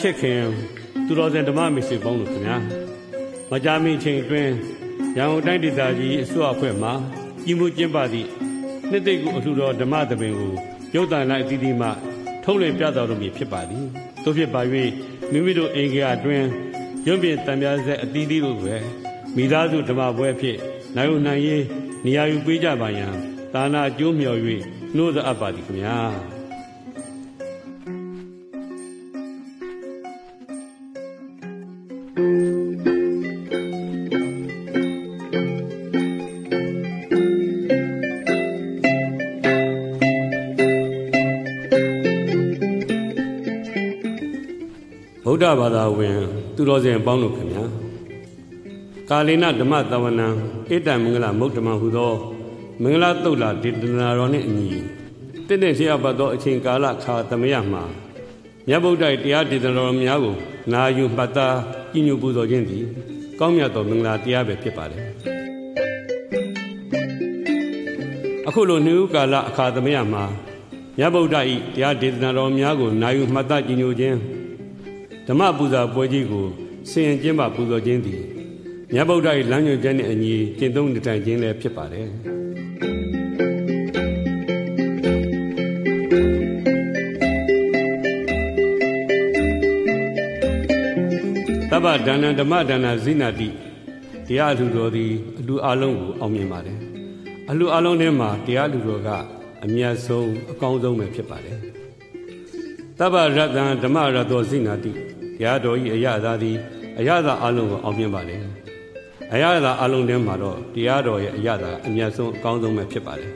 ချစ်ခင်သူတော်စင်ဓမ္မမိတ်ဆွေပေါင်းတို့ခင်ဗျာမကြာမီချိန်အတွင်းရန်ကုန်တိုင်းဒေသကြီးအစိုးရအဖွဲ့မှပြည်မှုကျင်းပသည့်နှစ်သိက္ခူအလှူတော်ဓမ္မသဘင်ကိုရုပ်တံလိုက်အသီးသီးမှထုတ်လွှင့်ပြသတော်မူဖြစ်ပါသည်သို့ဖြစ်ပါ၍မိမိတို့အိမ်ကအတွင်းရုပ်ပြင်တံပြားဆက်အသီးသီးတို့ပဲမိသားစုဓမ္မပွဲဖြင့်နိုင်ုံနိုင်ရေးနေရာယူပေးကြပါရန်ဒါနာအကျိုးမြော်၍နှိုးသအပ်ပါသည်ခင်ဗျာတော်စင်အပေါင်းတို့ခင်ဗျာကာလေနဓမ္မတဝနံအေတံမင်္ဂလမုဒ္ဓမဟူသောမင်္ဂလာတုတ်လာဒေသနာတော်နှင့်အညီတင့်တဲ့ရှိရပတ်သောအချိန်ကာလခါသမယမှာမြတ်ဗုဒ္ဓ၏တရားဒေသနာတော်များကိုနာယူမှတ်သားကြီးညိုပူဇော်ခြင်းသည်ကောင်းမြတ်သောမင်္ဂလာတရားပဲဖြစ်ပါလေအခုလိုနှူးကာလအခါသမယမှာမြတ်ဗုဒ္ဓ၏တရားဒေသနာတော်များကိုနာယူမှတ်သားကြီးညိုခြင်းဓမ္မပူဇော်ပွဲကြီးကိုဆင်ရင်ကျင်းပပူဇော်ခြင်းသည်မြတ်ဗုဒ္ဓ၏လမ်းညွှန်ချက်နှင့်အညီကျင့်သုံးနေထိုင်ခြင်းလည်းဖြစ်ပါတယ်။သဗ္ဗဒါနံဓမ္မဒါနဇိနာတိတရားလူတော်သည်အလူအလုံးကိုအောင်မြင်ပါတယ်။အလူအလုံးထဲမှာတရားလူတော်ကအမြတ်ဆုံးအကောင်းဆုံးပဲဖြစ်ပါတယ်။သဗ္ဗရတ္တံဓမ္မရတ္တောဇိနာတိဘုရားတော်ကြီးအရသာသည် အရသာအလုံးကိုအောင်မြင်ပါလေအရသာအလုံးထဲမှာတော့တရားတော်ရဲ့အရသာအမြတ်ဆုံးအကောင်းဆုံးပဲဖြစ်ပါလေ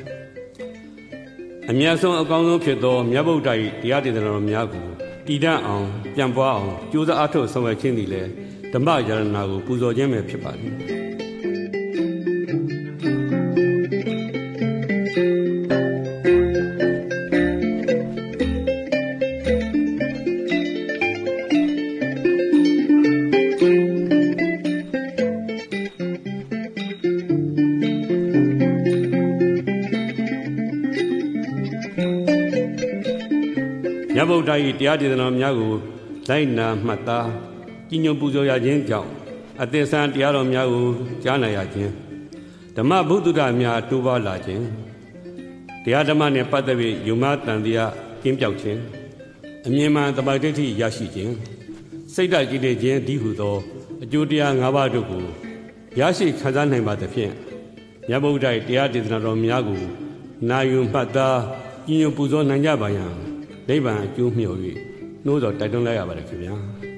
အမြတ်ဆုံးအကောင်းဆုံးဖြစ်သောမြတ်ဗုဒ္ဓ၏တရားဒေသနာတော်များကိုတည်တတ်အောင်ပြန်ပွားအောင် ကြိုးစားအထောက်ဆောင်ရွက်ခြင်းသည်လည်းဓမ္မယရဏာကိုပူဇော်ခြင်းပဲဖြစ်ပါလေတရားဒေသနာများကိုလိုက်နာမှတ်သားကြီးညွတ်ပူဇော်ရခြင်းကြောင့်အသင်္ဆန်းတရားတော်များကိုကြားနာရခြင်းဓမ္မဘုဒ္ဓတာများတိုးပွားလာခြင်းတရားဓမ္မနှင့်ပတ်သက်ပြီးယုံမတန်တရားကင်းပြောက်ခြင်းအမြင်မှန်တပါဒိဋ္ဌိရရှိခြင်းစိတ်ဓာတ်ကြည်လင်ခြင်းဒီဟုသော အကျိုးတရား၅ပါးတို့ကိုရရှိခံစားနိုင်ပါသဖြင့်မြတ်ဗုဒ္ဓတရားဒေသနာတော်များကို နာယူမှတ်သားညွှန်ပူဇော်နိုင်ကြပါယံနိဗ္ဗာန်အကျိုးမျှော်၍နှိုးတော်တိုက်တွန်းလိုက်ရပါတယ်ခင်ဗျာ။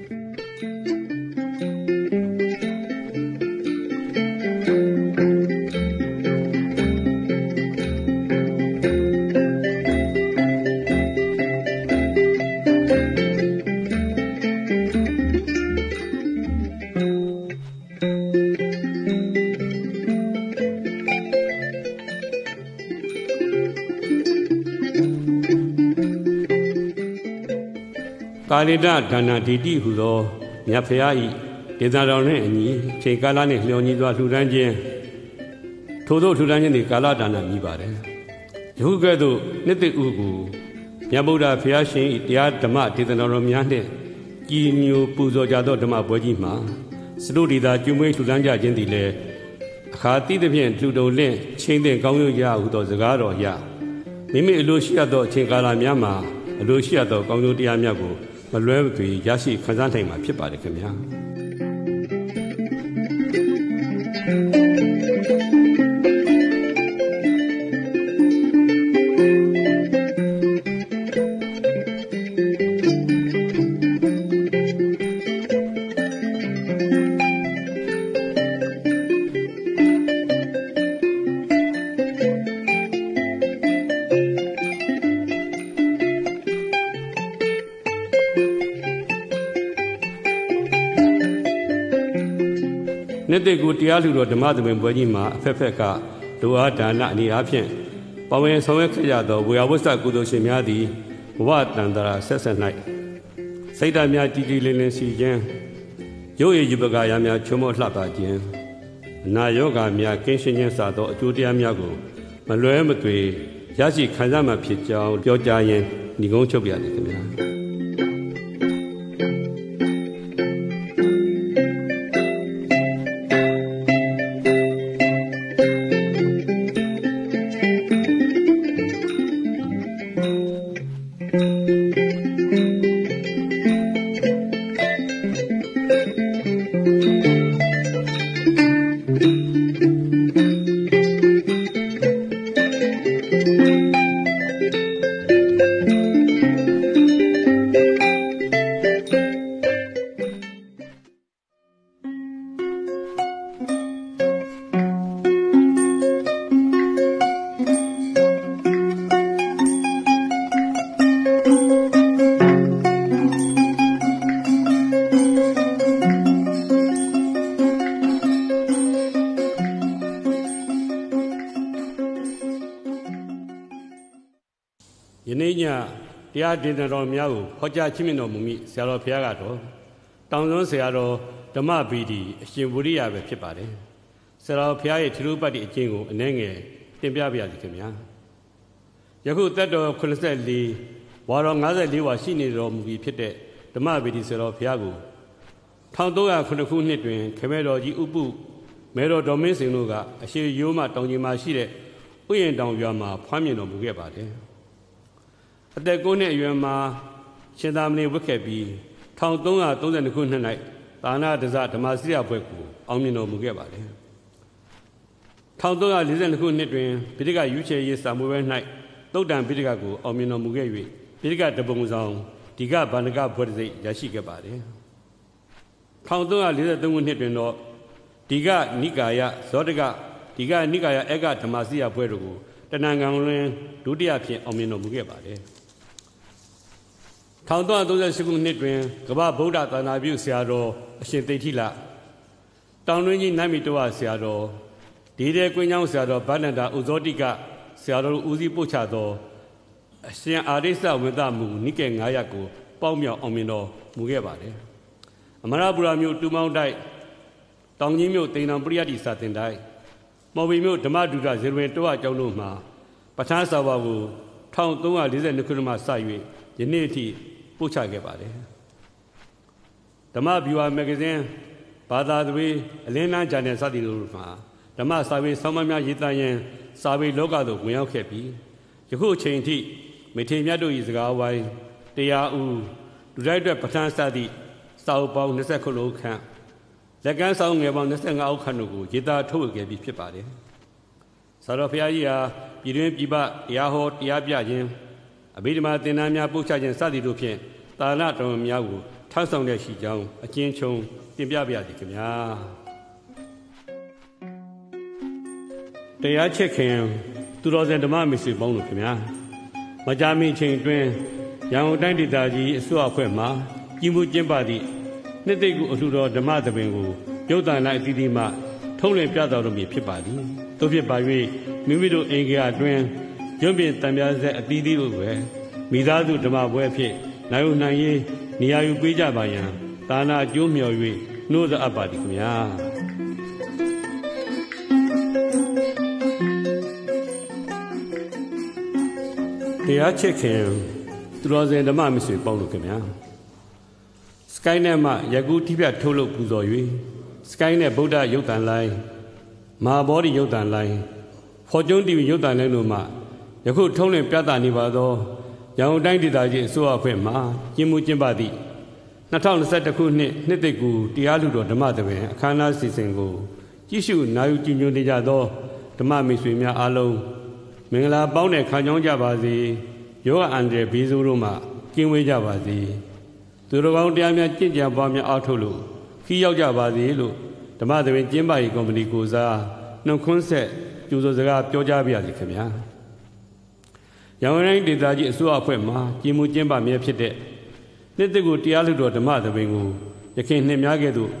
ရိတဒါနာဒိဋ္ဌိဟူသောမြတ်ဖရာဤဒေသတော်နှင့်အညီချိန်ကာလနှင့်လျော်ညီစွာလှူဒန်းခြင်းထို့သောလှူဒန်းခြင်းသည်ကာလဒါနာမြည်ပါတယ်။ယခုကဲ့သို့နှစ်သိဥကိုမြတ်ဗုဒ္ဓဖရာရှင်ဤတရားဓမ္မဒေသနာတော်များနှင့်ကြည်ညိုပူဇော်ကြသောဓမ္မပွဲကြီးမှာစတုဒီသာကျွေးမွေးလှူဒန်းကြခြင်းသည်လည်းအခါတိသဖြင့်လှူဒုံလင့်ချင်းတဲ့ကောင်းရွရဟုသောစကားတော်ရမိမိအလိုရှိရသောအချိန်ကာလများမှာအလိုရှိရသောကောင်းကျိုးတရားများကိုမလွဲမသွေရရှိခံစားနိုင်မှာဖြစ်ပါတယ်ခင်ဗျာ။တရားလူတော်ဓမ္မသမင်ပွဲကြီးမှာအဖက်ဖက်ကဒုအားဒါနအနေအားဖြင့်ပါဝင်ဆောင်ရွက်ခဲ့ကြသောဝေယဝစ္စကုသိုလ်ရှင်များသည်ဘဝတန်တရာဆက်ဆက်၌စိတ်ဓာတ်များကြည်ကြည်လင်းလင်းရှိခြင်းရုပ်ရည်ယူပကာယများချွတ်မော့လှပခြင်းအနာယောဂါများကင်းရှင်းခြင်းစသောအကျိုးတရားများကိုမလွဲမသွေရရှိခံစားမှဖြစ်ကြောင်းပြောကြားရင်းညီကုန်းချုပ်ပြရတယ်ခင်ဗျာ။ဒေသတော်များကိုဟောကြားချီးမြှင့်တော်မူမိဆရာတော်ဘုရားကတော့တောင်စွန်းဆရာတော်ဓမ္မဗီဒီအရှင်ဝိရိယပဲဖြစ်ပါတယ်ဆရာတော်ဘုရားရဲ့ထီလူပတ်တိအကျင့်ကိုအနှဲငယ်တင်ပြပါရစေခင်ဗျာယခုသက်တော်84ဝါတော်54ဝါရှိနေတော်မူပြီဖြစ်တဲ့ဓမ္မဗီဒီဆရာတော်ဘုရားကို1309ခုနှစ်တွင်ခမဲတော်ကြီးဥပုမဲတော်ဒေါ်မင်းစင်တို့ကအရှိရိုးမှတောင်ကြီးမှာရှိတဲ့ဥယျာဉ်တောင်ရွာမှာဖွမ်းမြင်တော်မူခဲ့ပါတယ်။အသက်9နှစ်အရွယ်မှာရှင်သာမဏေဝတ်ခဲ့ပြီး1332ခုနှစ်၌သာနာတဇဓမ္မစရိယဘွဲ့ကိုအောင်မြင်တော်မူခဲ့ပါသည်1342ခုနှစ်တွင်ဗိဓိကယူချေရေးစာမွေးပွဲ၌သုတ်တံဗိဓိကကိုအောင်မြင်တော်မူခဲ့၍ဗိဓိကတပုံဆောင်ဒီကဗန္ဒကဘွဲ့စိတ်ရရှိခဲ့ပါသည်1343ခုနှစ်တွင်တော့ဒီကနိကာယဇောတကဒီကနိကာယအကဓမ္မစီယဘွဲ့တို့ကိုတဏ္ဍာငံလွင်ဒုတိယဖြင့်အောင်မြင်တော်မူခဲ့ပါတယ်။1338ခုနှစ်တွင်ကမ္ဘာဗုဒ္ဓသာနာပြုဆရာတော်အရှင်သိဋ္ဌိလတောင်တွင်းကြီးနတ်မီတဝဆရာတော်ဒီတဲ့ကွင်းကျောင်းဆရာတော်ဗန္ဒန္တာဥဇောတိကဆရာတော်ဦးစီးပို့ချသောအရှင်အာရိစ္စဝိသမူနိကေ900ကိုပေါက်မြောက်အောင်မြင်တော်မူခဲ့ပါတယ်။အမရပူရာမြို့တူမောင်းတိုက်တောင်ကြီးမြို့တိန်တောင်ပရိယတ္တိစာသင်တိုက်မော်ဘီမြို့ဓမ္မဒုဒဇေရဝင်တဝကျောင်းတို့မှာပဋ္ဌာန်းစာဝါကို1342ခုနှစ်မှစ၍ယနေ့အထိပို့ချခဲ့ပါတယ်ဓမ္မဗျူဟာမဂ္ဂဇင်းဘာသာသွေးအလင်းလန်းဂျာနယ်စသည်တို့မှာဓမ္မစာပေဆောင်းပါးများရေးသားရန်စာပေလောကသို့ဝင်ရောက်ခဲ့ပြီးယခုအချိန်ထိမထေရမြတ်တို့၏စကားဝိုင်းတရားဦးလူတိုင်းအတွက်ပဋ္ဌာန်းစသည့်စာအုပ်ပေါင်း29လုံးခန့်လက်ကမ်းဆောင်ငယ်ပေါင်း25အုပ်ခန့်တို့ကိုရေးသားထုတ်ဝေခဲ့ပြီးဖြစ်ပါတယ်။ဆရာတော်ဖရာကြီးဟာပြည်တွင်းပြည်ပတရားဟောတရားပြခြင်းအဘိဓမ္မာသင်္ဍာများပို့ချခြင်းစသည်တို့ဖြင့်သာလတော်များကိုထောက်ဆောင်ရရှိကြောင်းအချင်းချင်းတင်ပြပါရသည်ခင်ဗျာတရားချက်ခင်သူတော်စင်ဓမ္မမိတ်ဆွေပေါင်းတို့ခင်ဗျာမကြာမီချိန်တွင်ရန်ကုန်တိုင်းဒေသကြီးအစိုးရအဖွဲ့မှကြီးမှုကျင်းပသည့်နှစ်သိက္ခူအလှတော်ဓမ္မသဘင်ကိုရုပ်တန်လိုက်အသီးသီးမှထုံးလွှင့်ပြသတော်မူဖြစ်ပါသည်သို့ဖြစ်ပါ၍မိမိတို့အင်္ဂါတွင်ညွန့်ပြတံပြားဆက်အသီးသီးတို့ပဲမိသားစုဓမ္မပွဲအဖြစ် နိုင်ုံနိုင်ရေးနေရာယူပေးကြပါရန်သာနာအကျိုးမြော်၍နှိုးသအပ်ပါသည်ခင်ဗျာတရားချက်ခင်သူတော်စင်ဓမ္မမဆွေပေါင်းလို့ခင်ဗျာ Skynet မှာယကူတိပြထုတ်လုပ်ပူဇော်၍ Skynet ဗုဒ္ဓရုပ်တံလိုင်းမဟာဘောဓိရုပ်တံလိုင်းဖော်ကျွန်းတီဗီရုပ်တံလိုင်းတို့မှာယခုထုံးလင်ပြသနေပါသောရန်ကုန်တိုင်းဒေသကြီးအစိုးရအဖွဲ့မှကျင်းပကျင်းပသည့်2021ခုနှစ်နှစ်သိက္ခူတရားလူတော်ဓမ္မသဘင်အခမ်းအနားစီစဉ်ကိုကြည့်ရှုနာယူကြည်ညိုနေကြသောဓမ္မမိတ်ဆွေများအားလုံးမင်္ဂလာပေါင်းတဲ့ခံကြောင်းကြပါစေယောဂအန္တရာယ်ဘေးဆိုးတို့မှကင်းဝေးကြပါစေသူတော်ကောင်းတရားများကြင့်ကြံပွားများအားထုတ်လို့ခီးရောက်ကြပါစေလို့ဓမ္မသဘင်ကျင်းပရေးကော်မတီကိုစားနှုတ်ခွန်းဆက်ကြိုးစားစကားပြောကြားပါရစေခင်ဗျာရန်ကုန်တိုင်းဒေသကြီးအစိုးရအဖွဲ့မှကြီးမှုကျင်းပမြဲဖြစ်တဲ့နှစ်သက်ကိုတရားလူတော်ဓမ္မသဘင်ကိုရခင်နှစ်များကဲ့သို့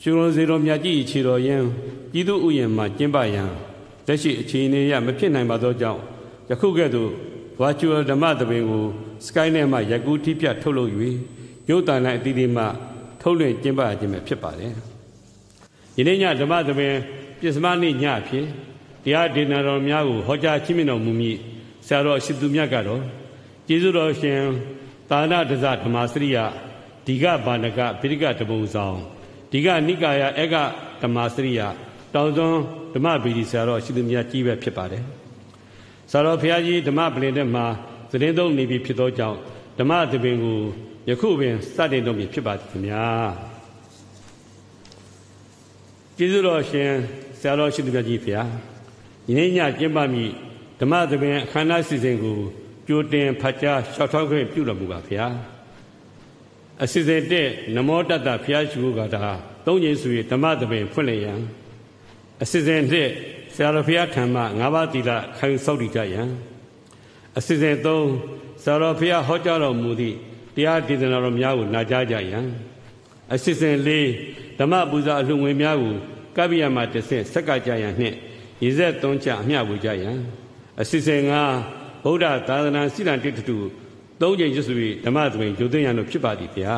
ရှင်ရုံစေတော်မြတ်ကြီးခြေတော်ယင်းကြီးသူဥယျာဉ်မှကျင်းပရန်လက်ရှိအခြေအနေရမဖြစ်နိုင်ပါသောကြောင့်ယခုကဲ့သို့ virtual ဓမ္မသဘင်ကို skynet မှ ရက်ကူးထိပြထုတ်လုပ်၍ရုပ်တန်တိုင်းအသီးသီးမှထုတ်လွှင့်ကျင်းပရခြင်းပဲဖြစ်ပါတယ်။ယနေ့ညဓမ္မသဘင်ပြစ္စမနေ့ညဖြစ်တရားဒေသနာတော်များကိုဟောကြားချင်းမြတော်မူမည်။ဆရာတော်ရှိသူမြတ်ကတော့ကျေးဇူးတော်ရှင် သာနာတဇဓမ္မစရိယဒီကဘာနကပိဋကတပုံဆောင်ဒီကနိကာယအကဓမ္မစရိယတောင်စွန်းဓမ္မဗီဒီဆရာတော်ရှိသူမြတ်ကြီးပဲဖြစ်ပါတယ်ဆရာတော်ဘုရားကြီးဓမ္မပလင်တဲ့မှာသတင်းသုံးနေပြီဖြစ်သောကြောင့်ဓမ္မသဘင်ကိုယခုပင်စတင်တော့ပြီဖြစ်ပါသည်ခင်ဗျာကျေးဇူးတော်ရှင်ဆရာတော်ရှိသူမြတ်ကြီးဖေဟာယနေ့ညကျင်းပမိဓမ္မသဘင်အခမ်းအနားစီစဉ်ကိုကြိုတင်ဖတ်ကြားရှောက်ထောက်ခွင့်ပြုတော်မူပါဗျာအစီအစဉ်တက်နမောတတ္တဘုရားရှိခိုးကတာသုံးချိန်ဆိုရဓမ္မသဘင်ဖွင့်လျရန်အစီအစဉ်တက်ဆရာတော်ဘုရားထံမှငါးပါးသီလခံယူစောင့်တည်ကြရန်အစီအစဉ်သုံးဆရာတော်ဘုရားဟောကြားတော်မူသည့်တရားဒေသနာတော်များကိုနာကြားကြရန်အစီအစဉ်လေးဓမ္မပူဇာအလှူငွေများကိုကပ္ပိယမှာတဆင့်ဆက်ကကြရန်နှင့်ရေဆက်သုံးချအမျှဝေကြရန်အစစ်စင်ငါဗုဒ္ဓသာသနာစိတံတိတ္တုသုံးချိန်ရွတ်ဆိုပြီးဓမ္မသမင်ယုတ်သိဉာဏ်တို့ဖြစ်ပါသည်ဗျာ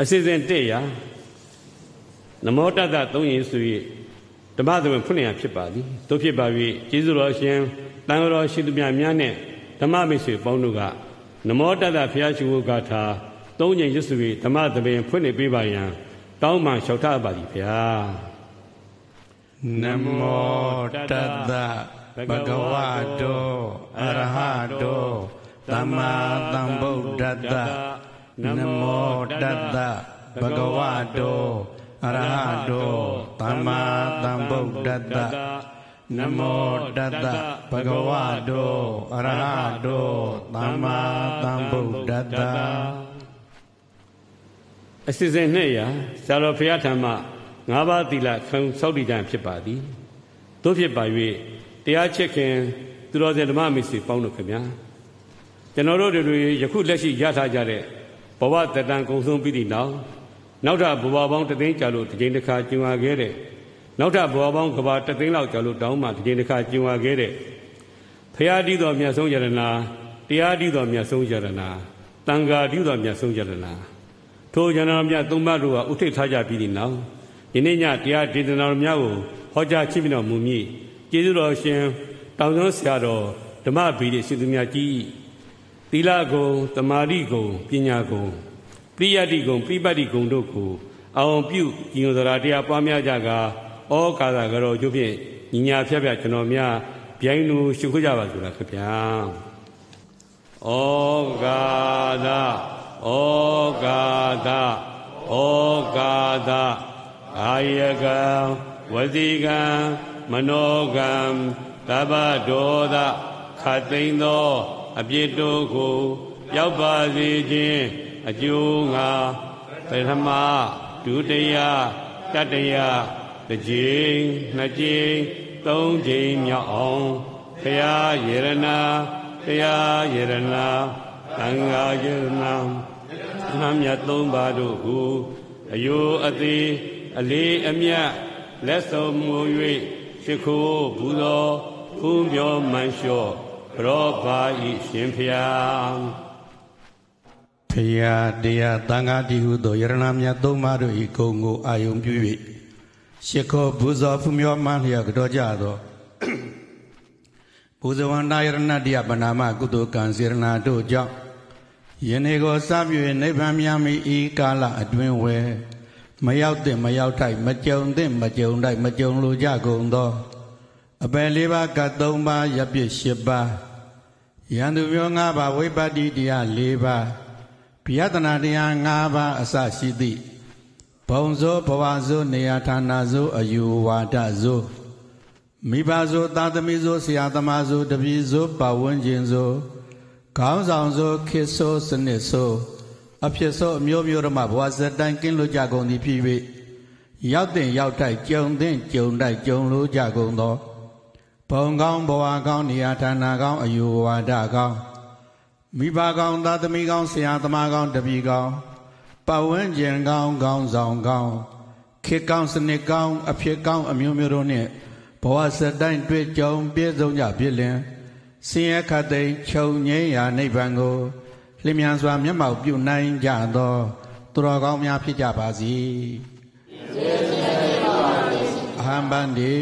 အစစ်စင်တရာနမောတတ္တသုံးချိန်ဆို၍ဓမ္မသမင်ဖွင့်ရဖြစ်ပါသည်တို့ဖြစ်ပါ၍ကျေးဇူးတော်ရှင်တန်တော်ရှိသူများများနဲ့ဓမ္မမိတ်ဆွေပေါင်းတို့ကနမောတတ္တဘုရားရှင်ဝဂါထာသုံးချိန်ရွတ်ဆို၍ဓမ္မသမင်ဖွင့်နေပေးပါရန်တောင်းမှလျှောက်ထားပါသည်ဗျာနမောတတ္တဘဂဝတောအရဟတောသမ္မာသမ္ဗုဒ္ဓတ္တနမောတတ္တဘဂဝတောအရဟတောသမ္မာသမ္ဗုဒ္ဓတ္တနမောတတ္တဘဂဝတောအရဟတောသမ္မာသမ္ဗုဒ္ဓတ္တအစစ်စင်နဲ့ရာဇာတော်ဘုရားဓမ္မ၅ပါးသီလခံစောင့်တည်ကြဖြစ်ပါသည်တို့ဖြစ်ပါ၍တရားချက်ခင်သူတော်စင်ဓမ္မမိတ်ဆွေပေါင်းတို့ခင်ဗျာကျွန်တော်တို့တွေယခုလက်ရှိရထားကြတဲ့ဘဝတတန်ကုံဆုံးပြီးသည့်နောက်နောက်ထပ်ဘဝပေါင်းတသိန်းကြာလို့တစ်ချိန်တစ်ခါကျင်ဝခဲ့တဲ့နောက်ထပ်ဘဝပေါင်းကဘာတသိန်းလောက်ကြာလို့တောင်းမှတစ်ချိန်တစ်ခါကျင်ဝခဲ့တဲ့ဖရာတိတော်မြတ်ဆုံးယရနာတရားတိတော်မြတ်ဆုံးယရနာတန်ဃာတိတော်မြတ်ဆုံးယရနာထိုယရနာမြတ်သုံးပါးတို့ဟာဥထိတ်ထားကြပြီးသည့်နောက်ယနေ့ညတရားဒေသနာတော်များကိုဟောကြားခြင်းပြတော်မူမည်ကျေးဇူးတော်ရှင်တောင်ကျွန်းဆရာတော်ဓမ္မဗီဒီရှင်သူများကြီးသီလဂုံတမာတိဂုံပညာဂုံပရိယတိဂုံပြိပတ်တိဂုံတို့ကိုအောင်ပြုညီညွတ်စွာတရားပွားများကြကာဩကာသကတော်တို့ဖြင့်ညီညာဖြတ်ဖြတ်ကျွန်တော်များပြိုင်လူရှုခွကြပါစို့လားခင်ဗျာဩကာသဩကာသဩကာသအာယကံဝစီကံမနောကံတပ္ပဒေါသခတ်သိမ်းသောအပြစ်တို့ကိုရောက်ပါစေခြင်းအကျိုးငါပထမဒုတိယတတိယတစ်ကြိမ်နှစ်ကြိမ်သုံးကြိမ်မြောက်အောင်ဘုရားယေရနာတရားယေရနာသံဃာယေရနာမြတ်မြတ်သုံးပါတို့ဟုအယိုအသေးအလေးအမြတ်လက်ဆောင်မူ၍ရှိခိုးဘူးသောဖူးမျောမှန်လျှော့ဘရောပါဤရှင်ဖျာဖျာတရားတန်ခါတိဟုသောယရဏမြတ်သုံးပါးတို့ဤဂုံကိုအာယုံပြု၍ရှိခိုးဘူးသောဖူးမျောမှန်လျှော့ကြောကြသောဘူဇဝန္တယရဏတယပနာမကုသိုလ်ကံစေရနာတို့ကြောင့်ယနေ့ကိုစပြု၍နိဗ္ဗာန်မြတ်မိဤကာလအတွင်းဝယ်မရောက်တဲ့မရောက်တိုက်မကြုံတဲ့မကြုံတိုက်မကြုံလိုကြကုန်သော အပယ်လေးပါးကသုံးပါးရပြစ်ရှစ်ပါးယန္တုပြော၅ပါးဝိပတ္တိတရား၄ပါးဗျာဒနာတရား၅ပါးအစရှိသည့်ဘုံဇောဘဝဇောနေရာဌာနဇောအယူဝါဒဇောမိဘဇောသာသမီဇောဆရာသမားဇောတပည့်ဇောပဝန်းကျင်ဇောခေါင်းဆောင်ဇောခေဇောစနစ်ဇောအဖြစ်ဆုံးအမျိုးမျိုးတို့မှဘဝဇတန်ကင်းလွတ်ကြကုန်သည်ဖြစ်၍ရောက်တဲ့ရောက်ထိုက်ကြုံတဲ့ကြုံတိုက်ကြုံလို့ကြကုန်သောဘုံကောင်းဘဝကောင်းနေရာဌာနကောင်းအယူဝါဒကောင်းမိဘကောင်းသားသမီးကောင်းဆရာသမားကောင်းတပည့်ကောင်းပဝန်းကျင်ကောင်းကောင်းဆောင်ကောင်းခေကောင်းစနစ်ကောင်းအဖြစ်ကောင်းအမျိုးမျိုးတို့နှင့်ဘဝစတိုင်းတွေ့ကြုံပြည့်စုံကြဖြစ်လင်ဆင်းရဲခတ်သိမ်းချုပ်ငြိမ်းရာနိဗ္ဗာန်ကိုလင်မြန်စွာမျက်မှောက်ပြုနိုင်ကြသောသူတော်ကောင်းများဖြစ်ကြပါစေအဟံဗန္တိ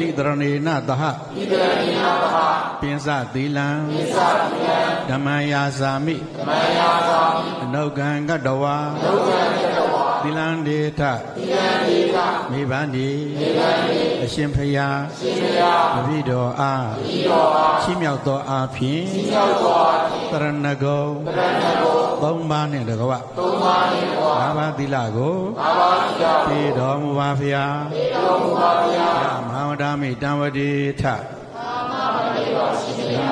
တိတရဏေနသဟတိတရဏေနသဟပင်စသီလံပင်စသီလံဓမ္မယာစာမိဓမ္မယာစာမိအနုကံကတဝါအနုကံကတဝါသီလံဒေထသီလံဒေထမိဘန္တိမိဘန္တိအရှင်ဖရာရှင်ဖရာတပည့်တော်အားတပည့်တော်အားချီးမြှောက်တော်အားဖြင့်ချီးမြှောက်တော်အားဖြင့်တရဏဂုံတရဏဂုံသုံးပါးနဲ့တကွသုံးပါးနဲ့တကွဘာဘာသီလကိုဘာဘာသီလပြေတော်မူပါဖရာပြေတော်မူပါဖရာမဟာဝဒမိတံဝတိထ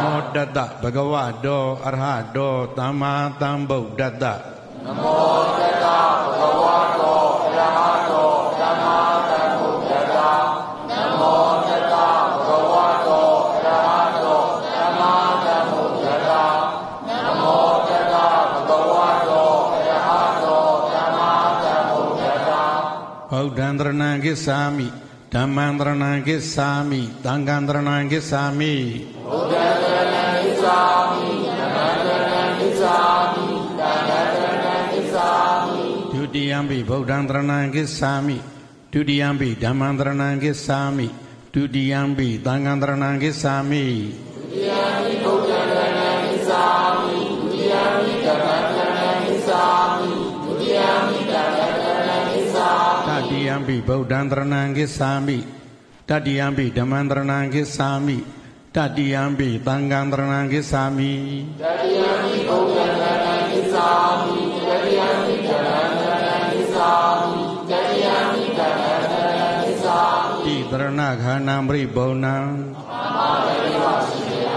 မောတတဘဂဝတောအရဟတောသမ္မာသမ္ဗုဒ္ဓတနမောတတဂစ္ဆာမိဓမ္မံတရဏံဂစ္ဆာမိသံဃံတရဏံဂစ္ဆာမိဘုရားတရဏံဂစ္ဆာမိဓမ္မံတရဏံဂစ္ဆာမိသံဃံတရဏံဂစ္ဆာမိဒုတိယံပိဗုဒ္ဓံတရဏံဂစ္ဆာမိဒုတိယံပိဓမ္မံတရဏံဂစ္ဆာမိဒုတိယံပိသံဃံတရဏံဂစ္ဆာမိဒုတိယံပိဗုဒ္ဓံတရဏံဂစ္ဆာမိံပိဗုဒ္ဓံတရဏံဂစ္ဆာမိတတိယံပိဓမ္မံတရဏံဂစ္ဆာမိတတိယံပိသံဃံတရဏံဂစ္ဆာမိတတိယံပိဗုဒ္ဓံတရဏံဂစ္ဆာမိတတိယံပိဓမ္မံတရဏံဂစ္ဆာမိတတိယံပိဓမ္မံတရဏံဂစ္ဆာမိတိတရဏခန္ဓာပရိဘုံနံသမ္မာရိဝရှိယ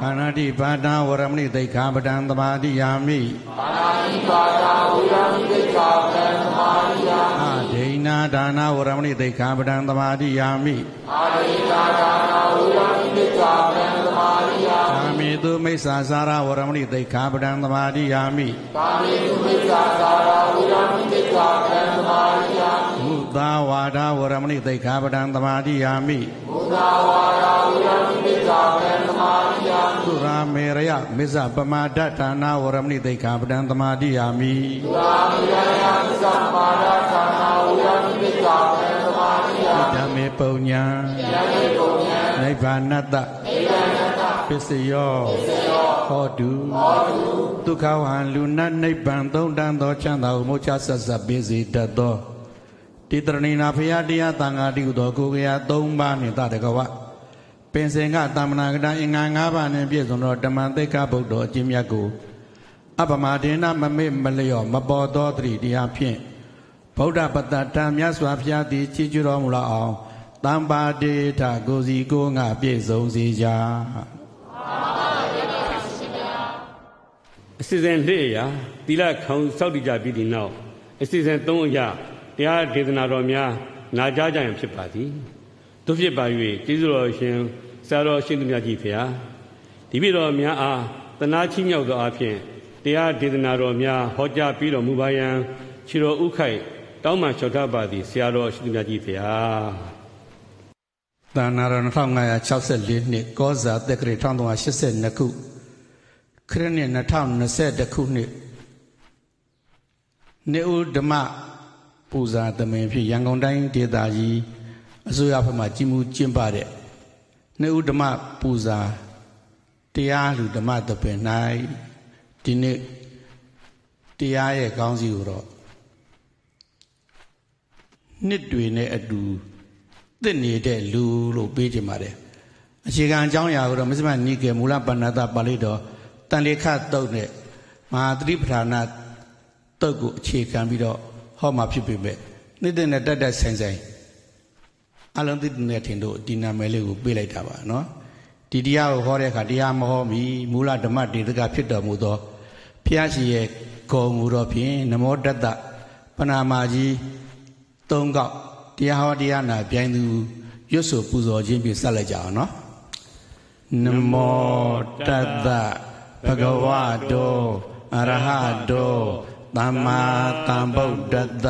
ခန္ဓာတိပါဒဝရမဏိသိက္ခာပဒံသမာတိယာမိပါဏိပါဒဝရမဏိသိက္ခာပဒံသမာတိယာမိဒါနာဝရမဏိသိက္ခာပဒံသမာဓိယာမိအာရိကာဒါနာဝရမဏိသိက္ခာပဒံသမာဓိယာမိကာမေတုမိစ္ဆာစာရဝရမဏိသိက္ခာပဒံသမာဓိယာမိကာမေတုမိစ္ဆာစာရဝရမဏိသိက္ခာပဒံသမာဓိယာမိမုသာဝါဒဝရမဏိသိက္ခာပဒံသမာဓိယာမိမုသာဝါဒဝရမဏိသိက္ခာပဒံသမာဓိယာမိသုရာမေရယမစ္ဆပမာဒဌာနာဝရမဏိသိက္ခာပဒံသမာဓိယာမိသုရာမေရယမစ္ဆပမာဒဌာပုညံယတိပုညံနိဗ္ဗာနတ္တနိဗ္ဗာနတ္တပစ္စယောပစ္စယောဟောတုဟောတုဒုက္ခဝံလူဏနိဗ္ဗာန်သုံးတန်သောချမ်းသာကိုမောချဆက်ဆက်ပြည့်စေတတ်သောတိတရဏိနာဖရာတရားတန်ဃာတိဟုသောကိုကရာ၃ပါးနှင့်တတကဝပင်စင်ကတာမနာကတအင်္ဂါ၅ပါးနှင့်ပြည့်စုံသောဓမ္မသိက္ခာပုဒ်တော်အကျဉ်းမြတ်ကို အပမဒေနမမေ့မလျော့မပေါ်သောတတိတရားဖြင့်ဗုဒ္ဓပတ္တတံမြတ်စွာဘုရားသည်ကြည်ကျူတော်မူလာအောင်တမ္ပါတေထကိုစီကိုငါပြည့်စုံစေကြအစီစဉ်လေးရာသီလခံစောင့်တည်ကြပြီးဒီနောက်အစီစဉ်သုံးရာတရားဒေသနာတော်များနာကြားကြရင်ဖြစ်ပါသည်တို့ဖြစ်ပါ၍ကျေးဇူးတော်ရှင်ဆရာတော်ရှင်သူမြတ်ကြီးဖေဟာဒီပြတော်များအားတနာချင်းမြောက်သောအဖြစ်တရားဒေသနာတော်များဟောကြားပြီးတော်မူပါရန်ခြေတော်ဥခိုက်တောင်းမှလျှောက်ထားပါသည်ဆရာတော်ရှင်သူမြတ်ကြီးဖေဟာတန်နာရ2564နှစ်ကောဇာတက္ကရာ1382ခုခရစ်နှစ်2021ခုနှစ်နေဦးဓမ္မပူဇာသမင်ဖြစ်ရန်ကုန်တိုင်းဒေသကြီးအစိုးရဘက်မှကြီးမှုကျင်းပတဲ့နေဦးဓမ္မပူဇာတရားလူဓမ္မသဘင်၌ဒီနေ့တရားရဲ့ကောင်းစီကိုတော့နှစ်တွေနဲ့အတူသစ်နေတဲ့လူလို့ပေးတင်ပါတယ်အခြေခံအကြောင်းအရာကိုတော့မစ္စမနိကေမူလပဏ္ဏတာပါဠိတော်တန်လေခတုတ်နဲ့မဟာသတိပဋ္ဌာနာတုတ်ကိုအခြေခံပြီးတော့ဟောမှာဖြစ်ပေမဲ့နှစ်တဲ့နဲ့တတ်တတ်ဆိုင်ဆိုင်အလုံးသစ်နဲ့ထင်တို့ဒီနာမည်လေးကိုပေးလိုက်တာပါနော်ဒီတရားကိုဟောတဲ့အခါတရားမဟောမီမူလဓမ္မတေသကဖြစ်တော်မူသောဘုရားရှင်ရဲ့ဂုဏ်မူတော်ဖြင့်နမောတတ္တပဏာမာကြီး၃កောက်တရားဟောတရားနာ ပြိုင်သူရွတ်ဆိုပူဇော်ခြင်းဖြင့်ဆက်လိုက်ကြအောင်နော်နမောတတ္တဘဂဝတောအရဟတောသမ္မာသမ္ဗုဒ္ဓတ္တ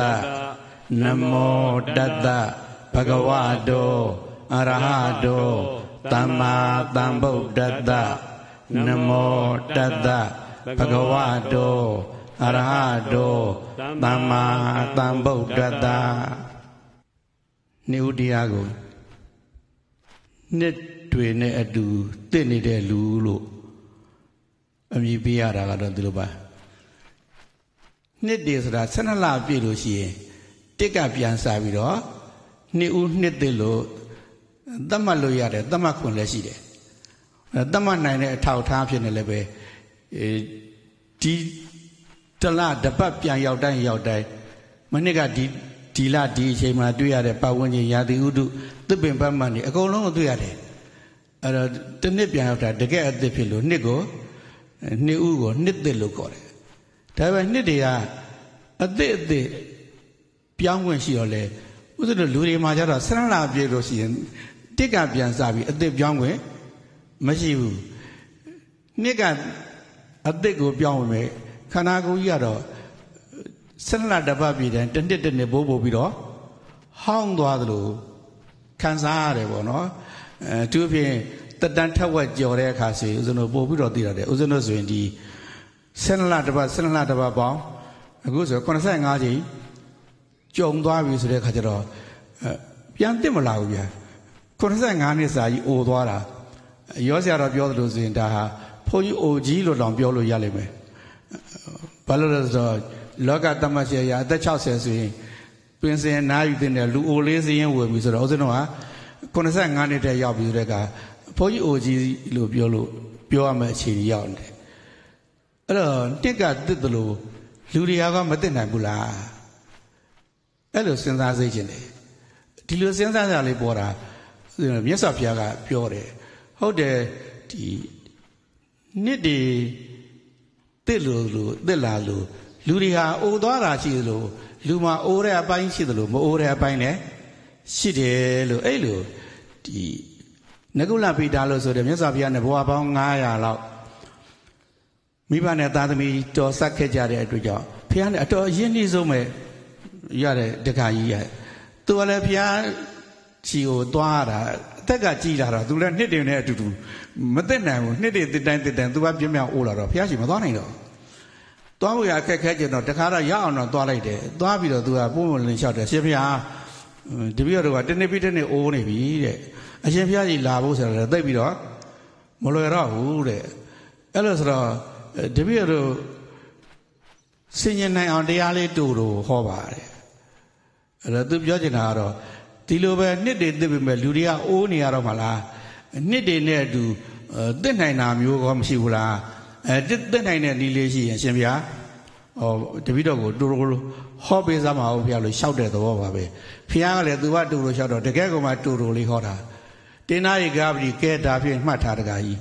နမောတတ္တဘဂဝတောအရဟတောသမ္မာသမ္ဗုဒ္ဓတ္တနမောတတ္တဘဂဝတောအရဟတောသမ္မာသမ္ဗုဒ္ဓတ္တနေဦးတရားကိုနှစ်တွေနဲ့အတူတင့်နေတဲ့လူလို့အမည်ပေးရတာကတော့ဒီလိုပါနှစ်တွေဆိုတာ12လပြည့်လို့ရှိရင်တစ်ကပြန်စားပြီးတော့နှစ်ဦးနှစ်သိလို့သတ်မှတ်လို့ရတယ်သတ်မှတ်ခွင့်လည်းရှိတယ်သတ်မှတ်နိုင်တဲ့အထောက်အထားဖြစ်နေလည်းပဲဒီတလတပတ်ပြန်ရောက်တိုင်းရောက်တိုင်းမနစ်ကဒီဒီလဒီအချိန်မှာတွေ့ရတဲ့ပတ်ဝန်းကျင်ရာသီဥတုသစ်ပင်ပတ်မှန်တွေအကုန်လုံးကိုတွေ့ရတယ်အဲ့တော့တစ်နှစ်ပြန်ရောက်တာတကယ်အသစ်ဖြစ်လို့နှစ်ကိုနှစ်ဥကိုနှစ်သစ်လို့ခေါ်တယ်ဒါပေမဲ့နှစ်တွေကအသစ်အသစ်ပြောင်းခွင့်ရှိတော့လေဥစ္စလို့လူတွေမှာကြတော့ဆရဏလာပြေလို့ရှိရင်တစ်ကပြန်စပြီးအသစ်ပြောင်းခွင့်မရှိဘူးနှစ်ကအသစ်ကိုပြောင်းဝင်မယ်ခန္ဓာကိုယ်ကြီးကတော့ဆက်လက်တပတ်ပြည်တိုင်းတစ်နှစ်တစ်နှစ်ပို့ပို့ပြီးတော့ဟောင်းသွားသလိုခံစားရတယ်ပေါ့နော်အဲသူအပြင်တတန်ထက်ဝက်ကြော်တဲ့အခါဆိုရင်ဦးဇင်းတို့ပို့ပြီးတော့သိရတယ်ဦးဇင်းတို့ဆိုရင်ဒီဆက်လက်တပတ်ဆက်လက်တပတ်ပေါင်းအခုဆို85ချိန်ကြုံသွားပြီဆိုတဲ့အခါကျတော့ပြန်တက်မလာဘူးဗျာ85နှစ်စာကြီးအိုသွားတာရောစရာတော့ပြောသလိုဆိုရင်ဒါဟာဘုန်းကြီးအိုကြီးလို့တောင်ပြောလို့ရလိမ့်မယ်ဘာလို့လဲဆိုတော့လောကတမတ်ရှရာအသက်60ဆိုရင်ပင်စင်နားယူတင်တဲ့လူအိုလေးစရင်ဝယ်ပြီဆိုတော့ဥစဉ်တော့က85နှစ်တည်းရောက်ပြီဆိုတဲ့ကဘုန်းကြီးအိုကြီးလို့ပြောလို့ပြောရမယ့်အခြေအနေရောက်နေတယ်အဲ့တော့တစ်ကတစ်တလို့လူတွေကမသိနိုင်ဘူးလားအဲ့လိုစဉ်းစားစိတ်ချင်းတယ်ဒီလိုစဉ်းစားကြလေးပေါ်တာမြတ်စွာဘုရားကပြောတယ်ဟုတ်တယ်ဒီနှစ်တွေတစ်လို့လို့တစ်လာလို့လူတွေဟာအိုသွားတာရှိသလိုလူမှာအိုးတဲ့အပိုင်းရှိသလိုမအိုးတဲ့အပိုင်းလည်းရှိတယ်လို့အဲ့လိုဒီနဂုလပိတာလို့ဆိုတဲ့မြတ်စွာဘုရားနဲ့ဘဝပေါင်း900လောက်မိဘနဲ့သားသမီးတော်ဆက်ခဲ့ကြတဲ့အတွက်ကြောင့်ဘုရားနဲ့အတော်ရင်းနှီးဆုံးပဲရတဲ့တခါကြီးရသူကလည်းဘုရားကြီးကိုသွားတာအသက်ကကြီးလာတော့သူလည်းနှစ်တင်နဲ့အတူတူမသိနိုင်ဘူးနှစ်တင်တစ်တိုင်းတစ်တိုင်းသူကပြင်းပြအိုးလာတော့ဘုရားရှင်မသွားနိုင်တော့သွားဖို့ရခက်ခဲကြတော့တခါတော့ရအောင်တော့သွားလိုက်တယ်သွားပြီးတော့သူကပုံပုံလင်းလျှောက်တယ်ရှင်ဖျားတပည့်တော်ကတနေ့ပြီးတနေ့အိုးနေပြီတဲ့အရှင်ဖျားကြီးလာဖို့ဆိုတော့သိပ်ပြီးတော့မလွယ်တော့ဘူးတဲ့အဲ့လိုဆိုတော့တပည့်တော်ဆင်ញင်နိုင်အောင်တရားလေးတူတူဟောပါတယ်အဲ့တော့သူပြောချင်တာကတော့ဒီလိုပဲနှစ်တွေသိပေမဲ့လူတွေကအိုးနေရတော့မှလားနှစ်တွေနဲ့အတူသိနိုင်တာမျိုးကောမရှိဘူးလားအဲတက်နိုင်တဲ့နီးလေးရှိရင်ရှင်ဗျာဟောတပိတော့ကိုတူတူဟောပေးစမ်းပါဦးဖះလို့ရှောက်တဲ့သဘောပါပဲဖះကလည်းသူကတူလို့ရှောက်တော့တကယ်ကောမှတူတူလေးဟောတာတင်နာရီကပတိကဲတာဖြင့်မှတ်ထားတကကြီး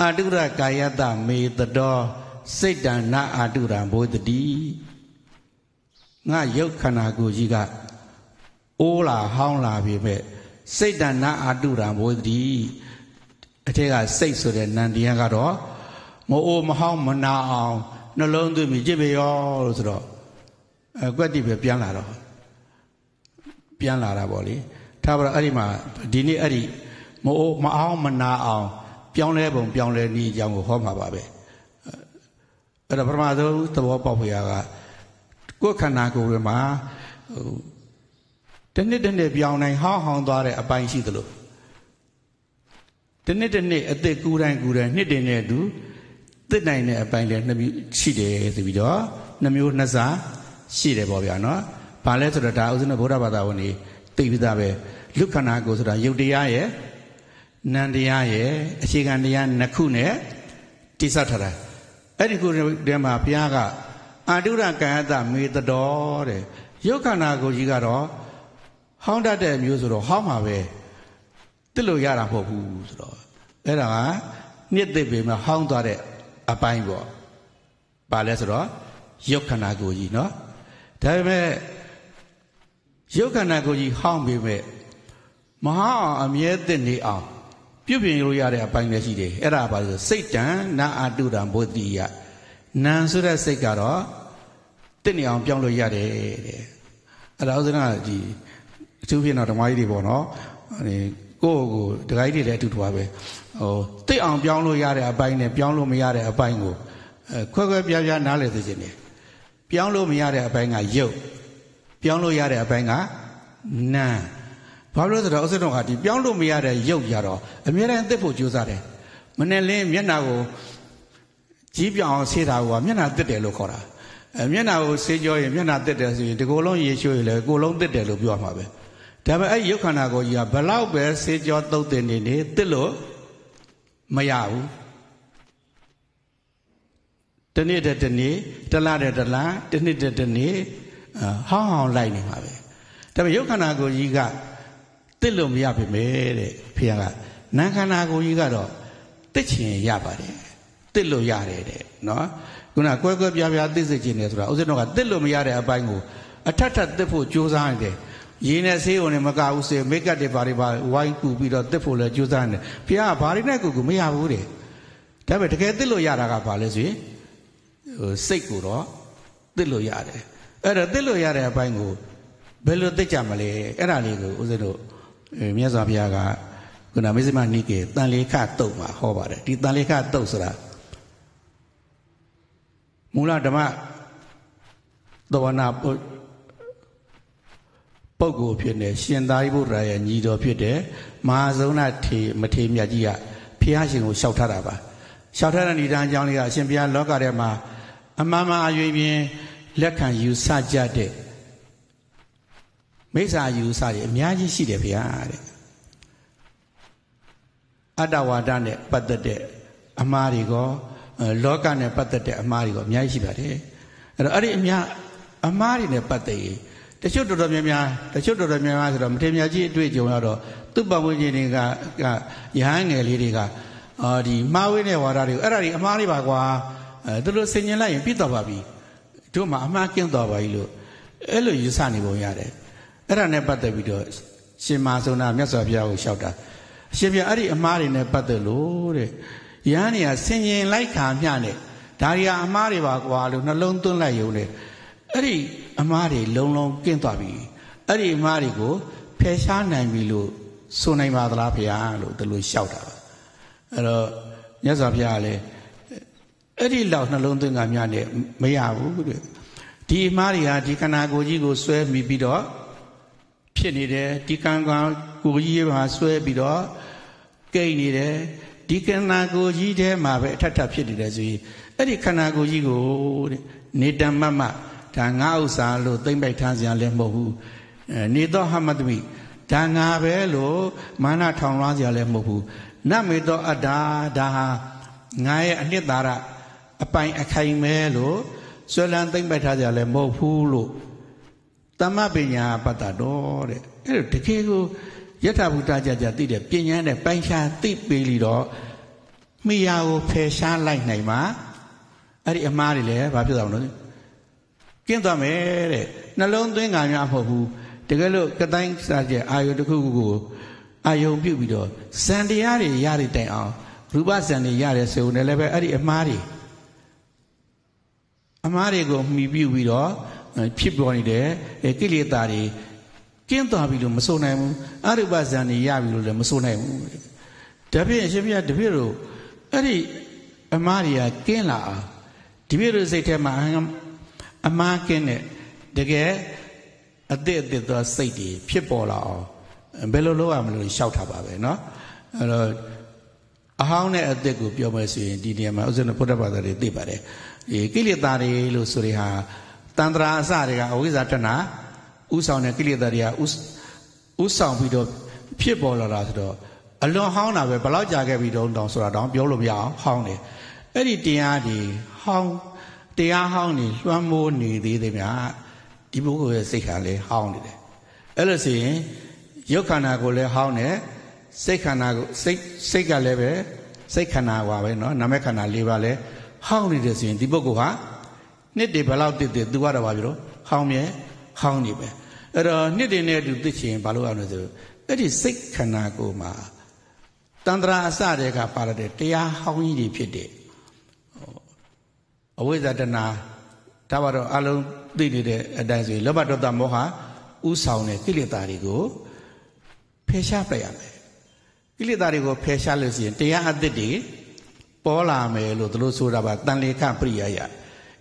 အာတုရကာယတမေတတော်စိတ်တဏအာတုရံဘိုးတတိငါရုပ်ခန္ဓာကိုယ်ကြီးကအိုးလာဟောင်းလာပြီပဲစိတ်တဏအာတုရံဘိုးတတိအထက်ကစိတ်ဆိုတဲ့နန္တရားကတော့မအိုမဟောင်းမနာအောင်နှလုံးသွင်းပြီးကြည့်ပြရောလို့ဆိုတော့အကွက်တိပဲပြန်လာတော့ပြန်လာတာပေါ့လေထားပါတော့အဲ့ဒီမှာဒီနေ့အဲ့ဒီမအိုမအောင် မနာအောင် ပြောင်းလဲပုံ ပြောင်းလဲနည်းအကြောင်းကိုဟောမှာပါပဲအဲ့ဒါပထမဆုံးသဘောပေါက်ဖေရကကိုယ်ခန္ဓာကိုယ်တွေမှာဟိုတနစ်တနစ်ပြောင်းနိုင်ဟောင်းဟောင်းသွားတဲ့အပိုင်းရှိသလိုတနစ်တနစ်အသက်ကူးတိုင်းကူးတိုင်းနှစ်တင်နဲ့အတူသစ်နိုင်တဲ့အပိုင်းလည်းနှစ်မျိုးရှိတယ်ဆိုပြီးတော့နှစ်မျိုးနှစ်စားရှိတယ်ပေါ့ဗျာနော်။ဘာလဲဆိုတော့ဒါဥစ္စနဗုဒ္ဓဘာသာဝင်တွေသိပြီးသားပဲလူခန္ဓာကိုယ်ဆိုတာယုတ်တရားရဲ့နံတရားရဲ့အခြေခံတရားနှစ်ခုနဲ့တိဆောက်ထားတာအဲ့ဒီခုတည်းမှာဘုရားကအာတုရကံအတမေတတော်တဲ့ယုတ်ခန္ဓာကိုယ်ကြီးကတော့ဟောင်းတတ်တဲ့မျိုးဆိုတော့ဟောင်းမှာပဲတစ်လို့ရတာမဟုတ်ဘူးဆိုတော့အဲ့ဒါကနှစ်သိပ်ပေမဲ့ဟောင်းသွားတဲ့အပိုင်းပေါ့ပါလဲဆိုတော့ရုပ်ခန္ဓာကိုယ်ကြီးเนาะဒါပေမဲ့ရုပ်ခန္ဓာကိုယ်ကြီးဟောင်းပေမဲ့မဟာအမြဲတည်နေအောင်ပြုပြင်လို့ရတဲ့အပိုင်းလည်းရှိတယ်အဲ့ဒါပါလို့စိတ်တံနာအတုတံဘောတိယနာဆိုတဲ့စိတ်ကတော့တင့်နေအောင် ပြောင်းလို့ရတယ်တဲ့အဲ့ဒါဥစ္စာကဒီအထူးဖြင့်တော့ဓမ္မကြီးတွေပေါ့နော်ကိုယ့်ကိုဒဂိုက်တွေလည်းအတူတူပါပဲဟိုတိတ်အောင်ပြောင်းလို့ရတဲ့အပိုင်းနဲ့ပြောင်းလို့မရတဲ့အပိုင်းကိုခွဲခွဲပြားပြားနားလည်သိခြင်းနဲ့ပြောင်းလို့မရတဲ့အပိုင်းကယုတ် ပြောင်းလို့ရတဲ့အပိုင်းကနာဘာလို့လဲဆိုတော့အစ်တော်ကဒီပြောင်းလို့မရတဲ့ယုတ်ရတော့အများတိုင်းသိဖို့ကြိုးစားတယ်မနဲ့လင်းမျက်နာကိုကြီးပြောင်းအောင်ဆေးတာကမျက်နာတက်တယ်လို့ခေါ်တာအဲမျက်နာကိုဆေးကြောရင်မျက်နာတက်တယ်ဆိုရင်ဒီကိုယ်လုံးရေရှိုးရင်လည်းကိုယ်လုံးတက်တယ်လို့ပြောရမှာပဲဒါပေမဲ့အဲ့ရုပ်ခန္ဓာကိုယ်ကြီးကဘလောက်ပဲစေကြောတုတ်တင်နေနေတစ်လို့မရဘူးတနေ့တည်းတနေ့တလားတည်းတလားတနေ့တည်းတနေ့ဟောင်းဟောင်းလိုက်နေမှာပဲဒါပေမဲ့ရုပ်ခန္ဓာကိုယ်ကြီးကတစ်လို့မရပြီပဲတဲ့ဖေကနာခန္ဓာကိုယ်ကြီးကတော့တစ်ချင်ရပါတယ်တစ်လို့ရတယ်တဲ့နော်ခုနကွဲကွဲပြားပြားသိစေခြင်းနဲ့ဆိုတာဥစ္စာတော့ကတစ်လို့မရတဲ့အပိုင်းကိုအထက်ထက်တစ်ဖို့ကြိုးစားနေတယ်ရေနဲ့ဆေးုံနဲ့မကဘူးဆေးမိတ်ကပ်တွေဘာတွေပါဝိုင်းကူပြီးတော့တစ်ဖို့လဲကြိုးစားနေဘုရားကဘာတွေနဲ့ကူကူမရဘူးတဲ့ဒါပေမဲ့တကယ်တစ်လို့ရတာကဘာလဲဆိုရင်ဟိုစိတ်ကိုတော့တစ်လို့ရတယ်အဲ့တော့တစ်လို့ရတဲ့အပိုင်းကိုဘယ်လိုတစ်ကြမလဲအဲ့ဒါလေးကိုဦးဇင်းတို့မြတ်စွာဘုရားကခုနမေဇမနိကေတန်လေးခတုတ်မှာဟောပါတယ်ဒီတန်လေးခတုတ်ဆိုတာမူလဓမ္မသဝနာပုဂ္ဂိုလ်ဖြစ်နေရှင်သာရိပုတ္တရာရဲ့ညီတော် ဖြစ်တဲ့မဟာဇုံနာထေမထေမြတ်ကြီးကဘုရားရှင်ကိုလျှောက်ထားတာပါလျှောက်ထားတဲ့ဏ္ဍာန်ကြောင့်လေအရှင်ဘုရားလောကထဲမှာအမှန်မှန်အယွင်ပြင်လက်ခံယူဆကြတဲ့မိစ္ဆာယူဆတွေအများကြီးရှိတယ်ဘုရားတဲ့အတ္တဝါဒနဲ့ပတ်သက်တဲ့အမှားတွေကလောကနဲ့ပတ်သက်တဲ့အမှားတွေကအများကြီးရှိပါတယ်အဲ့တော့အဲ့ဒီအများအမှားတွေနဲ့ပတ်သက်ရင်တချို့တော်တော်များများတချို့တော်တော်များများဆိုတော့မထေမြတ်ကြီးအတွေ့အကြုံရတော့သူ့ပတ်ဝန်းကျင်တွေကရဟန်းငယ်လေးတွေကအာဒီမှားဝေးတဲ့ဝါဒတွေကိုအဲ့ဒါတွေအမှားတွေပါကွာအဲသူတို့ဆင်ញင်လိုက်ရင်ပြစ်တော့ပါပြီတို့မှအမှားကင်းတော့ပါပြီလို့အဲ့လိုယူဆနေပုံရတယ်အဲ့ဒါနဲ့ပတ်သက်ပြီးတော့ရှင်မာဆုံးနာမြတ်စွာဘုရားကိုလျှောက်တာအရှင်ဘုရားအဲ့ဒီအမှားတွေနဲ့ပတ်သက်လို့တဲ့ရဟန်းတွေကဆင်ញင်လိုက်ခါမျှနဲ့ဒါတွေကအမှားတွေပါကွာလို့နှလုံးသွင်းလိုက်ရုံနဲ့အဲ့ဒီအမားတွေလုံလုံကင်းသွားပြီအဲ့ဒီအမားတွေကိုဖယ်ရှားနိုင်ပြီလို့ဆိုနိုင်ပါသလားဖေဟာလို့သူတို့လျှောက်တာအဲ့တော့မြတ်စွာဘုရားကလည်းအဲ့ဒီလောက်နှလုံးသွင်းကများနဲ့မရဘူးတဲ့ဒီအမားတွေကဒီခန္ဓာကိုယ်ကြီးကိုဆွဲမိပြီးတော့ဖြစ်နေတယ်ဒီကံကံကိုကြီးရဲ့မှာဆွဲပြီးတော့ကိတ်နေတယ်ဒီခန္ဓာကိုယ်ကြီးထဲမှာပဲအထက်ထပ်ဖြစ်နေတယ်ဆိုရင်အဲ့ဒီခန္ဓာကိုယ်ကြီးကိုတဲ့နေတ္တမမတ်ဒါငါဥစ္စာလို့သိမ့်ပိုက်ထားစရာလည်းမဟုတ်ဘူးနေသောဟမတမိဒါငါပဲလို့မာနထောင်လွှားစရာလည်းမဟုတ်ဘူးနမေသောအတ္တာဒါဟာငါရဲ့အနှစ်သာရအပိုင်အခိုင်ပဲလို့ဆွဲလန်းသိမ့်ပိုက်ထားစရာလည်းမဟုတ်ဘူးလို့တမပညာပတ္တတော်တဲ့အဲ့ဒါတကယ်ကိုယထာဘုဒ္ဓကြကြသိတဲ့ပညာနဲ့ပိုင်းခြားသိပေးလီတော့မိယာကိုဖယ်ရှားလိုက်နိုင်မှာအဲ့ဒီအမှားတွေလည်းဘာဖြစ်အောင်လို့ကင်းသွားမယ်တဲ့နှလုံးသွင်းကံများမဟုတ်ဘူးတကယ်လို့ကတိုင်းစားချက်အာယုတစ်ခုခုကိုအာယုံပြုတ်ပြီးတော့စံတရားတွေရတဲ့တိုင်အောင်ရူပစံတွေရတယ်ဆိုရင်လည်းပဲအဲ့ဒီအမားတွေအမားတွေကိုမှီပြုတ်ပြီးတော့ဖြစ်ပေါ်နေတဲ့ကိလေသာတွေကင်းသွားပြီလို့မဆိုနိုင်ဘူးအရူပဇန်နေရပြီလို့လည်းမဆိုနိုင်ဘူးဒါဖြင့်အရှင်ဘုရားတပည့်တို့အဲ့ဒီအမားတွေကကင်းလာအောင်တပည့်တို့စိတ်ထဲမှာအမှားကင်းတဲ့တကယ်အသစ်အသစ်သောစိတ်တွေဖြစ်ပေါ်လာအောင်ဘယ်လိုလုပ်ရမလို့ရှောက်ထားပါပဲเนาะအဲ့တော့အဟောင်းနဲ့အသစ်ကိုပြောမယ်ဆိုရင်ဒီနေရာမှာဥစ္စာနဲ့ဘုဒ္ဓဘာသာတွေသိပါတယ်ဒီကိလေသာတွေလို့ဆိုတွေဟာတန်ត្រာအစတွေကအဝိဇ္ဇာတဏဥဆောင်တဲ့ကိလေသာတွေကဥဆောင်ပြီးတော့ဖြစ်ပေါ်လာတာဆိုတော့အလွန်ဟောင်းတာပဲဘယ်လောက်ကြာခဲ့ပြီတုန်းတောင်ဆိုတာတောင်ပြောလို့မရအောင်ဟောင်းတယ်အဲ့ဒီတရားတွေဟောင်းတရားဟောင်းနေလွှမ်းမိုးနေသေးတယ်ဗျာဒီပုဂ္ဂိုလ်ရဲ့စိတ်ခံလည်းဟောင်းနေတယ်အဲ့လို့ဆိုရင်ရုပ်ခန္ဓာကိုလည်းဟောင်းတယ်စိတ်ခန္ဓာကိုစိတ်စိတ်ကလည်းပဲစိတ်ခန္ဓာပါပဲเนาะနာမခန္ဓာ၄ပါးလည်းဟောင်းနေတယ်ဆိုရင်ဒီပုဂ္ဂိုလ်ဟာနှစ်တွေဘယ်လောက်တည်တည်သူကတော့ပါပြီတော့ဟောင်းမြဲဟောင်းနေပဲအဲ့တော့နှစ်တွေနဲ့အတူသိချင်ဘာလို့အောင်လဲဆိုအဲ့ဒီစိတ်ခန္ဓာကိုယ်မှာတန္တရာအစတဲ့ကပါရတဲ့တရားဟောင်းကြီးတွေဖြစ်တယ်အဝိဇ္ဇာတဏဒါပါတော့အလုံးသိနေတဲ့အတိုင်းဆိုရင်လောဘဒေါသမောဟဥဆောင်တဲ့ကိလေသာတွေကိုဖယ်ရှားပြရမယ်ကိလေသာတွေကိုဖယ်ရှားလို့ရှိရင်တရားအသစ်တွေပေါ်လာမယ်လို့တို့ဆိုတာပါတန်လေခပရိယယ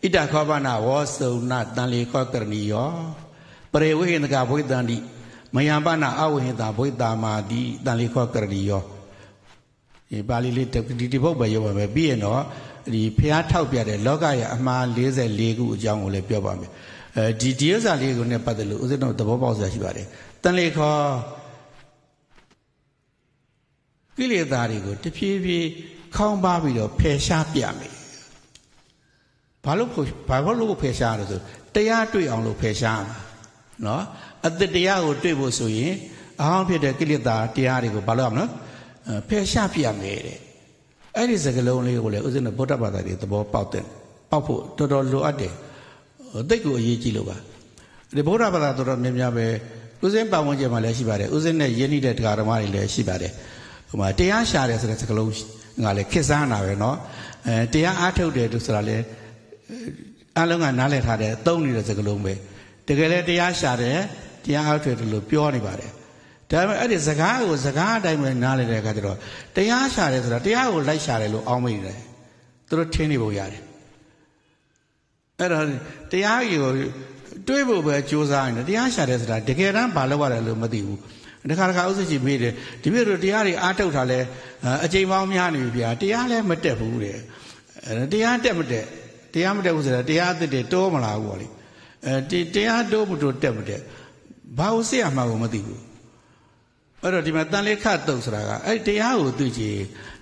ဣတခောပနာဝောစုံနာတန်လေခောကရဏီယောပရေဝိဟိန္ဒကဘွိတန္တိမယံပနာအဝိဟိတာဘွိတာမာတိတန်လေခောကရဏီယောဒီပါဠိလေးဒီဒီဘုတ်ပဲရုပ်ပါပဲပြီးရင်တော့ဒီဖះထောက်ပြတဲ့လောကရဲ့အမှား44ခုအကြောင်းကိုလည်းပြောပါမယ်အဲဒီဒီဥစ္စာလေးကို ਨੇ ပတ်သက်လို့ဦးဇင်းတို့သဘောပေါက်စရာရှိပါတယ်တန်လေခေါ်ကိလေသာတွေကို တဖြည်းဖြည်းခေါင်းပါပြီးတော့ဖယ်ရှားပြမယ်ဘာလို့ဘာလို့ဖယ်ရှားရလဲဆိုတရားတွေ့အောင်လို့ဖယ်ရှားမှာနော်အတ္တတရားကိုတွေ့ဖို့ဆိုရင်အဟောင်းဖြစ်တဲ့ကိလေသာတရားတွေကိုဘာလို့ရမလဲဖယ်ရှားပြမယ်တဲ့အဲ့ဒီစကလုံးလေးကိုလည်းဥစဉ်တော့ဗုဒ္ဓဘာသာတွေသဘောပေါက်တယ်ပေါက်ဖို့တော်တော်လိုအပ်တယ်တိတ်ကိုအရေးကြီးလို့ပါဒီဗုဒ္ဓဘာသာတော်တော်များများပဲဥစဉ်ပတ်ဝန်းကျင်မှာလည်းရှိပါတယ်ဥစဉ်နဲ့ယဉ်ဤတဲ့တရားဓမ္မတွေလည်းရှိပါတယ်ဟိုမှာတရားရှာတယ်ဆိုတဲ့စကလုံးငါလည်းခေတ်စားတာပဲเนาะအဲတရားအားထုတ်တယ်လို့ဆိုတာလည်းအလုံးကနားလည်ထားတယ်သုံးနေတဲ့စကလုံးပဲတကယ်လည်းတရားရှာတယ်တရားအားထုတ်တယ်လို့ပြောနေပါတယ်ဒါပေမဲ့အဲ့ဒီစကားကိုစကားအတိုင်းပဲနားလည်တဲ့အခါကျတော့တရားရှာတယ်ဆိုတာတရားကိုလိုက်ရှာတယ်လို့အောင်းမိတယ်သူတို့ထင်းနေပုံရတယ်အဲ့တော့တရားကြီးကိုတွေးဖို့ပဲကြိုးစားနေတယ်တရားရှာတယ်ဆိုတာတကယ်တမ်းဘာလုပ်ရတယ်လို့မသိဘူးတခါတခါဥစ္စကြီးမေးတယ်ဒီပြည့်တို့တရားတွေအားထုတ်တာလဲအချိန်ပေါင်းများနေပြီဗျာတရားလည်းမတက်ဘူးတဲ့တရားတက်မတက်တရားမတက်ဘူးဆိုတာတရားအစ်တဲ့တိုးမလာဘူးပေါ့လေအဲတရားတိုးမတိုးတက်မတက်ဘာလို့ဆရာမှကိုမသိဘူးအဲ့တော့ဒီမှာတန်လေးခတ်တုံဆိုတာကအဲ့တရားကိုသူကြည်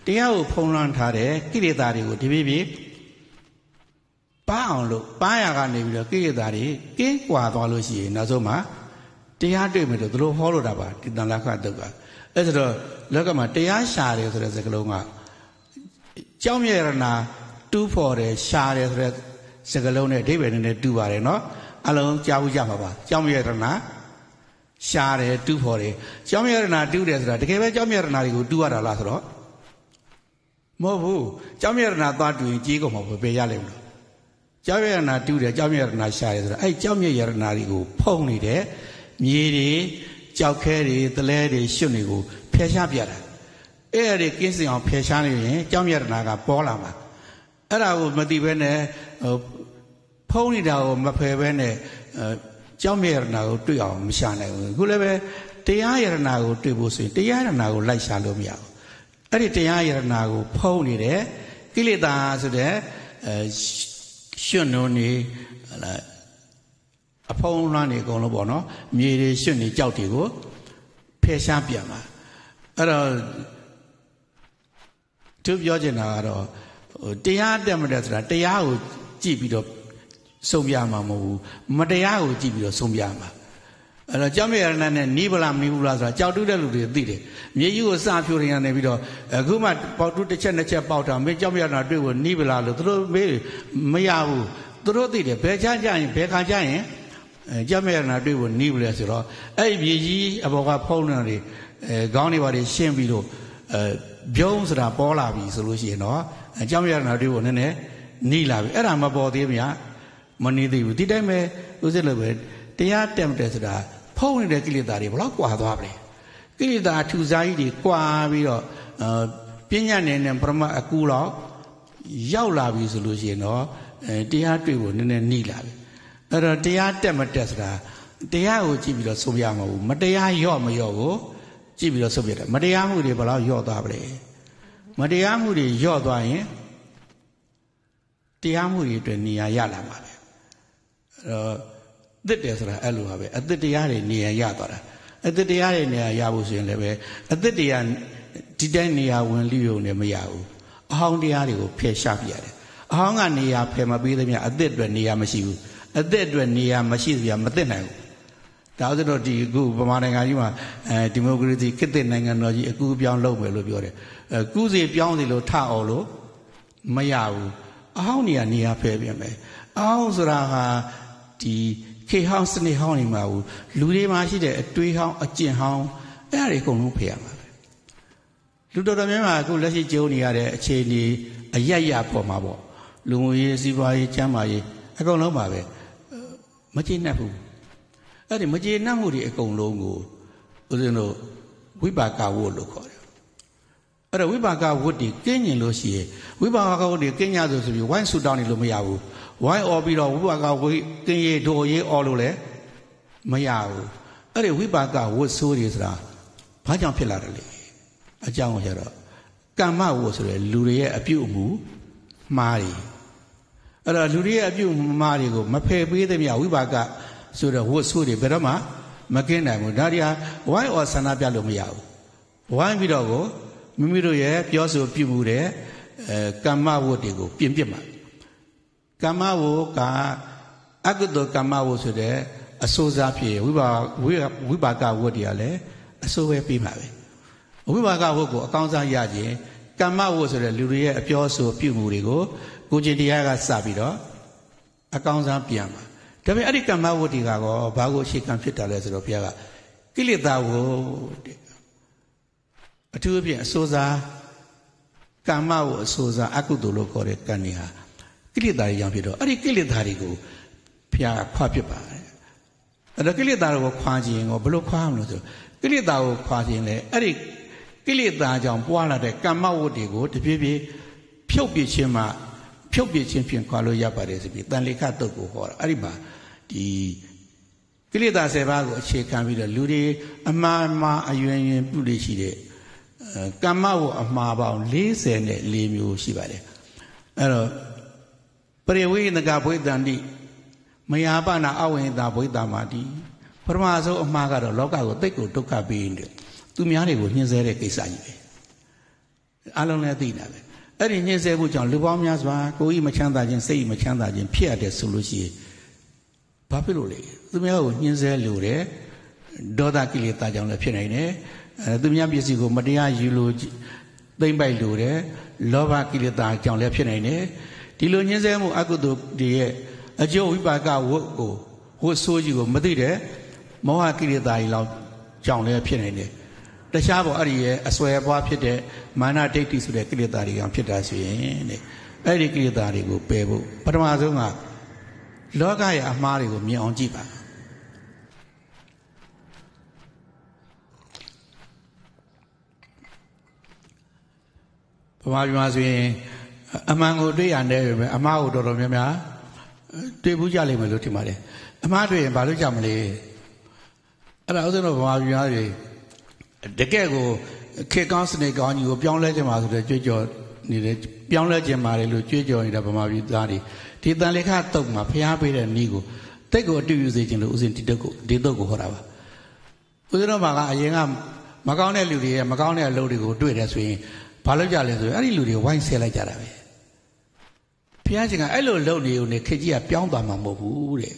တရားကိုဖုံးလွှမ်းထားတယ်ကိလေသာတွေကိုဒီပြပြပါအောင်လို့ပါရကနေပြီးတော့ကိလေသာတွေကင်းကွာသွားလို့ရှိရင်နောက်ဆုံးမှာတရားတွေ့မယ်လို့သူတို့ဟောလို့တာပါဒီတန်လေးခတ်တုံကအဲ့ဆိုတော့လောကမှာတရားရှာတယ်ဆိုတဲ့စကားလုံးကကြောင်းမြရနာတူးဖော်တယ်ရှာတယ်ဆိုတဲ့စကားလုံးနဲ့အဓိပ္ပာယ်နဲ့တူပါတယ်နော်အလုံးကြားဘူးကြမှာပါကြောင်းမြရနာရှားတယ်တူးဖော်တယ်ကြောင်းမြရဏတူးတယ်ဆိုတာတကယ်ပဲကြောင်းမြရဏတွေကိုတူးရတာလားဆိုတော့မဟုတ်ဘူးကြောင်းမြရဏသွားတူရင်ကြေးကုန်မှာပဲရလိမ့်မလို့ကြောင်းမြရဏတူးတယ်ကြောင်းမြရဏရှားတယ်ဆိုတာအဲ့ကြောင်းမြရဏတွေကိုဖုံနေတယ်မြေတွေကြောက်ခဲတွေတလဲတွေရွှွတ်တွေကိုဖျက်ရှားပြတာအဲ့အဲ့ဒီကင်းစင်အောင်ဖျက်ရှားနေရင်ကြောင်းမြရဏကပေါ်လာမှာအဲ့ဒါကိုမသိဘဲနဲ့ဖုံးနေတာကိုမဖယ်ဘဲနဲ့ကြောက်မြရဏကိုတွေ့အောင်မရှာနိုင်ဘူးခုလည်းပဲတရားယရဏကိုတွေ့ဖို့ဆိုရင် တရားယရဏကိုလိုက်ရှာလို့မရဘူးအဲ့ဒီတရားယရဏကိုဖုံးနေတယ်ကိလေသာဆိုတဲ့အဲရွှွန့်နှုံးနေဟလာအဖုံးလွှမ်းနေအကုန်လုံးပေါ့နော်မြေတွေရွှွန့်နေကြောက်တွေကိုဖယ်ရှားပြန်ပါအဲ့တော့သူပြောချင်တာကတော့ဟိုတရားတက်မတက်ဆိုတာတရားကိုကြည့်ပြီးတော့ဆုံးပြမှာမဟုတ်ဘူးမတရားကိုကြည့်ပြီးတော့ဆုံးပြမှာအဲ့တော့ကြောင့်မရဏနဲ့နီးဗလာမီးဘူးလားဆိုတာကြောက်တူးတဲ့လူတွေသိတယ်မြေကြီးကိုစဖြိုရင်ကနေပြီးတော့အခုမှပေါတူးတစ်ချက်နှစ်ချက်ပေါက်တာမင်းကြောင့်မရဏတွေ့ဖို့နီးဗလာလို့သူတို့မေးမရဘူးသူတို့သိတယ်ဘယ်ချမ်းကြရင်ဘယ်ခါကြရင်ကြောင့်မရဏတွေ့ဖို့နီးဗလာဆိုတော့အဲ့ဒီမြေကြီးအပေါ်ကဖုံးနေတယ်ခေါင်းတွေပါတွေရှင်းပြီးတော့ပြုံးဆိုတာပေါ်လာပြီဆိုလို့ရှိရင်တော့ကြောင့်မရဏတွေ့ဖို့နည်းနည်းနီးလာပြီအဲ့ဒါမပေါ်သေးဘူးများမနေသေးဘူးဒီတိုင်းပဲဦးဇင်းလိုပဲတရားတက်မတယ်ဆိုတာဖုံးနေတဲ့ကိလေသာတွေဘလောက်ကွာသွားပါလဲကိလေသာထူစားကြီးတွေကွာပြီးတော့ပညာနဲ့နဲ့ပရမအကူတော့ရောက်လာပြီဆိုလို့ရှိရင်တော့တရားတွေ့ဖို့နည်းနည်းနှီးလာပြီအဲ့တော့တရားတက်မတက်ဆိုတာတရားကိုကြည့်ပြီးတော့ဆုံးပြမဟုတ်ဘူးမတရားရော့မရော့ကိုကြည့်ပြီးတော့ဆုံးပြတယ်မတရားမှုတွေဘလောက်ရော့သွားပါလဲမတရားမှုတွေရော့သွားရင်တရားမှုတွေအတွက်နေရာရလာမှာပဲတော့အစ်စ်တယ်ဆိုတာအဲ့လိုပါပဲအစ်စ်တရားတွေနေရာရသွားတာအစ်စ်တရားတွေနေရာရဖို့ဆိုရင်လည်းပဲအစ်စ်တရားဒီတိုင်းနေရာဝင်လိရုံနဲ့မရဘူးအဟောင်းတရားတွေကိုဖယ်ရှားပြရတယ်အဟောင်းကနေရာဖယ်မပေးသမျှအစ်စ်အတွက်နေရာမရှိဘူးအစ်စ်အတွက်နေရာမရှိသမျှမသိနိုင်ဘူးဒါဆိုတော့ဒီအခုဗမာနိုင်ငံကြီးမှာအဲဒီမိုကရေစီခေတ်သစ်နိုင်ငံတော်ကြီးအကူအပြောင်းလုပ်မယ်လို့ပြောတယ်အဲကုစီပြောင်းစီလို့ထအောင်လို့မရဘူးအဟောင်းနေရာနေရာဖယ်ပြင်မယ်အဟောင်းဆိုတာဟာဒီခေဟောင်းစနစ်ဟောင်းနေမှာဘူးလူတွေမှာရှိတဲ့အတွေးဟောင်းအကျင့်ဟောင်းအဲ့ဒါတွေအကုန်လုံးဖယ်ရမှာပဲလူတော်တော်များများအခုလက်ရှိကြုံနေရတဲ့အခြေအနေအယက်ရပေါ်မှာပေါ့လူငွေရေးစီးပွားရေးကျန်းမာရေးအကုန်လုံးပါပဲမကျေနပ်ဘူးအဲ့ဒီမကျေနပ်မှုတွေအကုန်လုံးကိုဦးဇင်းတို့ဝိပါကဝတ်လို့ခေါ်တယ်အဲ့တော့ဝိပါကဝတ်တွေကင်းကျင်လို့ရှိရင်ဝိပါကဝတ်တွေကင်းရဆိုဆိုပြီးဝိုင်းဆူတောင်းနေလို့မရဘူးဝိုင်းအော်ပြီးတော့ဝိပါကဝိကင်းရေဒိုရေအော်လို့လည်းမရဘူးအဲ့ဒီဝိပါကဝတ်ဆိုးတွေဆိုတာဘာကြောင့်ဖြစ်လာတယ်လဲအကြောင်းရတော့ကမ္မဝတ်ဆိုရယ်လူတွေရဲ့အပြုအမူမှားတယ်အဲ့တော့လူတွေရဲ့အပြုမှားတွေကိုမဖယ်ပေးသမျှဝိပါကဆိုတော့ဝတ်ဆိုးတွေဘယ်တော့မှမကင်းနိုင်ဘူးဒါတွေဟာဝိုင်းအော်ဆန္ဒပြလို့မရဘူးဝိုင်းပြီးတော့ကိုမိမိတို့ရဲ့ပြောဆိုပြုမှုတဲ့အဲကမ္မဝတ်တွေကိုပြင်ပစ်မှာကမ္မဝကအကုသိုလ်ကမ္မဝဆိုတဲ့အဆိုးစားဖြစ်ဝိပါဝိပါကဝတ်တရားလည်းအဆိုးပဲပြီးပါပဲဝိပါကဝတ်ကိုအကောင်းစားရခြင်းကမ္မဝတ်ဆိုတဲ့လူတွေရဲ့အပြောအဆိုပြုမှုတွေကိုကိုကျင်တရားကစပြီးတော့အကောင်းစားပြန်ပါဒါပေမဲ့အဲ့ဒီကမ္မဝတ်တွေကကောဘာကိုအရှိကံဖြစ်တာလဲဆိုတော့ဘုရားကကိလေသာဝတ်တဲ့အထူးအဖြင့်အဆိုးစားကမ္မဝတ်အဆိုးစားအကုသိုလ်လို့ခေါ်တဲ့ကံတွေဟာကိလေသာတွေကြောင့်ဖြစ်တော့အဲ့ဒီကိလေသာတွေကိုဖျားခွာဖြစ်ပါတယ်အဲ့တော့ကိလေသာတွေကိုခွာခြင်းကိုဘယ်လိုခွာမလို့ဆိုကိလေသာကိုခွာခြင်းလေအဲ့ဒီကိလေသာကြောင့်ပွားလာတဲ့ကမ္မဝတ္တိကိုတပြေးပြေးဖြုတ်ပြခြင်းမှဖြုတ်ပြခြင်းဖြင့်ခွာလို့ရပါတယ်ဆိုပြီးတန်လေခတုတ်ကိုဟောတာအဲ့ဒီမှာဒီကိလေသာ7ပါးကိုအခြေခံပြီးတော့လူတွေအမှားမှားအယွင်ယွင်ပြုလို့ရှိတဲ့ကမ္မဝအမှားပေါင်း44မျိုးရှိပါတယ်အဲ့တော့ပရိဝေနကဘွေတန်တိမယာပနာအဝိနေတာဘွေတာမာတိပထမဆုံးအမှားကတော့လောကကိုတိတ်ကိုဒုက္ခပေးနေတယ်သူများတွေကိုညှင်းဆဲတဲ့ကိစ္စကြီးပဲအလုံးလည်းသိတာပဲအဲ့ဒီညှင်းဆဲမှုကြောင့်လူပေါင်းများစွာကိုယ်ဤမချမ်းသာခြင်းစိတ်ဤမချမ်းသာခြင်းဖြစ်ရတဲ့ဆိုလို့ရှိရင်ဘာဖြစ်လို့လဲသူများကိုညှင်းဆဲလို့တယ်ဒေါသကိလေသာကြောင့်လည်းဖြစ်နိုင်တယ်သူများပစ္စည်းကိုမတရားယူလို့သိမ့်ပိုက်လို့တယ်လောဘကိလေသာကြောင့်လည်းဖြစ်နိုင်တယ်ဒီလိုညှင်းဆဲမှုအကုသိုလ်တွေရဲ့အကျိုးဝိပါကဝတ်ကိုဝတ်ဆိုးကြီးကိုမသိတဲ့မောဟကိလေသာကြီးလောက်ကြောင့်လည်းဖြစ်နေတယ်တခြားပေါ်အဲ့ဒီရဲ့အစွဲပွားဖြစ်တဲ့မာနဒိဋ္ဌိဆိုတဲ့ကိလေသာတွေကြောင့်ဖြစ်တာဆိုရင်တဲ့အဲ့ဒီကိလေသာတွေကိုပယ်ဖို့ပထမဆုံးကလောကရဲ့အမှားတွေကိုမြင်အောင်ကြည့်ပါဗမာပြည်မှာဆိုရင်အမှန်ကိုတွေ့ရနေပြီပဲအမှားကိုတော်တော်များများတွေ့ဘူးကြလိမ့်မယ်လို့ထင်ပါတယ်အမှားတွေ့ရင်ဘာလို့ကြမလဲအဲ့ဒါဥစဉ်တော့ဗမာပြည်သားတွေတကယ်ကိုခေကောင်းစနစ်ကောင်းကြီးကိုပြောင်းလဲခြင်းပါဆိုတဲ့ကြွေးကြော်နေတယ်ပြောင်းလဲခြင်းပါတယ်လို့ကြွေးကြော်နေတာဗမာပြည်သားတွေဒီတန်လေခတုတ်မှာဖျားပေးတဲ့နီးကိုတိတ်ကိုအတူယူစေခြင်းလို့ဥစဉ်ဒီတုတ်ကိုဒီတုတ်ကိုဟောတာပါဥစဉ်တော့မှာကအရင်ကမကောင်းတဲ့လူတွေရဲ့မကောင်းတဲ့အလုပ်တွေကိုတွေ့တယ်ဆိုရင်ဘာလို့ကြလဲဆိုရင်အဲ့ဒီလူတွေဝိုင်းဆဲလိုက်ကြတာပဲဘုရားရှင်ကအဲ့လိုလုပ်နေုံနဲ့ခေကြီးကပြောင်းသွားမှာမဟုတ်ဘူးတဲ့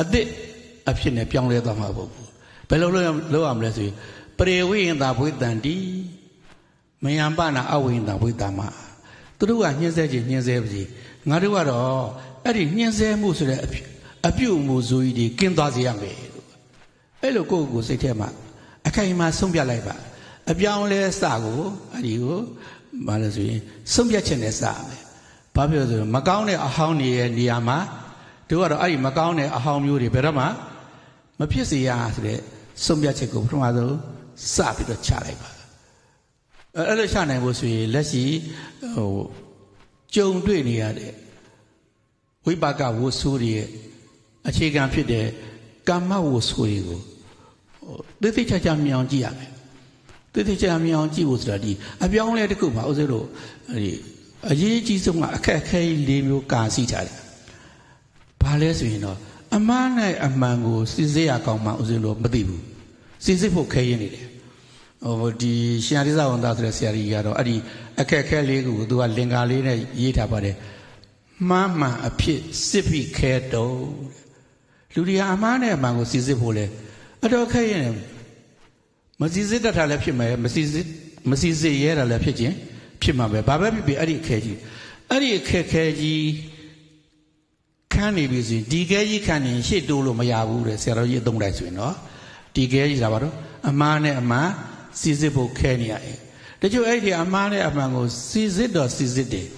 အသစ်အဖြစ်နဲ့ပြောင်းလဲသွားမှာမဟုတ်ဘူးဘယ်လိုလုပ်လုပ်ရမလဲဆိုရင်ပရိဝိယင်တာဘွေတန်တီမယံပနာအဝိယင်တာဘွေတမသူတို့ကညှင်းဆဲခြင်းညှင်းဆဲပါစီငါတို့ကတော့အဲ့ဒီညှင်းဆဲမှုဆိုတဲ့အဖြစ်အပြုတ်မှုဆိုကြီးတွေကင်းသွားစေရမယ်လို့အဲ့လိုကိုယ့်ကိုယ်စိတ်ထဲမှာအခိုင်အမာဆုံးဖြတ်လိုက်ပါအပြောင်းလဲစကိုအဲ့ဒီကိုမလဲဆိုရင်ဆုံးဖြတ်ခြင်းနဲ့စမယ်ဘာဖြစ်လို့ဆိုမကောင်းတဲ့အဟောင်းတွေရဲ့နေရာမှာတို့ကတော့အဲ့ဒီမကောင်းတဲ့အဟောင်းမျိုးတွေဘယ်တော့မှမဖြစ်စေရဆိုတဲ့ဆုံးဖြတ်ချက်ကိုပထမဆုံးစပြီးတော့ချလိုက်ပါအဲ့လိုချနိုင်ဖို့ဆိုရင်လက်ရှိဟိုကြုံတွေ့နေရတဲ့ဝိပါကဝဆူတွေရဲ့အခြေခံဖြစ်တဲ့ကာမဝဆူတွေကိုသိသိချာချာမြင်အောင်ကြည့်ရမယ်သိသိချာချာမြင်အောင်ကြည့်ဖို့ဆိုတာဒီအပြောင်းလဲတစ်ခုမှာဥစ္စာတို့ဒီအရေးကြီးဆုံးကအခက်အခဲ၄မျိုးကာစီထားတယ်။ဘာလဲဆိုရင်တော့အမှားနဲ့အမှန်ကိုစစ်စစ်ရကောင်မှဦးဇင်းတို့မသိဘူး။စစ်စစ်ဖို့ခဲရင်နေတယ်။ဟိုဒီရှင်ရိဇဝန္တဆိုတဲ့ဆရာကြီးကတော့အဲ့ဒီအခက်အခဲလေးကိုသူကလင်္ကာလေးနဲ့ရေးထားပါတယ်။မှားမှန်အဖြစ်စစ်ပြီးခဲတော့လူတွေဟာအမှားနဲ့အမှန်ကိုစစ်စစ်ဖို့လဲအတော်ခဲရင်မစစ်စစ်တတ်တာလည်းဖြစ်မယ်မစစ်စစ်မစစ်စစ်ရဲတာလည်းဖြစ်ခြင်း။ဖြစ်မှာပဲဘာပဲဖြစ်ဖြစ်အဲ့ဒီအခက်ကြီးအဲ့ဒီအခက်ခဲကြီးခန်းနေပြီဆိုရင်ဒီခဲကြီးခန်းနေရှေ့တိုးလို့မရဘူးတဲ့ဆရာတော်ကြီးအသုံးတိုက်ဆိုရင်နော်ဒီခဲကြီးဒါပါတော့အမားနဲ့အမားစီစစ်ဖို့ခဲနေရတယ်တချို့အဲ့ဒီအမားနဲ့အမှန်ကိုစီစစ်တော့စီစစ်တယ်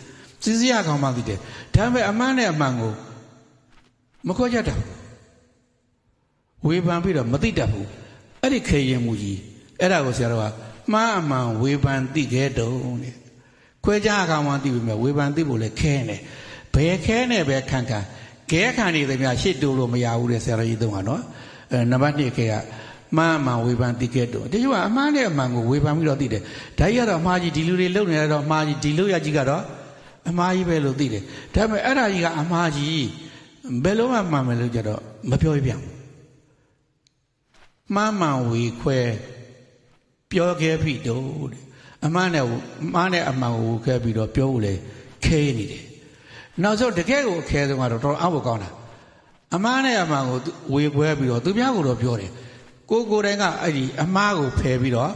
စီစစ်ရကောင်းမှသိတယ်ဒါပေမဲ့အမှန်နဲ့အမှန်ကိုမခွဲကြတာဝေဖန်ပြီးတော့မသိတတ်ဘူးအဲ့ဒီခေရင်မူကြီးအဲ့ဒါကိုဆရာတော်ကမှားအမှန်ဝေဖန်သိခဲ့တုံးတဲ့ခွဲခြားကောင်မှသိပြီမဲ့ဝေဖန်သိဖို့လည်းခဲနေဘယ်ခဲနေပဲခံခံကဲခံနေသမျှရှစ်တိုးလို့မရဘူးတဲ့ဆရာတော်ကြီးသုံးကနော်အဲနံပါတ်2ခဲကမှန်မှန်ဝေဖန်သိခဲ့တော့တချို့ကအမှားနဲ့အမှန်ကိုဝေဖန်ပြီးတော့သိတယ်ဒါကြီးကတော့အမှားကြီးဒီလူတွေလုံနေတော့အမှားကြီးဒီလူရကြီးကတော့အမှားကြီးပဲလို့သိတယ်ဒါပေမဲ့အဲ့ဒါကြီးကအမှားကြီးဘယ်လုံးမှမှန်မယ်လို့ကြတော့မပြောပြပြန်မှန်မှန်ဝေခွဲပြောခဲ့ပြီတော့တဲ့အမှားနဲ့အမှားနဲ့အမှန်ကိုဝေခဲပြီးတော့ပြောဖို့လေခဲနေတယ်နောက်ဆုံးတကယ်ကိုအခဲဆုံးကတော့တော်တော်အဖို့ကောင်းတာအမှားနဲ့အမှန်ကိုဝေခွဲပြီးတော့သူများကိုတော့ပြောတယ်ကိုကိုယ်တိုင်ကအဲ့ဒီအမှားကိုဖယ်ပြီးတော့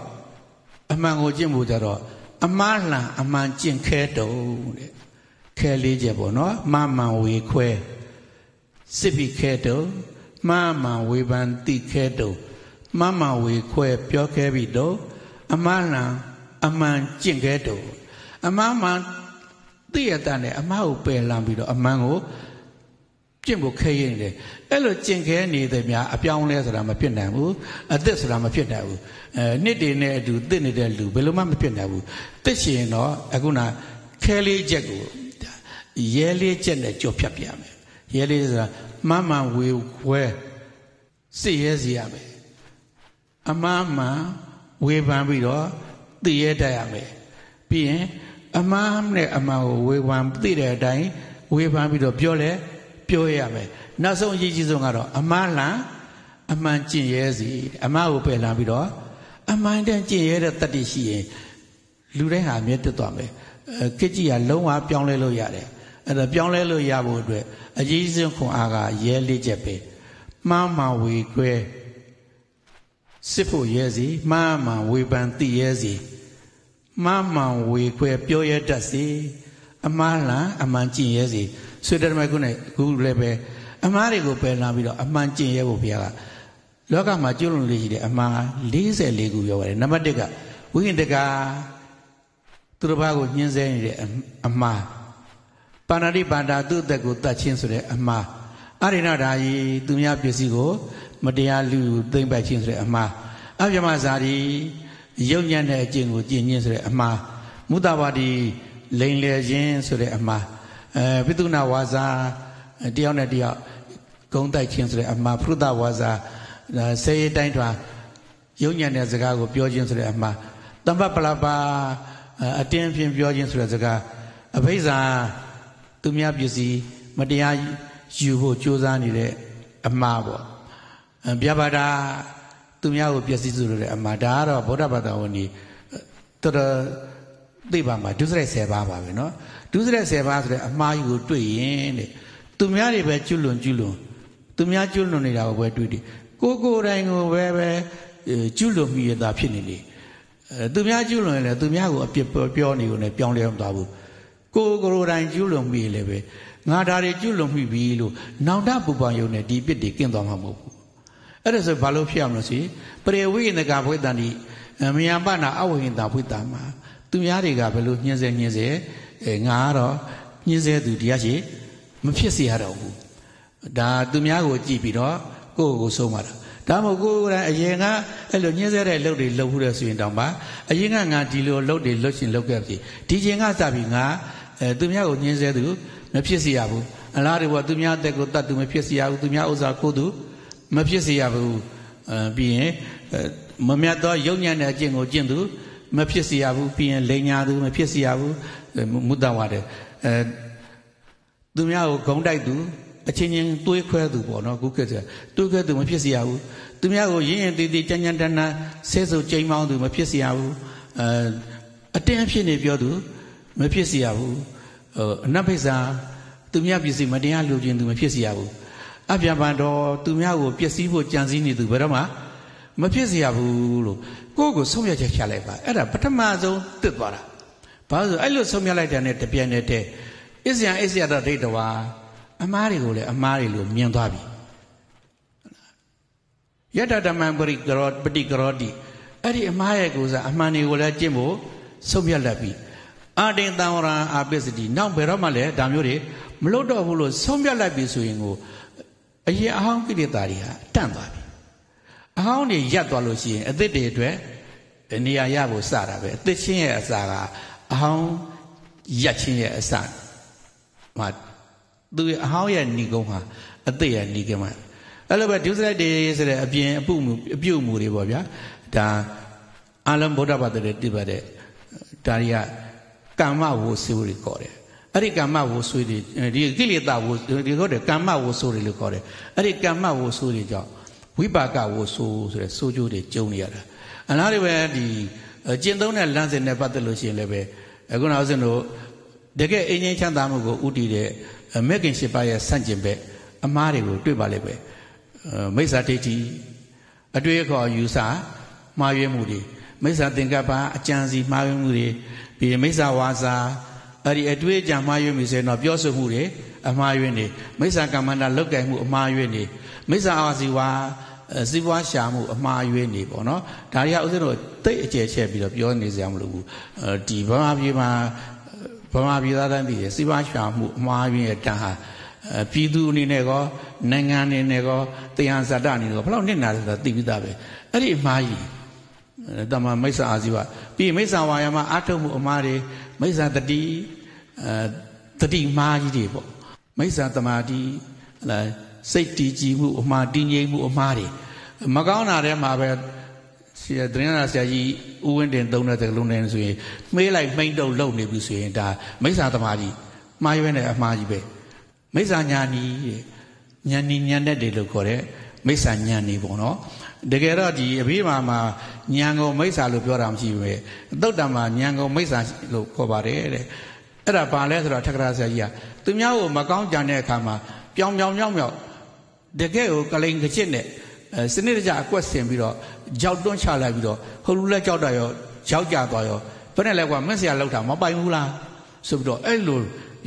အမှန်ကိုကျင့်ဖို့ကြတော့အမှားလှန်အမှန်ကျင့်ခဲတုံတဲ့ခဲလေးချက်ပေါ့နော်မမှန်ဝေခွဲစစ်ပြီးခဲတုံမမှန်ဝေပန်တိခဲတုံမမှန်ဝေခွဲပြောခဲပြီးတော့အမှားလှန်အမှန်ကျင့်ခဲ့တော်အမှန်မှသိရတဲ့နဲ့အမှားကိုပယ်လံပြီးတော့အမှန်ကိုကျင့်ဖို့ခဲရင်လေအဲ့လိုကျင့်ခဲနေတဲ့များအပြောင်းလဲဆိုတာမဖြစ်နိုင်ဘူးအသက်ဆိုတာမဖြစ်နိုင်ဘူးအဲနှစ်တည်နဲ့အတူသိနေတဲ့လူဘယ်လိုမှမဖြစ်နိုင်ဘူးသိရှင်တော့အခုနခဲလေးချက်ကိုရဲလေးချက်နဲ့ကြော်ဖြတ်ပြမယ်ရဲလေးဆိုတာမှန်မှန်ဝေခွဲစစ်ရဲစီရမယ်အမှားမှန်ဝေဖန်ပြီးတော့သိရတတ်ရမယ်ပြီးရင်အမှားနဲ့အမှန်ကိုဝေဖန်သိတဲ့အတိုင်းဝေဖန်ပြီးတော့ပြောလဲပြောရမယ်နောက်ဆုံးအရေးကြီးဆုံးကတော့အမှားလားအမှန်ကျင့်ရဲစီအမှားကိုပယ်လာပြီးတော့အမှန်တန်ကျင့်ရဲတဲ့တတိရှိရင်လူတိုင်းဟာမြဲတက်သွားမယ်ကိစ္စကလုံးဝပြောင်းလဲလို့ရတယ်အဲ့ဒါပြောင်းလဲလို့ရဖို့အတွက်အရေးကြီးဆုံးခွန်အားကရဲလေးချက်ပဲမှားမှာဝေကွဲစစ်ဖို့ရဲစီမှားမှန်ဝေဖန်သိရဲစီမှားမှန်ဝေခွဲ ပြောရတတ်စီအမှားလားအမှန်ကျင့်ရဲစီဆွေတရမကုနဲ့အခုလည်းပဲအမှားတွေကိုပယ်လာပြီးတော့အမှန်ကျင့်ရဲဖို့ဘုရားကလောကမှာကျွလွန်လေးရှိတဲ့အမှား44ခုပြောပါတယ်နံပါတ်1ကဝိင္တကာသူတစ်ပါးကိုညှင်းဆဲနေတဲ့အမှားပါဏာတိပါဒာသူ့အသက်ကိုတတ်ခြင်းဆိုတဲ့အမှားအရိဏဒါယီသူများပစ္စည်းကိုမတရားလူသိမ့်ပိုက်ခြင်းဆိုတဲ့အမှားအပြမဇာတိရုပ်ညံ့တဲ့အကျင့်ကိုကျင့်ခြင်းဆိုတဲ့အမှားမုတဝါဒီလိန်လည်ခြင်းဆိုတဲ့အမှားအဲပိသုနာဝါစာတယောက်နဲ့တယောက်ဂုံတိုက်ခြင်းဆိုတဲ့အမှားဖုဒ္ဒဝါစာဆေးတိုင်းထွာရုပ်ညံ့တဲ့စကားကိုပြောခြင်းဆိုတဲ့အမှားတမ္ပပလပါအတင်းအဖျင်းပြောခြင်းဆိုတဲ့စကားအဘိဇာသူများပစ္စည်းမတရားယူဖို့ကြိုးစားနေတဲ့အမှားပေါ့ပြပါဒာသူများကိုပျက်စီးစုလို့တဲ့အမှားဒါကတော့ဗုဒ္ဓဘာသာဝင်ကြီးတော်တော်သိပါမှာဒုစရိုက်10ပါးပါပဲเนาะဒုစရိုက်10ပါးဆိုတဲ့အမှားကြီးကိုတွေ့ရင်တဲ့သူများတွေပဲကျွလွန်ကျွလွန်သူများကျွလွန်နေတာကိုပဲတွေ့တယ်ကိုကိုယ်တိုင်ကိုပဲပဲကျွလွန်မိရတာဖြစ်နေလေသူများကျွလွန်ရင်လည်းသူများကိုအပြစ်ပြောနေကုန်လည်းပြောင်းလဲမသွားဘူးကိုကိုယ်တိုင်ကျွလွန်မိလည်းပဲငါဒါတွေကျွလွန်မိပြီလို့နောင်တပူပန်ယုံနဲ့ဒီပြစ်တွေကင်းသွားမှာမဟုတ်ဘူးအဲ့ဒါဆိုဘာလို့ဖြစ်အောင်လို့စီပရိဝိနကဘွေတန်ဒီမယံပနာအဝိဟိတာဘွေတန်မှာသူများတွေကဘယ်လိုညှင်းဆဲညှင်းဆဲအဲငါကတော့ညှင်းဆဲသူတရားရှိမဖြစ်เสียရတော့ဘူးဒါသူများကိုကြည့်ပြီးတော့ကိုယ့်ကိုယ်ဆုံးပါတာဒါမှမဟုတ်ကိုယ်ကအရင်ကအဲ့လိုညှင်းဆဲတဲ့လုပ်တွေလုပ်ဘူးတဲ့ဆိုရင်တောင်ပါအရင်ကငါဒီလိုလုပ်တွေလုပ်ရှင်လုပ်ခဲ့ပြီဒီချိန်ကစပြီးငါအဲသူများကိုညှင်းဆဲသူမဖြစ်เสียရဘူးအလားတူပါသူများအသက်ကိုတတ်သူမဖြစ်เสียရဘူးသူများဥစ္စာကိုသူမဖြစ်စေရဘူးပြီးရင်မမြတ်သောယုံညံ့တဲ့အကျင့်ကိုကျင့်သူ မဖြစ်စေရဘူးပြီးရင်လိန်ညာသူမဖြစ်စေရဘူးမုဒ္ဒဝါတဲ့အဲသူများကိုဂုံတိုက်သူအချင်းချင်းတွေးခွဲသူပေါ့နော်ခုခေတ်ကတွေးခွဲသူမဖြစ်စေရဘူးသူများကိုရင်းရင်တည်တည်ကြမ်းကြမ်းတမ်းတမ်းဆဲဆုပ်ကြိမ်းမောင်းသူမဖြစ်စေရဘူးအဲအတင်းအဖြစ်နေပြောသူမဖြစ်စေရဘူးဟိုအနတ်ဖိဆာသူများပြည်စီမတရားလူကျင်သူမဖြစ်စေရဘူးအပြပန်တော်သူများကိုပျက်စီးဖို့ကြံစည်နေသူဘယ်တော့မှမဖြစ်เสียဘူးလို့ကိုယ့်ကိုဆုံးဖြတ်ချက်ချလိုက်ပါအဲ့ဒါပထမဆုံးတစ်သွားတာဘာလို့အဲ့လိုဆုံးဖြတ်လိုက်တဲ့နဲ့တပြိုင်တည်းတည်းအစ္စယံအစ္စယတဒိဋ္ဌဝါအမားတွေကိုလည်းအမားတွေလို့မြင်သွားပြီယတတမံပရိကရောပတိကရောတိအဲ့ဒီအမားရဲ့ကိုယ်စားအမှန်တွေကိုလည်းကျင့်ဖို့ဆုံးဖြတ်လိုက်ပြီအာတင်တံဝရံအာပစ္စတိနောက်ဘယ်တော့မှလည်းဒါမျိုးတွေမလွတ်တော့ဘူးလို့ဆုံးဖြတ်လိုက်ပြီဆိုရင်ကိုအရင်အဟောင်းကိလေသာတွေဟာတန့်သွားပြီအဟောင်းတွေရပ်သွားလို့ရှိရင်အသစ်တွေအတွက်နေရာရဖို့စတာပဲအသစ်ချင်းရဲ့အစာကအဟောင်းရပ်ချင်းရဲ့အစာမှာသူအဟောင်းရဲ့ဏီကုံဟာအသစ်ရဲ့ဏီကုံမှာအဲ့လိုပဲဒုစရိုက်တွေဆိုတဲ့အပြင်အပုမှုအပြုတ်မှုတွေပေါ့ဗျာဒါအလုံးဗုဒ္ဓဘာသာတွေတိပတ်တဲ့ဒါရီကကမ္မဝိုစီဝတွေခေါ်တယ်အဲ့ဒီကမ္မဝိုဆွေးတွေဒီကိလေသာဝိုဒီဟုတ်တယ်ကမ္မဝိုဆိုးတွေလို့ခေါ်တယ်အဲ့ဒီကမ္မဝိုဆိုးတွေကြောင့်ဝိပါကဝိုဆိုးဆိုတဲ့ဆိုးကျိုးတွေကျုံနေရတာအလားတူပဲဒီကျင့်သုံးတဲ့လမ်းစဉ်နဲ့ပတ်သက်လို့ရှိရင်လည်းပဲအခုနောက်ဆုံးတို့တကယ်အင်းချင်းချမ်းသာမှုကိုဥတည်တဲ့မေခင်ရှိပါရဲ့ဆန့်ကျင်ဘက်အမားတွေကိုတွေ့ပါလိမ့်မယ်မိစ္ဆာဒိဋ္ဌိအတွေ့အခေါ်ယူဆမှားယွင်းမှုတွေမိစ္ဆာသင်္ကပ္ပအကြံစီမှားယွင်းမှုတွေပြီးရင်မိစ္ဆာဝါစာအဲ့ဒီအတွေ့အကြံမှားယွင်းပြီဆိုရင်တော့ပြောဆိုမှုတွေအမှားယွင်းနေမိစ္ဆာကမ္မန္တလုတ်ကင်မှုအမှားယွင်းနေမိစ္ဆာအာစီဝါစီးပွားရှာမှု အမှားယွင်းနေပေါ့နော်ဒါတွေကဥစဉ်တော့တိတ်အကျယ်ချက်ပြီးတော့ပြောနေစရာမလိုဘူးဒီဗမာပြည်မှာဗမာပြည်သားတိုင်းပြည်ရဲ့စီးပွားရှာမှုအမှားယွင်းရဲ့တန်ဟာပြည်သူအနေနဲ့ကောနိုင်ငံအနေနဲ့ကောတရားစတအနေနဲ့ကောဘယ်လောက်နစ်နာလဲဆိုတာသိပြီးသားပဲအဲ့ဒီအမှားကြီးတမမိစ္ဆာအာဇီဝပြီးမိစ္ဆာဝါယမအာထုတ်မှုအမှားတွေမိစ္ဆာတတိအဲတတိမှားကြီးတွေပေါ့မိစ္ဆာတမာတိဟလာစိတ်တည်ကြည်မှုအမှားတည်ငြိမ်မှုအမှားတွေမကောင်းတာထဲမှာပဲဆရာတရဏဆရာကြီးဦးဝင်းတင်သုံးတဲ့သကလုံးနဲ့ဆိုရင်မေးလိုက်မိမ့်တုပ်လုံနေပြီဆိုရင်ဒါမိစ္ဆာတမာတိမှားရွေးနေအမှားကြီးပဲမိစ္ဆာညာနီညံနီညံတဲ့တွေလို့ခေါ်တဲ့မိစ္ဆာညံနေပေါ့နော်တကယ်တော့ဒီအဘိဓမ္မာမှာဉာဏ်ကုန်မိစ္ဆာလို့ပြောတာမရှိဘူးပဲအတုတ္တမှာဉာဏ်ကုန်မိစ္ဆာလို့ခေါ်ပါတယ်တဲ့အဲ့ဒါဘာလဲဆိုတော့ထက္ကရာဆရာကြီးကသူများကိုမကောင်းကြတဲ့အခါမှာပြောင်ပြောင်မြောက်မြောက်တကယ်ကိုကလိန်ကချစ်နဲ့စနစ်တကျအကွက်ဆင်ပြီးတော့ကြောက်တွန်းချလိုက်ပြီးတော့ဟိုလူလက်ကြောက်တာရောကြောက်ကြသွားရောဘယ်နဲ့လဲကွာမက်ဆရာလောက်တာမပိုင်ဘူးလားဆိုပြီးတော့အဲ့လို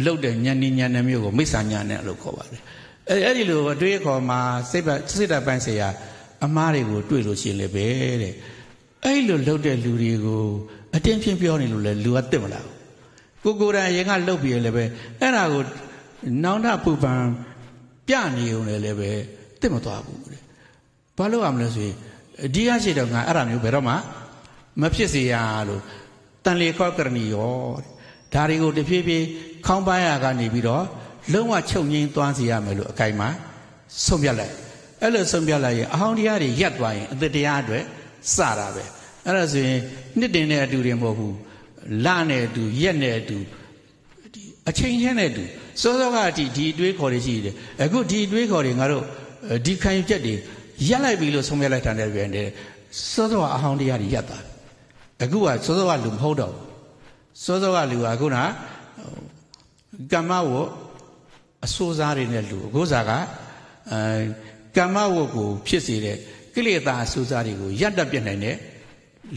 လောက်တဲ့ညဏ်ညဏ်နဲ့မျိုးကိုမိစ္ဆာညဏ်နဲ့လို့ခေါ်ပါတယ်အဲ့အဲ့ဒီလိုအတွေ့အခေါ်မှာစိတ်စိတ်တပိုင်းဆရာအမားတွေကိုတွေ့လို့ရှိရင်လည်းပဲတဲ့အဲ့လိုလှုပ်တဲ့လူတွေကိုအတင်းဖြင်းပြောနေလို့လည်းလူကတက်မလာဘူးကိုကိုယ်တိုင်ရင်ကလှုပ်ပြီးရလည်းပဲအဲ့ဒါကိုနောင်တပူပန်ပြနေုံနဲ့လည်းပဲတက်မသွားဘူးတဲ့ဘာလို့ရမလဲဆိုရင်ဒီရရှိတော့ငါအဲ့ဒါမျိုးဘယ်တော့မှမဖြစ်စေရလို့တန်လေခောကရဏီရောတဲ့ဒါတွေကိုတဖြည်းဖြည်းခေါင်းပိုင်းရကနေပြီးတော့လုံးဝချုပ်ငြိမ်းသွားစေရမယ်လို့အကိုင်မှာဆုံးဖြတ်လိုက်အဲ့လိုဆုံးဖြတ်လိုက်ရင်အဟောင်းတရားတွေရက်သွားရင်အတ္တတရားအတွက်စတာပဲအဲ့ဒါဆိုရင်နှစ်တင်တဲ့အတူတွေမဟုတ်ဘူးလနဲ့အတူရက်နဲ့အတူဒီအချိန်ချင်းနဲ့အတူစောစောကအတိဒီအတွေးခေါ်တွေရှိတယ်အခုဒီအတွေးခေါ်တွေငါတို့ဒီခံယူချက်တွေရက်လိုက်ပြီလို့ဆုံးဖြတ်လိုက်တာနဲ့ပြန်တယ်စောစောကအဟောင်းတရားတွေရက်သွားအခုကစောစောကလူမဟုတ်တော့ဘူးစောစောကလူကခုနကမ္မဝအဆိုးစားတွေနဲ့လူအခုစားကအဲကမ္မဝတ်ကိုဖြစ်စေတဲ့ကိလေသာစူးစားတွေကိုရပ်တတ်ပြနိုင်တဲ့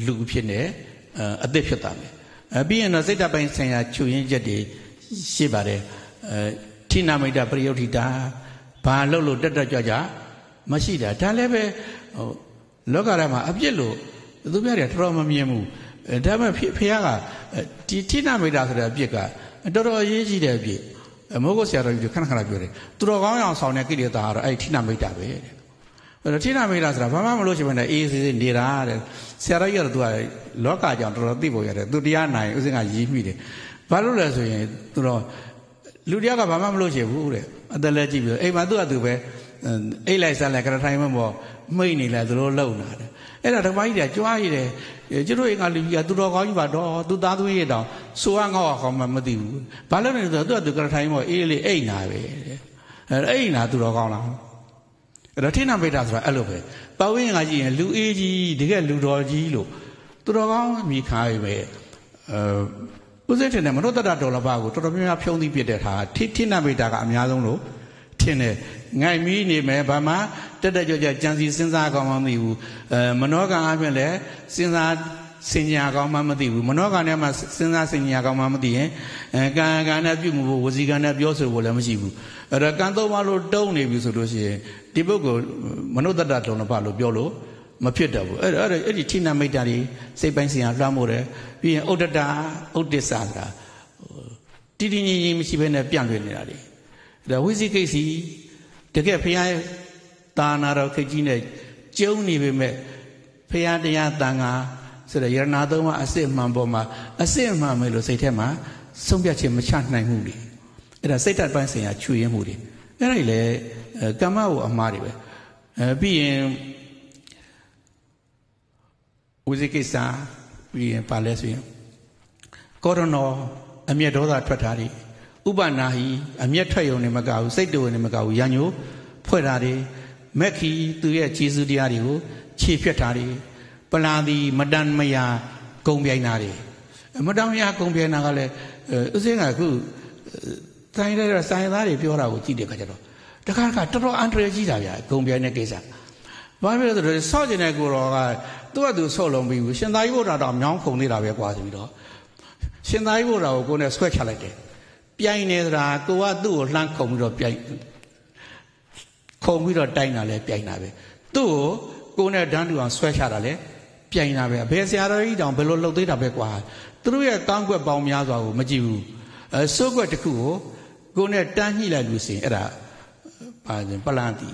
လူဖြစ်နေအသစ်ဖြစ်သွားမယ်။ပြီးရင်တော့စိတ်တပိုင်းဆိုင်ရာချူရင်းချက်တွေရှိပါတယ်။အဲထိနာမိတ်တာပရိယုဋ္ဌိတာဘာလို့လို့တက်တက်ကြွကြမရှိတာဒါလည်းပဲဟိုလောကရမှာ အပြစ်လို့သူများတွေတော်တော်မမြင်ဘူး။ဒါပေမဲ့ဖះကဒီထိနာမိတ်တာဆိုတဲ့အပြစ်ကတော်တော်အရေးကြီးတဲ့အပြစ်။မိုးကုတ်ဆရာတော်ကြီးကခဏခဏပြောတယ်သူတော်ကောင်းရအောင်ဆောင်တဲ့ကိလေသာကတော့အဲ့ထိနာမိတ်တာပဲတဲ့အဲ့တော့ထိနာမိတ်တာဆိုတာဘာမှမလို့ရှိမှလည်းအေးစေးစေးနေတာတဲ့ဆရာတော်ကြီးကတော့သူကလောကကြောင့်တော်တော်သိဖို့ရတယ်သူတရားနိုင်ဥစဉ်ကရည်မိတယ်ဘာလို့လဲဆိုရင်သူတော့လူတရားကဘာမှမလို့ရှိဘူးတဲ့အသက်လက်ကြည့်ပြီးအိမ်မှာသူ့အတူပဲအိတ်လိုက်စားလိုက်ကရထိုင်မမောမိတ်နေလဲသူတို့လုံလာတယ်အဲ့ဒါဓမ္မကြီးကကြွားရည်တယ်ကျတို့အင်္ဂါလူကြီးကသူတော်ကောင်းကြီးပါတော့သူသားသွေးရတောင်ဆိုရငေါ့အောင်မှမသိဘူးဘာလို့လဲဆိုတော့သူကသူကရထိုင်းပေါ့အေးလေးအိတ်နာပဲအဲ့အိတ်နာသူတော်ကောင်းလားအဲ့တော့ထိဏမိတ်တာဆိုတာအဲ့လိုပဲပဝင်းကကြီးရင်လူအေးကြီးတကယ်လူတော်ကြီးလို့သူတော်ကောင်းမိခါရပဲအဲဦးစိတ်ထင်တယ်မနောတ္တဒေါ်လာပါကိုတော်တော်များများဖြုံးသိပြတဲ့ဟာထိထိဏမိတ်တာကအများဆုံးလို့ထင်တယ်ငိုက်မီးနေမယ်ဘာမှတက်တက်ကြွကြွကြံစီစဉ်းစားကောင်းမှမသိဘူးအဲမနောကံအပြင်လည်းစဉ်းစားစင်ညာကောင်းမှမသိဘူးမနောကံထဲမှာစဉ်းစားစင်ညာကောင်းမှမသိရင်အဲကံကံနဲ့ပြုမှုဖို့ဝစီကံနဲ့ပြောဆိုဖို့လည်းမရှိဘူးအဲ့တော့ကံသုံးပါလို့တုံးနေပြီဆိုလို့ရှိရင်ဒီပုဂ္ဂိုလ်မနုဿတ္တတုံတော့ဖလို့ပြောလို့မဖြစ်တော့ဘူးအဲ့တော့အဲ့ဒီဌိနမိတ်တာတွေစိတ်ပိုင်းစင်ဟာလွှမ်းမိုးတယ်ပြီးရင်ဥဒ္ဒတာဥဒ္ဒစ္စဆိုတာတည်တည်ငြိမ်ငြိမ်မရှိဘဲနဲ့ပြန့်လွင်နေတာလေဒါဝိသိကိစ္စတကယ်ဖရာရဲ့တာနာတော်ခကြီးနဲ့ကျုံနေပေမဲ့ဖရာတရားတန်ခါဆိုတော့ယရနာသုံးပါအစစ်အမှန်ပေါ်မှာအစစ်အမှန်ပဲလို့စိတ်ထဲမှာဆုံးဖြတ်ခြင်းမချနိုင်ဘူးလေအဲ့ဒါစိတ်ဓာတ်ပိုင်းဆိုင်ရာချွေရင်းမှုတွေအဲ့ဒါလေကမ္မကိုအမှားတွေပဲအဲပြီးရင်ဦးဇိကိစ္စပြီးရင်ပါလဲဆိုရင်ကောရနောအမျက်ဒေါသထွက်တာတွေဥပနာဟိအမျက်ထွက်ရုံနဲ့မကဘူးစိတ်တူနဲ့မကဘူးရညိုဖွဲ့တာတွေမက်ခီသူရဲ့ခြေစူးတရားတွေကိုခြေဖြတ်တာတွေပလာသည်မတန်မယာဂုံပြိုင်တာတွေမတန်မယာဂုံပြိုင်တာကလည်းဥစဉ်ကခုတိုင်းတဲ့ဆိုင်သားတွေပြောတာကိုကြည့်တဲ့ခါကျတော့တခါကတော်တော်အန်တရယ်ကြီးတာဗျာဂုံပြိုင်တဲ့ကိစ္စဘာဖြစ်လို့လဲဆော့ကျင်တဲ့ကိုတော်ကသူ့အတူဆော့လုံးပြီးဘူးရှင်သာရိပုတ္တရာတော်မြောင်းခုန်နေတာပဲကွာဆိုပြီးတော့ရှင်သာရိပုတ္တရာကိုကိုယ်နဲ့ဆွဲချလိုက်တယ်ပြိုင်နေသလားကိုကသူ့ကိုလှမ်းခုံပြီးတော့ပြိုင်ခုံပြီးတော့တိုက်တာလဲပြိုင်တာပဲသူ့ကိုကိုနဲ့ဒန်းတူအောင်ဆွဲချတာလဲပြိုင်တာပဲဘယ်ဆရာတော်ကြီးတောင်ဘယ်လိုလှုပ်သေးတာပဲကွာသူတို့ရဲ့ကောင်းကွက်ပေါင်းများစွာကိုမကြည့်ဘူးအဲစိုးကွက်တစ်ခုကိုကိုနဲ့တန်းညှိလိုက်လို့ဆိုရင်အဲ့ဒါပါရင်ပလန်တီ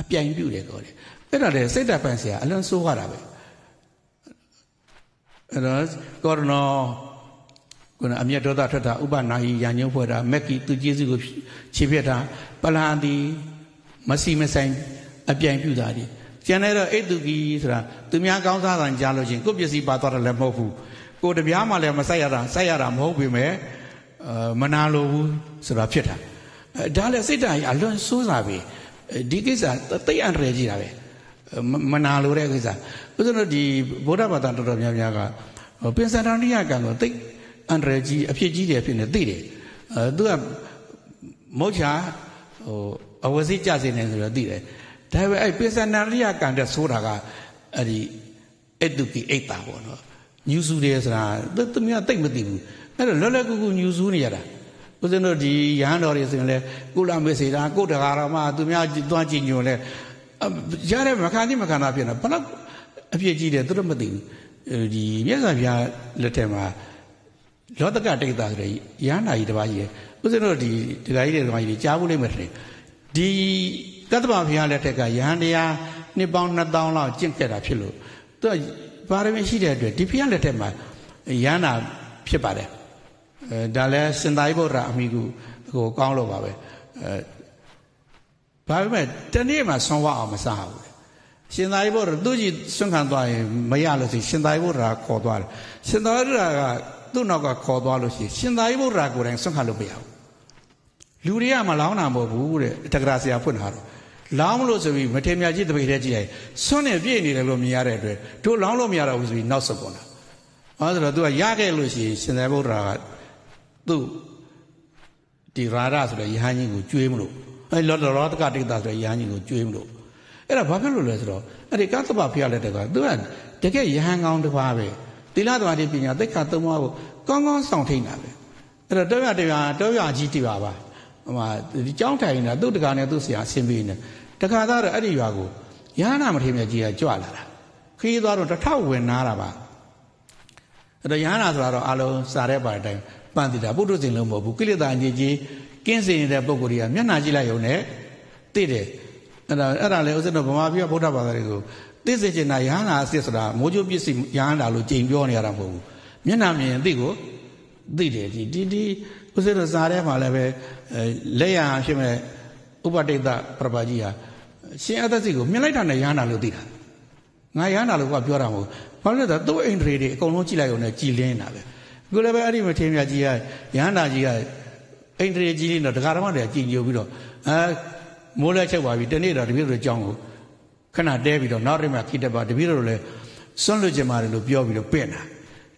အပြိုင်ပြုတယ်ခေါ်တယ်အဲ့ဒါလေစိတ်ဓာတ်ပန်ဆရာအလွန်စိုးရတာပဲအဲ့တော့ကော်ရနောခုနအမျက်ဒေါသထွက်တာဥပနာယီရညုံဖွဲ့တာမက်ကီသူကျေးဇူးကိုခြေပြက်တာပလဟန်ဒီမစီမဆိုင်အပြိုင်ပြူတာဒီကျန်တဲ့တော့အိတုကီဆိုတာသူများကောင်းစားတာကြားလို့ချင်းကိုပစ္စည်းပါသွားတာလည်းမဟုတ်ဘူးကိုတပြားမှလည်းမဆိုင်ရတာဆိုင်ရတာမဟုတ်ပေမဲ့မနာလိုဘူးဆိုတာဖြစ်တာဒါလည်းစိတ်ဓာတ်ကြီးအလွန်ဆိုးစားပြီဒီကိစ္စတိတ်အန္တရာယ်ကြီးတာပဲမနာလိုတဲ့ကိစ္စဥစ္စာတို့ဒီဗုဒ္ဓဘာသာတော်တော်များများကပင်စန္ဒာနိယကံကိုတိတ်အန္တရာယ်ကြီးအဖြစ်ကြီးတယ်ဖြစ်နေသိတယ်အဲသူကမောချာဟိုအဝစီကြစေနေဆိုတော့သိတယ်ဒါပေမဲ့အဲ့ပိဿနာရိယကံတဲ့ဆိုတာကအဲ့ဒီအတုကိအိတ်ပါပေါ့နော်ညူစုတယ်ဆိုတာသူများတိတ်မသိဘူးအဲ့တော့လောလောကူကူညူစုနေရတာဦးဇင်းတို့ဒီရဟန်းတော်တွေဆိုရင်လေကုလမေစေတာကုတ္တဂါရမသူများသွားကြည့်ညိုလဲရတဲ့မခန္တိမခန္ဓာဖြစ်နေဘလောက်အဖြစ်ကြီးတယ်သူတို့မသိဘူးဒီမြတ်စွာဘုရားလက်ထက်မှာလောတကတိတ်တာကြတဲ့ရဟန္တာကြီးတပါးကြီးဥစဉ်တို့ဒီဒကာကြီးတွေတပါးကြီးကြားဖို့လိမ့်မယ်တဲ့ဒီတတ္တဗဘုရားလက်ထက်ကရဟန္တရားနှစ်ပေါင်း2000လောက်ကျင့်ခဲ့တာဖြစ်လို့သူကပါရမီရှိတဲ့အတွက်ဒီဘုရားလက်ထက်မှာရဟန္တာဖြစ်ပါတယ်အဲဒါလည်းစင်သာရိပုတ္တရာအမိကူဟိုကောင်းလို့ပါပဲအဲဘာပဲတနေ့မှဆွမ်းဝအောင်မစားဘူးရှင်သာရိပုတ္တရာသူကြီးဆွန့်ခံသွားရင်မရလို့ဆိုရှင်သာရိပုတ္တရာခေါ်သွားတယ်ရှင်သာရိပုတ္တရာကသူ့နောက်ကခေါ်သွားလို့ရှိရင်ရှင်သာရိပုတ္တရာကိုယ်တိုင်ဆွန့်ခတ်လို့မရဘူးလူတွေကမလောင်းတာမဟုတ်ဘူးတဲ့တက္ကရာဆရာဖွင့်ထားတော့လောင်းလို့ဆိုပြီးမထေမြကြီးတပိတ်ထဲကြည့်လိုက်ဆွန့်နဲ့ပြည့်နေတယ်လို့မြင်ရတဲ့အတွက်တို့လောင်းလို့မရတော့ဘူးဆိုပြီးနောက်ဆုတ်ကုန်တာအဲဆိုတော့ तू ကရခဲ့လို့ရှိရင်ရှင်သာရိပုတ္တရာကသူ့ဒီရာရဆိုတဲ့ယဟန်ကြီးကိုကျွေးမလို့အဲလောတရောတကတိတဆိုတဲ့ယဟန်ကြီးကိုကျွေးမလို့အဲ့ဒါဘာဖြစ်လို့လဲဆိုတော့အဲ့ဒီကသဗ္ဗဖျားလက်တက်ကသူကတကယ်ယဟန်ကောင်းတစ်ပါးပဲသီလသမာဓိပညာသိက္ခာသုံးပါးကိုကောင်းကောင်းဆောင်ထိန်တာပဲအဲ့တော့တောရတရားတောရကြီးတပါပါဟိုမှာဒီကြောင်းထိုင်နေတာသူ့တကာနဲ့သူ့ဆရာအဆင်ပြေနေတကာသားတော့အဲ့ဒီရွာကိုရဟနာမထေရမြတ်ကြီးကကြွလာတာခရီးသွားတော့တထောက်ဝင်နာတာပါအဲ့တော့ရဟနာဆိုတာတော့အလုံးစားတဲ့ပါအတိုင်းပန့်တည်တာပုထုဇဉ်လုံးမဟုတ်ဘူးကိလေသာကြီးကြီးကင်းစင်နေတဲ့ပုံကိုယ်ကြီးကမျက်နှာကြည့်လိုက်ရုံနဲ့သိတယ်အဲ့ဒါအဲ့ဒါလေဥစ္စတော့ဗမာပြည်ကဗုဒ္ဓဘာသာတွေကိုသိစေချင်တာရဟန္တာအစစ်ဆိုတာမိုးကြိုးပစ္စည်းရဟန္တာလို့ကြိမ်ပြောနေရတာမဟုတ်ဘူးမျက်နှာမြင်သိကိုသိတယ်ဒီဒီဒီဥစ္စေစာထဲမှာလည်းပဲလက်ရအဖြစ်မဲ့ဥပတိတ္တပြပကြီးဟာရှင်အသက်စီကိုမြင်လိုက်တာနဲ့ရဟန္တာလို့သိတာငါရဟန္တာလို့ကပြောတာမဟုတ်ဘာလို့လဲဆိုတော့သူ့အိန္ဒြေတွေအကုန်လုံးကြည့်လိုက်ရုံနဲ့ကြည်လင်းတာပဲအခုလည်းပဲအဲ့ဒီမထေရကြီးကရဟန္တာကြီးကအိန္ဒြေကြီးနဲ့ဒကာဓမ္မတွေကကြည်ညိုပြီးတော့အဲမိုးလဲချက်ပါပြီတနေ့တော့တပြည့်ဆိုကြောင်းကိုခဏတဲပြီးတော့နောက်တစ်မှခိတပါတပည့်တော်လည်းစွန့်လွတ်ကြပါတယ်လို့ပြောပြီးတော့ပင့်တာ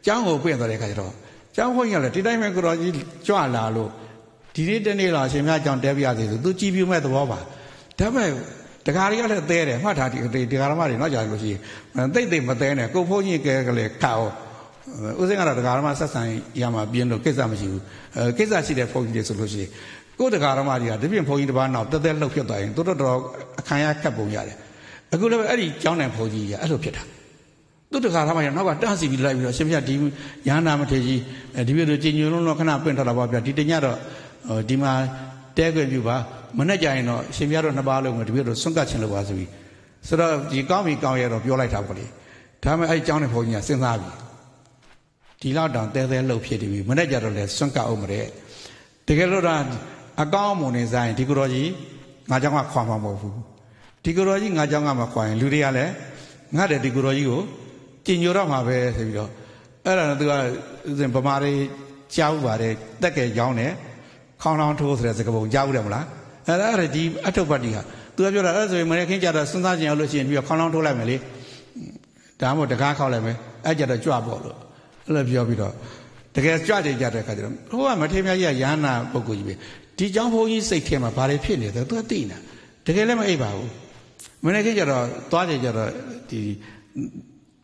เจ้าကိုပင့်သွားတဲ့အခါကျတော့เจ้าခွင့်ရလဲဒီတိုင်းပဲကိုတော်ကြီးကြွလာလို့ဒီနေ့တနေ့လာရှင်မြတ်ကြောင့်တဲပြရသေးသူသူကြည်ပြူမဲ့သဘောပါဒါပေမဲ့ဒကာရီကလည်းတဲတယ်မှတ်ထားဒီဒကာရမတွေတော့ကြာလို့ရှိရင်တိတ်တိတ်မတဲနဲ့ကိုဖိုးကြီးကလည်းကောက်ဦးစင်းကတော့ဒကာရမဆက်ဆံရမှာပြင်းလို့ကိစ္စမရှိဘူးအဲကိစ္စရှိတဲ့ဖုန်းကြီးတွေဆိုလို့ရှိရင်ကိုဒကာရမတွေကတပြင်းဖုန်းကြီးတစ်ပါးနောက်တဲတဲလှုပ်ဖြစ်သွားရင်တို့တော့အခမ်းရခက်ပုံရတယ်အခုလည်းအဲ့ဒီကျောင်းနိုင်ဘုန်းကြီးကအဲ့လိုဖြစ်တာသူတခါထားမှရနောက်ကတန်းစီပြီးလိုက်ပြီးတော့ရှင်ဖျက်ဒီရဟန္တာမထေကြီးဒီပြလိုကြည်ညိုလုံးတော့ခဏပင့်ထားတာပါဗျာဒီတညတော့ဒီမှာတဲခွင့်ပြုပါမနဲ့ကြရင်တော့ရှင်ပြတော့နှစ်ပါးလုံးကိုတပည့်တို့ဆွန့်ကပ်ခြင်းလို့ပါဆိုပြီးဆိုတော့ဒီကောင်းပြီကောင်းရတော့ပြောလိုက်တာပေါ့လေဒါမှအဲ့အကြောင်းနဲ့ဘုန်းကြီးကစဉ်းစားပြီဒီလောက်တောင်တဲတဲလှုပ်ဖြစ်နေပြီမနဲ့ကြတော့လဲဆွန့်ကပ်အောင်မတဲ့တကယ်လို့တော့အကောင်းမုံနေဆိုင်ဒီကုတော်ကြီးငါကြောင့်ကခွာမှာမဟုတ်ဘူးဒီကိုရောကြီးငါကြောင့်ကမှခွာရင်လူတွေကလည်းငါတဲ့ဒီကိုရောကြီးကိုကြင်ညိုတော့မှာပဲဆိုပြီးတော့အဲ့ဒါနဲ့သူကဥစဉ်ဗမာတွေကြောက်ပါတယ်တက်ကဲကြောင်းတယ်ခေါင်းလောင်းထိုးဆိုတဲ့စကားပုံကြောက်တယ်မလားအဲ့ဒါအဲ့ဒါဒီအထုပ်ပတ်တီဟာသူကပြောတာအဲ့ဆိုရင်မနေ့ခင်းကြတော့စဉ်းစားကြည့်အောင်လို့ရှိရင်ပြီးတော့ခေါင်းလောင်းထိုးလိုက်မယ်လေဒါမှမဟုတ်တကားခောက်လိုက်မယ်အဲ့ကြတော့ကြွပေါ့လို့အဲ့လိုပြောပြီးတော့တကယ်ကြွကြကြတဲ့ခါကျတော့ဟိုကမထေမြတ်ကြီးကရဟနာပုဂ္ဂိုလ်ကြီးပဲဒီเจ้าဘုန်းကြီးစိတ်ထဲမှာဘာတွေဖြစ်နေလဲသူကသိနေတာတကယ်လည်းမအိပ်ပါဘူးမနေ့ကကျတော့သွားကြကြတော့ဒီ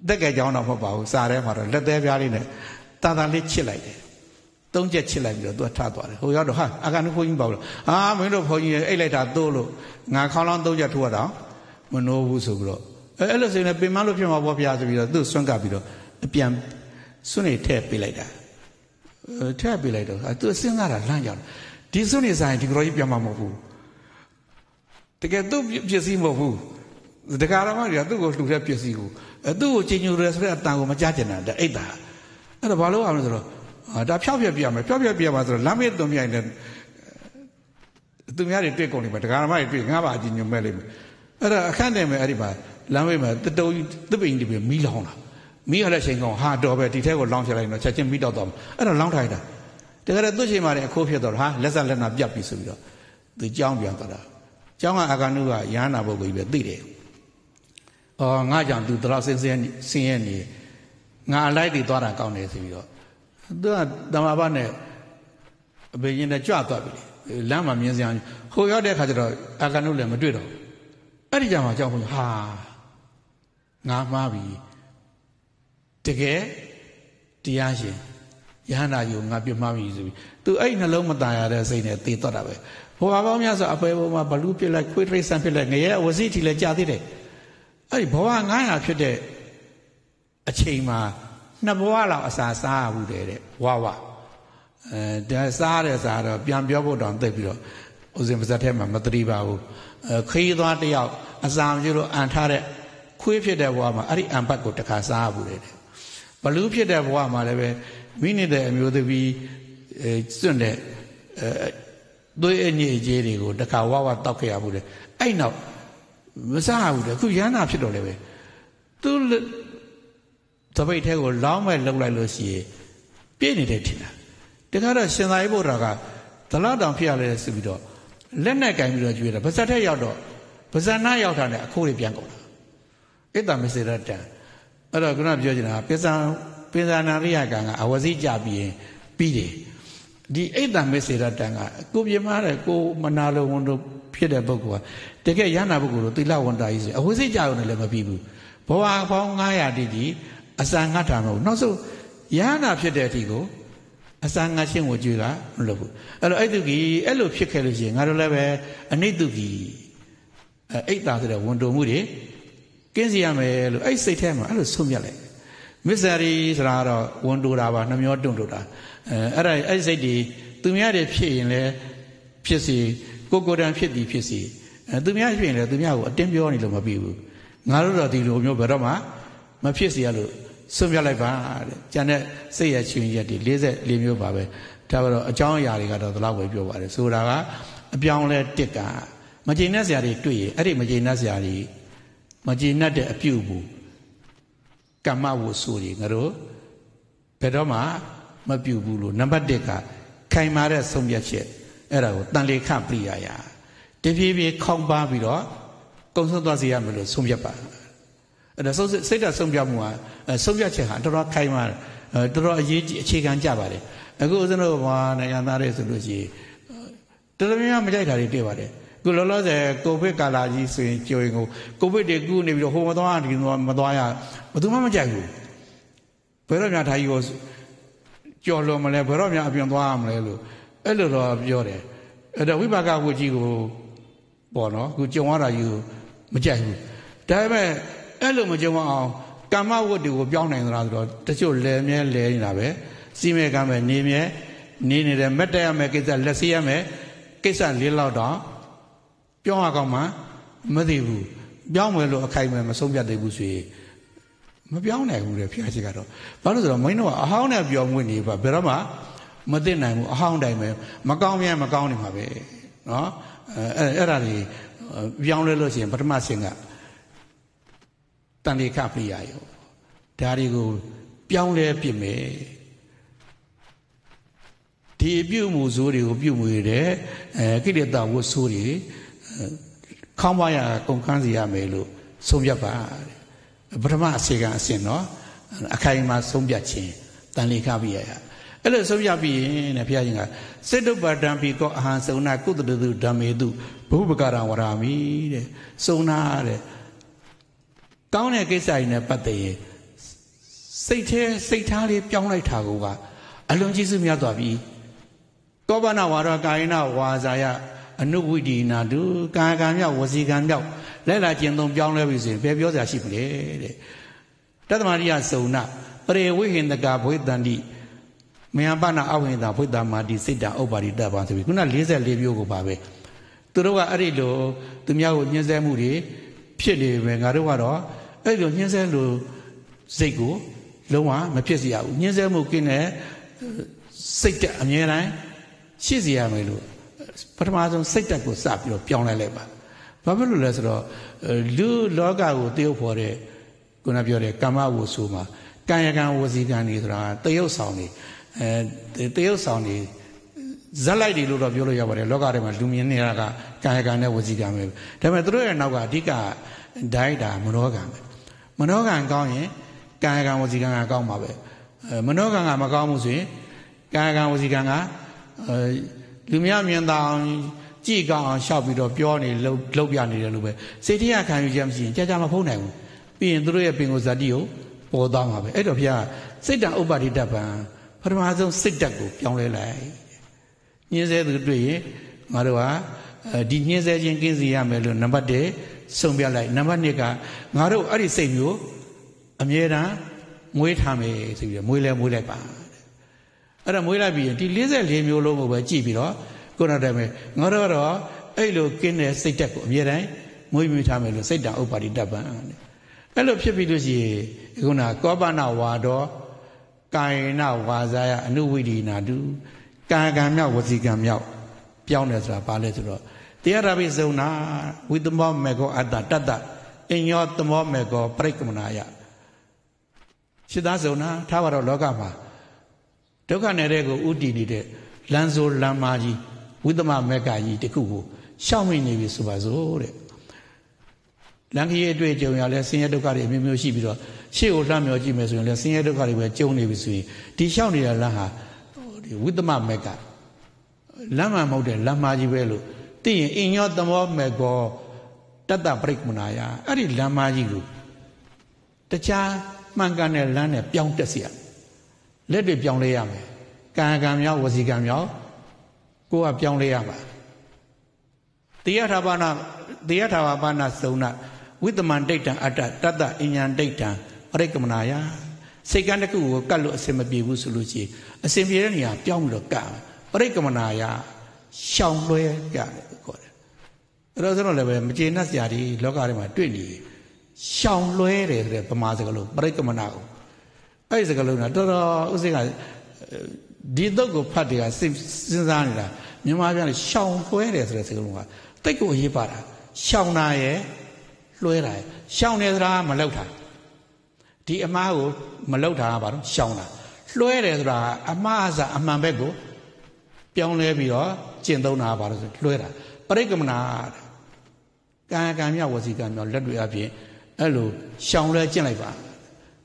တက်ကဲကြောင်းတော့မဟုတ်ပါဘူးစာထဲမှာတော့လက်သေးပြားလေးနဲ့တာတာလေးချစ်လိုက်တယ်သုံးချက်ချစ်လိုက်ပြီးတော့သူကထသွားတယ်ဟိုရောက်တော့ဟာအကန်တို့ဘုန်းကြီးပါဘူးအာမင်းတို့ဘုန်းကြီးအိတ်လိုက်တာသို့လို့ငါခေါင်းလောင်းသုံးချက်ထိုးရတာမနိုးဘူးဆိုပြီးတော့အဲအဲ့လိုဆိုရင်ပင်မလို့ဖြစ်မှာပေါ့ဗျာဆိုပြီးတော့သူ့ဆွန့်ကပ်ပြီးတော့အပြန်ဆွန့်နေထည့်ပေးလိုက်တာထည့်ပေးလိုက်တော့သူစဉ်းစားတာလမ်းရောက်ဒီဆွန့်နေဆိုင်ဒီကတော်ကြီးပြန်မှာမဟုတ်ဘူးတကယ်သူ့ပစ္စည်းမဟုတ်ဘူးဒကာရမကြီးကသူ့ကိုလှူတဲ့ပစ္စည်းကိုအဲသူ့ကိုချင်ညူတယ်ဆိုတဲ့အတန်ကိုမကြားကျင်တာဒါအိတ်တာအဲ့တော့ဘာလို့အောင်လဲဆိုတော့ဒါဖြောက်ပြက်ပြရမယ်ဖြောက်ပြက်ပြရမှာဆိုတော့လမ်းမေးသွန်ပြိုင်တဲ့သူများတွေတွေ့ကုန်နေမှာဒကာရမကြီးတွေ့ငါပါချင်ညူမဲ့လိမ့်မယ်အဲ့တော့အခန့်တယ်မယ်အဲ့ဒီမှာလမ်းမေးမှာတတုံသစ်ပိန်တွေပဲမီးလောင်တာမီးရတဲ့ချိန်ကောင်ဟာတော်ပဲဒီထဲကိုလောင်ချလိုက်တော့ချက်ချင်းမီးတောက်သွားမှာအဲ့တော့လောင်ထိုင်တာတကယ်တော့သူ့ချိန်မှာလည်းအခိုးဖြစ်တော့ဟာလက်ဆက်လက်နာပြတ်ပြီဆိုပြီးတော့သူကြောင်းပြန်သွားတာကြောင်းကအဂန္ဓုကရဟနာဘုတ်ကြီးပဲသိတယ်အော်ငါကြောင့်သူတလောက်ဆင်းဆင်းဆင်းရဲနေငါအလိုက်တွေသွားတာကောင်းတယ်ဆိုပြီးတော့သူကတမဘာနဲ့အဘေရင်နဲ့ကြွသွားပြီလမ်းမှာမြင်စရာဟိုရောက်တဲ့အခါကျတော့အာကန်တို့လည်းမတွေ့တော့အဲ့ဒီကြမှာကြောက်ဘူးဟာငါမှားပြီတကယ်တရားရှင်ယဟန္တာယူငါပြမှားပြီဆိုပြီးသူအဲ့နှလုံးမตายရတဲ့စိတ်နဲ့သေသွားတာပဲဘုရားကောင်းများဆိုအဖွဲဘုံမှာဘလူပြစ်လိုက်ခွေးတိရစ္ဆာန်ပြစ်လိုက်ငရဲဝစီထီလည်းကြာသေးတယ်အဲ့ဒီဘဝ900ဖြစ်တဲ့အချိန်မှာနှစ်ဘဝလောက်အစာစားရဘူးတဲ့ဝဝအဲဒါစားတဲ့စားတော့ပြန်ပြောဖို့တောင်သိပြီးတော့ဥစဉ်ပါဇက်ထဲမှာမတရီပါဘူးခီးသွားတယောက်အစာမကျလို့အန်ထားတဲ့ခွေးဖြစ်တဲ့ဘဝမှာအဲ့ဒီအန်ပတ်ကိုတခါစားရဘူးတဲ့ဘလူးဖြစ်တဲ့ဘဝမှာလည်းပဲမိနစ်တဲ့အမျိုးသမီးအဲစွန့်တဲ့အဲသွေးအညစ်အကြေးတွေကိုတခါဝဝတောက်ခဲ့ရဘူးတဲ့အဲ့နောက်မစားဘူးလေအခုရဟနာဖြစ်တော့လေပဲသူသပိတ်ထဲကိုလောင်းမဲ့လှုပ်လိုက်လို့ရှိရင်ပြည့်နေတယ်ထင်တာတခါတော့ရှင်သာရိပုတ္တရာကသလတောင်ဖြစ်ရလဲဆိုပြီးတော့လက်နဲ့ကင်ပြီးတော့ကျွေးတာပါဇက်ထက်ရောက်တော့ပါဇဏရောက်တာနဲ့အခိုးတွေပြန်ကုန်တာအစ်တမစေရတံအဲ့တော့ခုနပြောချင်တာပိဇံပိဇာနာရိယကံကအဝစီကြပြီးရင်ပြီးတယ်ဒီအိတ်တံမေစေရတန်ကကိုပြမတဲ့ကိုမနာလိုဝန်တို့ဖြစ်တဲ့ပုဂ္ဂိုလ်ကတကယ်ရဟနာပုဂ္ဂိုလ်တို့သီလဝန္တာကြီးစေအဝိစိတ်ကြောင်လည်းမပြီးဘူးဘဝပေါင်း900တိတိအစံငတ်တာမဟုတ်နောက်ဆုံးရဟနာဖြစ်တဲ့အထိကိုအစံငတ်ခြင်းကိုကြွေးတာမလုပ်ဘူးအဲ့တော့အဲ့သူကြီးအဲ့လိုဖြစ်ခဲ့လို့ရှိရင်ငါတို့လည်းပဲအနိတုကြီးအိတ်တာဆိုတဲ့ဝန်တုံမှုတွေကင်းစီရမယ်လို့အဲ့စိတ်ထဲမှာအဲ့လိုဆုံးမြတ်လိုက်မစ္စရီဆိုတာကတော့ဝန်တိုတာပါနှမျောတွန့်တို့တာအဲ့ဒါအဲ့စိတ်တွေသူများတွေဖြစ်ရင်လည်းဖြစ်စီကိုကိုယ်တိုင်ဖြစ်သည်ဖြစ်စီသူများဖြစ်ရင်လည်းသူများကိုအတင်းပြောနေလို့မပြီးဘူးငါတို့တော့ဒီလိုမျိုးဘယ်တော့မှမဖြစ်စီရလို့ဆွံ့ပြလိုက်ပါတဲ့ကျန်တဲ့စိတ်ရချွင်ရက်တွေ44မျိုးပါပဲဒါပေမဲ့အကြောင်းအရာတွေကတော့ဒီလောက်ပဲပြောပါတယ်ဆိုတာကအပြောင်းလဲတစ်ကမကျေနပ်စရာတွေတွေ့ရင်အဲ့ဒီမကျေနပ်စရာတွေမကျေနပ်တဲ့အပြုဘူးကမ္မဝုဆိုတွေငါတို့ဘယ်တော့မှမပြုတ်ဘူးလို့နံပါတ်1ကခိုင်မာတဲ့ဆုံးဖြတ်ချက်အဲ့ဒါကိုတန်လေခပရိယာယတပြေးပြေးခေါင်းပါပြီးတော့ကုံဆုံးသွားစေရမယ်လို့ဆုံးဖြတ်ပါအဲ့ဒါစိတ်ဓာတ်ဆုံးဖြတ်မှုဟာဆုံးဖြတ်ချက်ဟာတော်တော်ခိုင်မာတော်တော်အရေးကြီးအခြေခံကြပါတယ်အခုဦးဇင်းတို့ဘာနိုင်ငံသားတွေဆိုလို့ရှိရင်တော်တော်များများမကြိုက်တာတွေတွေ့ပါတယ်ခုလောလောဆယ်ကိုဗစ်ကာလကြီးဆိုရင်ကြိုရင်ကိုကိုဗစ်တွေကူးနေပြီးတော့ဟိုမသွားဒီမသွားရဘယ်သူမှမကြိုက်ဘူးဘယ်တော့များထားကြီးကိုကြော်လွန်မလဲဘယ်တော့မှအပြင်သွားရမလဲလို့အဲ့လိုတော့ပြောတယ်အဲ့တော့ဝိပါကဝတ်ကြီးကိုပေါ့နော်အခုကြုံရတာကြီးကိုမကြိုက်ဘူးဒါပေမဲ့အဲ့လိုမကြုံအောင်ကာမဝတ်တွေကိုပြောင်းနိုင်သလားဆိုတော့တချို့လဲမြဲလဲနေတာပဲစီးမဲ့ကမဲ့နေမြဲနေနေတယ်မက်တက်ရမယ်ကိစ္စလက်ဆေးရမယ်ကိစ္စလေးလောက်တော့ပြောင်းရကောင်းမှမသိဘူးပြောင်းမယ်လို့အခိုင်အမာမဆုံးဖြတ်သေးဘူးဆိုရင်မပြောင်းနိုင်ဘူးလေဖျားကြီးကတော့ဘာလို့ဆိုတော့မင်းတို့ကအဟောင်းနဲ့ပြောင်းဝင်နေပါဘယ်တော့မှမသိနိုင်ဘူးအဟောင်းတိုင်းပဲမကောင်းမြန်မကောင်းနေမှာပဲနော်အဲအဲ့ဒါတွေပြောင်းလဲလို့ရှိရင်ပထမဆင့်ကတန်လေခပရိယာယောဒါတွေကို ပြောင်းလဲပြင်မယ်ဒီပြုမှုဇိုးတွေကိုပြုမှုရတဲ့အဲကိလေသာဝတ်ဆိုးတွေခေါင်းပါရကုန်ခန်းစီရမယ်လို့ဆုံးဖြတ်ပါတယ်ပထမအစီကံအစဉ်တော့အခိုင်အမာဆုံးဖြတ်ခြင်းတန်လေခပိယအဲ့လိုဆုံးဖြတ်ပြီးရင်တဲ့ဘုရားရှင်ကစေတုပ္ပတံပိကောအဟံစုံနာကုသတုဓမ္မေတုဘုဗ္ဗကရဝရာမိတဲ့စုံနာတဲ့ကောင်းတဲ့ကိစ္စတွေနဲ့ပတ်သက်ရင်စိတ်แท้စိတ်ထားလေးပြောင်းလိုက်တာကအလွန်ကြီးစုမြတ်သွားပြီကောပနာဝါရကာယနာဝါဇာယအနုဝိဒိနာတုကာကံမြောက်ဝစီကံမြောက်လက်လာကျင်သုံးပြောင်းလဲပြီဆိုရင်ဘယ်ပြောစရာရှိမလဲတဲ့တသမရိယစုံနာပရေဝိဟင်တကဘွေတန္တိမယံပနာအဝိဟင်တာဘွေတမာတိစိတ်တဥပ္ပါရိတပါဆိုပြီးခုန44မျိုးကိုပါပဲသူတို့ကအဲ့ဒီလိုသူများကိုညှင်းဆဲမှုတွေဖြစ်နေပဲငါတို့ကတော့အဲ့လိုညှင်းဆဲလို့စိတ်ကိုလုံးဝမဖြစ်စေရဘူးညှင်းဆဲမှုကင်းတဲ့စိတ်တက်အမြဲတမ်းရှိစေရမယ်လို့ပထမဆုံးစိတ်တက်ကိုစပြီးတော့ပြောင်းလဲလိုက်ပါဘာဖြစ်လို့လဲဆိုတော့လူလောကကိုတယုတ်ဖော်တဲ့ခုနပြောတဲ့ကမ္မဝုစုမှာကာယကံဝစီကံတွေဆိုတာတယုတ်ဆောင်တွေအဲတယုတ်ဆောင်တွေဇက်လိုက်တွေလို့တော့ပြောလို့ရပါတယ်လောကထဲမှာလူမြင်နေတာကကာယကံနဲ့ဝစီကံပဲဒါပေမဲ့သူတို့ရဲ့နောက်ကအဓိကဒိုက်တာမနောကံပဲမနောကံကောင်းရင်ကာယကံဝစီကံကကောင်းမှာပဲမနောကံကမကောင်းဘူးဆိုရင်ကာယကံဝစီကံကလူများမြင်တာအောင်ကြည်ကောင်းအောင်ရှောက်ပြီးတော့ပြောနေလှုပ်လှုပ်ပြနေတယ်လို့ပဲစေတရခံယူချက်မရှိရင်ကြာကြာမဖုံးနိုင်ဘူးပြီးရင်သူတို့ရဲ့ပင်ကိုဇာတိကိုပေါ်သွားမှာပဲအဲ့တော့ဘုရားစိတ်တံဥပတိတ္တပံပထမဆုံးစိတ်တက်ကိုပြောင်းလဲလိုက်ညင်းစေသူတွေ့ရင်ငါတို့ဟာဒီညင်းစေခြင်းကင်းစီရမယ်လို့နံပါတ်1ဆုံးပြလိုက်နံပါတ်2ကငါတို့အဲ့ဒီစိတ်မျိုးအမြဲတမ်းမွေးထားမယ်ဆိုပြီးတော့မွေးလဲမွေးလိုက်ပါအဲ့ဒါမွေးလိုက်ပြီးရင်ဒီ44မျိုးလုံးကိုပဲကြည့်ပြီးတော့ကိုရတဲ့မယ်ငါတို့ကတော့အဲ့လိုကင်းတဲ့စိတ်တက်ကိုအမြဲတမ်းမွေးမြူထားမယ်လို့စိတ်တံဥပါဒိတပံအဲ့လိုဖြစ်ပြီးလို့ရှိရင်ခုနကောပနာဝါတော့ကာယနာဝါစာယအနုဝိဒိနာတုကာကံမြောက်ဝစီကံမြောက်ပြောင်းတယ်ဆိုတာဘာလဲဆိုတော့တရားရာဘိဇုံနာဝိသမောမေကောအတ္တတတ္တအညောသမောမေကောပရိက္ခမနာယရှင်းသားဇုံနာ ထားပါတော့လောကမှာဒုက္ခနယ်တဲ့ကိုဥတည်နေတဲ့လမ်းစိုးလမ်းမကြီးဝိသမမက္ကကြီးတခုကိုရှောင်မိနေပြီဆိုပါစို့တဲ့လံကြီးရဲ့အတွေ့အကြုံရလဲဆင်းရဲဒုက္ခတွေအမျိုးမျိုးရှိပြီးတော့ရှေ့ကိုလှမ်းမြော်ကြည့်မယ်ဆိုရင်လဲဆင်းရဲဒုက္ခတွေပဲကြုံနေပြီဆိုရင်ဒီလျှောက်နေတဲ့လမ်းဟာဒီဝိသမမက္ကလမ်းမှမဟုတ်တဲ့လမ်းမကြီးပဲလို့သိရင်အင်ညောသမောမေကောတတပရိကမနာယအဲ့ဒီလမ်းမကြီးကိုတခြားမှန်ကန်တဲ့လမ်းနဲ့ပြောင်းတက်စီရလက်တွေပြောင်းလဲရမယ်ကာယကံမြောက်ဝစီကံမြောက်ကိုယ်ကပြောင်းလဲရပါတရားထာဘာနာတရားထာဘာနာစုံနာဝိတမန်ဒိဋ္ဌံအတ္တတတ္တအញ្ញံဒိဋ္ဌံပရိကမနာယစိတ်ကန်းတစ်ခုကိုကတ်လို့အစင်မပြေဘူးဆိုလို့ရှိရင်အစင်ပြေတဲ့နေရာပြောင်းလို့ကတ်ပရိကမနာယရှောင်လွှဲရတယ်ခေါ်တယ်အဲ့တော့ဆိုတော့လည်းပဲမကျေနပ်စရာတွေလောကထဲမှာတွေ့နေရှောင်လွှဲတယ်ဆိုတဲ့ဗမာစကားလုံးပရိကမနာကိုအဲ့ဒီစကားလုံးကတော်တော်ဥစဉ်ကဒီတုတ်ကိုဖတ်တယ်ကစဉ်းစားနေတာမြန်မာပြန်လေရှောင်လွှဲတယ်ဆိုတဲ့စကားလုံးကတိတ်ကိုအရေးပါတာရှောင်တာရယ်လွှဲတာရယ်ရှောင်တယ်ဆိုတာမလောက်တာဒီအမားကိုမလောက်တာကဘာလို့ရှောင်တာလွှဲတယ်ဆိုတာအမားအစားအမှန်ဘက်ကို ပြောင်းလဲပြီးတော့ကျင့်သုံးတာကဘာလို့ဆိုလွှဲတာပရိကမနာကာယကံမြောက်ဝစီကံမြောက်လက်တွေအပြင်အဲ့လိုရှောင်လွှဲကျင့်လိုက်ပါ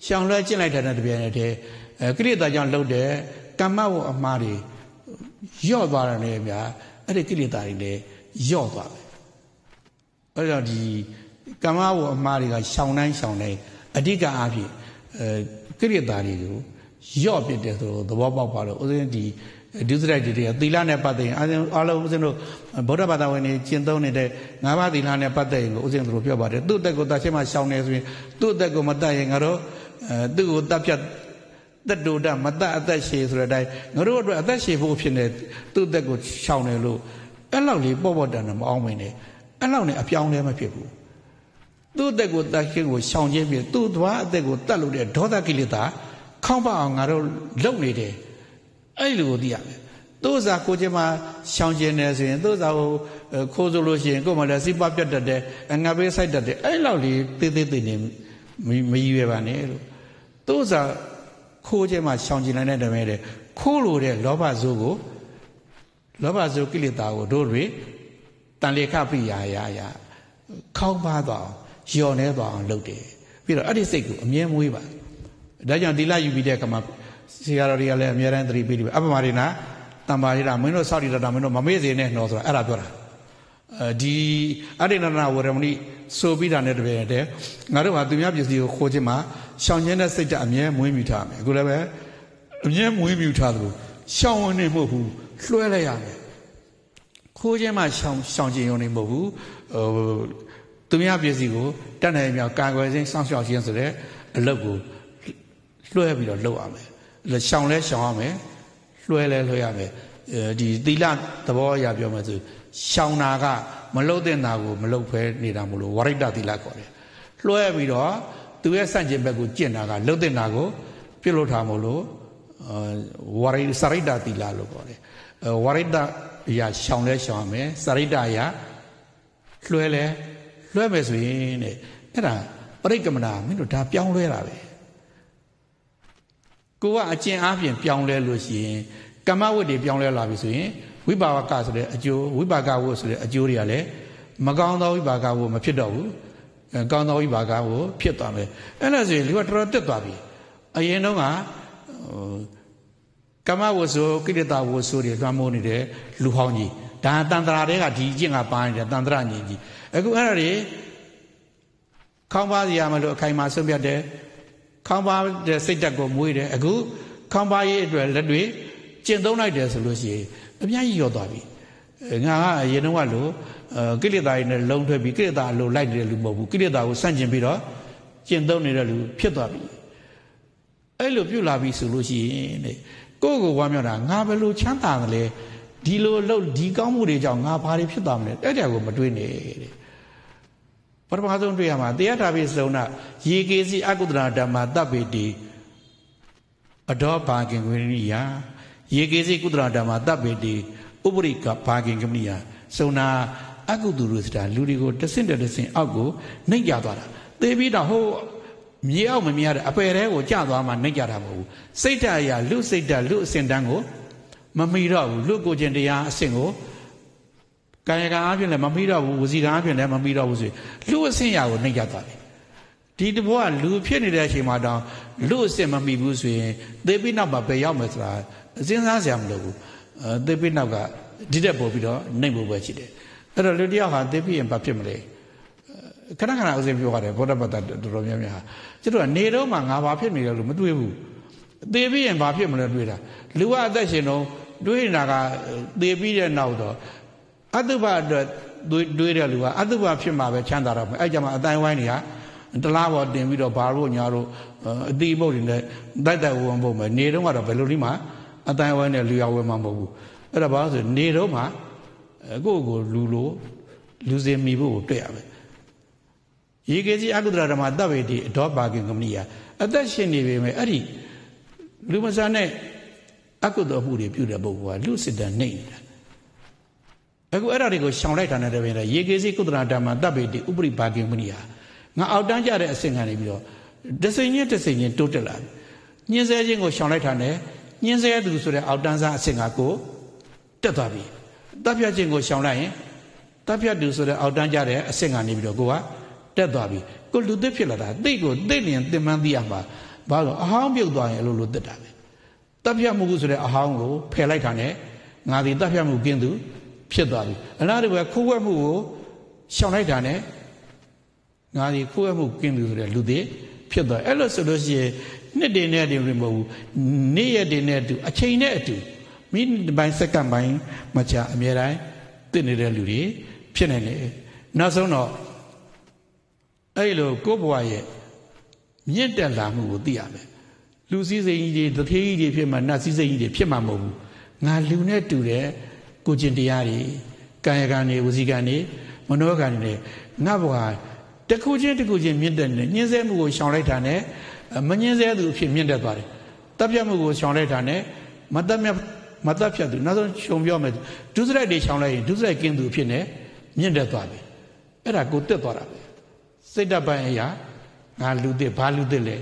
ရှောင်လွှဲကျင့်လိုက်တဲ့တပြိုင်တည်းအဲကိရိတာကြောင့်လှုပ်တဲ့ကမ္မဝအမှားတွေညော့သွားတယ်လေဗျာအဲ့ဒီကိလေသာတွေလည်းညော့သွားတယ်အဲ့တော့ဒီကမ္မဝအမှားတွေကရှောင်တိုင်းရှောင်တိုင်းအဓိကအားဖြင့်အဲကိလေသာတွေကိုညော့ပြတယ်ဆိုသဘောပေါက်ပါလို့ဥစဉ်ဒီဒုစရိုက်တွေကသီလနဲ့ပတ်သက်ရင်အားလုံးဥစဉ်တို့ဗုဒ္ဓဘာသာဝင်တွေကျင့်သုံးနေတဲ့ငါးပါးသီလနဲ့ပတ်သက်ရင်ဥစဉ်တို့ပြောပါတယ်သူ့အသက်ကိုတတ်ချင်းမှရှောင်နေဆိုရင်သူ့အသက်ကိုမတတ်ရင်ငါတို့သူ့ကိုတတ်ပြတ်တတူတမတအသက်ရှည်ဆိုတဲ့အတိုင်းငါတို့အတွက်အသက်ရှည်ဖို့ဖြစ်နေသူ့အသက်ကိုရှောင်နေလို့အဲ့လောက်လေးပေါ့ပေါ့တန်တန်မအောင်မင်းနဲ့အဲ့လောက်နဲ့အပြောင်းလဲမဖြစ်ဘူးသူ့အသက်ကိုတတ်ခင်းကိုရှောင်ခြင်းဖြင့်သူ့သွားအသက်ကိုတတ်လို့တဲ့ဒေါသကိလေသာခေါင်းပအောင်ငါတို့လုံနေတယ်အဲ့လိုကိုသိရမယ်သူ့စားကိုကျမရှောင်ကျင်တယ်ဆိုရင်သူ့စားကိုခိုးဆိုလို့ရှိရင်ကို့မလည်းစိပပြတ်တတ်တယ်ငါပေးဆိုင်တတ်တယ်အဲ့လောက်လေးသေးသေးသေးနေမရည်ရွယ်ပါနဲ့လို့သူ့စားခိုးခြင်းမှာရှောင်ကျဉ်နိုင်တဲ့တမဲတဲ့ခိုးလိုတဲ့လောဘဇိုးကိုလောဘဇိုးကိလေသာကိုတို့တွေတန်လေခပိယာယာယာခေါင်းပါသွားအောင်ညော်နေသွားအောင်လုပ်တယ်ပြီးတော့အဲ့ဒီစိတ်ကိုအမြဲမွေးပါဒါကြောင့်ဒီလယူပြီးတဲ့အခါမှာဆရာတော်တွေကလည်းအများတိုင်းသတိပေးတယ်အပ္ပမရိနာတမ္ပါရိတာမင်းတို့စောက်တည်တာမင်းတို့မမေ့စေနဲ့နော်ဆိုတာအဲ့ဒါပြောတာဒီအရိဏနာဝရမဏိဆိုပြီးတာနဲ့တပည့်တည်းငါတို့ဟာသူများပစ္စည်းကိုခိုးခြင်းမှာရှောင်ကျဉ်တဲ့စိတ်ဓာတ်အမြဲမွေးမြူထားမယ်အခုလည်းပဲအမြဲမွေးမြူထားသလိုရှောင်ဝင်နေမဟုတ်ဘူးလွှဲလိုက်ရမယ်ခိုးခြင်းမှာရှောင်ရှောင်ကျဉ်ရုံနေမဟုတ်ဘူးဟိုသူများပစ္စည်းကိုတတ်နိုင်မြောက်ကာကွယ်ခြင်းစောင့်ရှောက်ခြင်းဆိုတဲ့အလုပ်ကိုလွှဲပြီးတော့လုပ်ရမယ်ရှောင်လဲရှောင်ရမယ်လွှဲလဲလွှဲရမယ်ဒီသီလသဘောအရပြောမှဆိုရှောင်တာကမလုတ်တဲ့နာကိုမလုတ်ဖဲနေတာမလို့ဝရိတ္တသီလခေါ်တယ်လွှဲပြီးတော့သူရဲ့ဆန့်ကျင်ဘက်ကိုကျင့်တာကလုတ်တဲ့နာကိုပြုတ်လုထားမလို့ဝရိစရိတ္တသီလလို့ခေါ်တယ်ဝရိတ္တအရာရှောင်လဲရှောင်ရမယ်စရိတ္တအရာလွှဲလဲလွှဲမယ်ဆိုရင်တဲ့အဲ့ဒါပရိကမနာမင်းတို့ဒါပြောင်းလဲတာပဲကိုကအကျင့်အားဖြင့်ပြောင်းလဲလို့ရှိရင်ကမ္မဝတ်တွေပြောင်းလဲလာပြီဆိုရင်ဝိပါကဆိုတဲ့အကျိုးဝိပါကဝတ်ဆိုတဲ့အကျိုးတွေကလည်းမကောင်းသောဝိပါကဝတ်မဖြစ်တော့ဘူးကောင်းသောဝိပါကဝတ်ဖြစ်သွားမယ်အဲ့ဒါဆိုရင်လူကတော်တော်တက်သွားပြီအရင်တုန်းကကမ္မဝတ်ဆိုကိလေသာဝတ်ဆိုတွေလွှမ်းမိုးနေတဲ့လူဟောင်းကြီးဒါတန်တရာတွေကဒီအကျင့်ကပါနေတယ်တန်တရာညီကြီးအခုအဲ့ဒါတွေခေါင်းပါစရာမလို့အခိုင်အမာဆုံးဖြတ်တယ်ခေါင်းပါတဲ့စိတ်ဓာတ်ကိုမွေးတယ်အခုခေါင်းပါရေးအတွက်လက်တွေကျင့်သုံးလိုက်တယ်ဆိုလို့ရှိရင်အများကြီးရောသွားပြီငါကရေနှုံးကလို့ကိလေသာတွေနဲ့လုံထွက်ပြီးကိလေသာလိုလိုက်နေတဲ့လူမဟုတ်ဘူးကိလေသာကိုဆန့်ကျင်ပြီးတော့ကျင့်သုံးနေတဲ့လူဖြစ်သွားပြီအဲ့လိုပြုလာပြီဆိုလို့ရှိရင်တဲ့ကိုယ့်ကိုဝမ်းမြောက်တာငါဘယ်လိုချမ်းသာသလဲဒီလိုလို့ဒီကောင်းမှုတွေကြောင့်ငါဘာတွေဖြစ်သွားမလဲအဲ့ဒါကိုမတွေးနဲ့တဲ့ပထမဆုံးတွေ့ရမှာတရားထာပိစုံနာရေကေစီအကုဒ္ဒရာဓမ္မတပ်ပေတီအဒောဘာကင်ဝိရိယယေကေစီကုသရာဓမ္မတပ်ပေတိဥပရိကဘာကင်ကမဏိယစုံနာအကုသူရုစတာလူတွေကိုတဆင့်တဆင့်အောက်ကိုနှိပ်ကြသွားတာသေပြီးတော့ဟိုမြေအောင်မမြရတဲ့အပယ်တဲကိုကျသွားမှနှိပ်ကြတာမဟုတ်ဘူးစိတ်ဓာတ်အရာလူစိတ်ဓာတ်လူအစဉ်တန်းကိုမမီတော့ဘူးလူကိုကျင်တရားအစဉ်ကိုကာယကံအပြင်လည်းမမီတော့ဘူးဝစီကံအပြင်လည်းမမီတော့ဘူးဆိုလူအစဉ်ရာကိုနှိပ်ကြသွားတယ်ဒီတဘောကလူဖြစ်နေတဲ့အချိန်မှာတောင်လူအစ်စ်မမိဘူးဆိုရင်သေပြီးနောက်မှာပဲရောက်မယ်ဆိုတာစဉ်းစားစရာမလိုဘူးသေပိနောက်ကဒီတက်ပေါ်ပြီးတော့နိုင်ဖို့ပဲရှိတယ်အဲ့တော့လူတယောက်ဟာသေပိရင်ဘာဖြစ်မလဲခဏခဏဥစဉ်ပြောရတယ်ဗုဒ္ဓဘာသာတော်တော်များများဟာကျတော့နေတော့မှငါဘာဖြစ်နေလဲလို့မတွေးဘူးသေပြီးရင်ဘာဖြစ်မလဲတွေးတာလူကအသက်ရှင်တော့တွေးနေတာကသေပြီးတဲ့နောက်တော့အတုပအတွက်တွေးတွေးတဲ့လူကအတုပဖြစ်မှာပဲချမ်းသာတော့မယ်အဲ့ကြမှာအတိုင်းဝိုင်းနေရတလားပေါ်တင်ပြီးတော့ဘာလို့ညာတို့အတိအပုတ်တွေနဲ့တိုက်တိုက်ဝုံပုံမယ်နေတော့ကတော့ဘယ်လိုလိမ့်မှာအတိုင်းဝိုင်းနဲ့လူရဝဲမှာမဟုတ်ဘူးအဲ့ဒါဘာလို့ဆိုနေတော့မှကိုယ့်ကိုလူလိုလူစင်မိဖို့ကိုတွေ့ရမယ်ရေကကြီးအကုဒ္ဒရာဓမ္မတပ်ဝေတိအဒေါပါကင်ကမဏိယာအသက်ရှင်နေပေမဲ့အဲ့ဒီလူမဆန်နဲ့အကုဒ္ဒမှုတွေပြုတဲ့ပုဂ္ဂိုလ်ကလူစစ်တမ်းနှိမ့်နေတာအခုအဲ့ဒါတွေကိုရှောင်လိုက်တာနဲ့တပင်လေရေကစီကုဒ္ဒရာဓမ္မတပ်ပေတိဥပရိပါကိမဏိယာငါအောက်တန်းကြတဲ့အစဉ်ခံနေပြီးတော့တစိန်ချင်းတစိန်ချင်းတိုးတက်လာညှင်းဆဲခြင်းကိုရှောင်လိုက်တာနဲ့ညှင်းဆဲသူဆိုတဲ့အောက်တန်းစားအဆင့်ကကိုတက်သွားပြီတပ်ဖြတ်ခြင်းကိုရှောင်လိုက်ရင်တပ်ဖြတ်သူဆိုတဲ့အောက်တန်းကြတဲ့အဆင့်ကနေပြီးတော့ကိုကတက်သွားပြီကိုလူသစ်ဖြစ်လာတာသိကိုသိလျင်သင်မှန်းသိရမှာဘာလို့အဟောင်းပြုတ်သွားရင်အလိုလိုတက်တာပဲတပ်ဖြတ်မှုဆိုတဲ့အဟောင်းကိုဖယ်လိုက်တာနဲ့ငါဒီတပ်ဖြတ်မှုကင်းသူဖြစ်သွားပြီအလားတူပဲခိုးဝှက်မှုကိုရှောင်လိုက်တာနဲ့ငါဒီခိုးဝှက်မှုကင်းသူဆိုတဲ့လူသစ်ဖြစ်သွားအဲ့လိုဆိုလို့ရှိရင်နှစ်တင်နဲ့တင်မဟုတ်ဘူးနေ့ရက်တင်နဲ့အတူအချိန်နဲ့အတူမိနစ်ပိုင်းစက္ကန့်ပိုင်းမချအမြဲတမ်းတင့်နေတဲ့လူတွေဖြစ်နေတယ်နောက်ဆုံးတော့အဲ့လိုကိုယ့်ဘဝရဲ့မြင့်တက်လာမှုကိုသိရမယ်လူစည်းစိမ်ကြီးတွေတထေးကြီးတွေဖြစ်မှာနတ်စည်းစိမ်ကြီးတွေဖြစ်မှာမဟုတ်ဘူးငါလူနဲ့တူတဲ့ကိုကျင်တရားတွေကာယကံတွေဝစီကံတွေမနောကံတွေငါဘဝတခုချင်းတခုချင်းမြင့်တက်နေညှင်းဆဲမှုကိုရှောင်လိုက်တာနဲ့မငင်းဆဲသူအဖြစ်မြင့်တက်သွားတယ်တပ်ပြတ်မှုကိုရှောင်လိုက်တာနဲ့မတပ်မြတ်မတပ်ဖြတ်သူနောက်ဆုံးရှုံပြောမယ်ဒုစရိုက်တွေရှောင်လိုက်ရင်ဒုစရိုက်ကင်းသူအဖြစ်နဲ့မြင့်တက်သွားပြီအဲ့ဒါကိုတက်သွားတာပဲစိတ်တပိုင်းအရာငါလူသစ်ဘာလူသစ်လဲ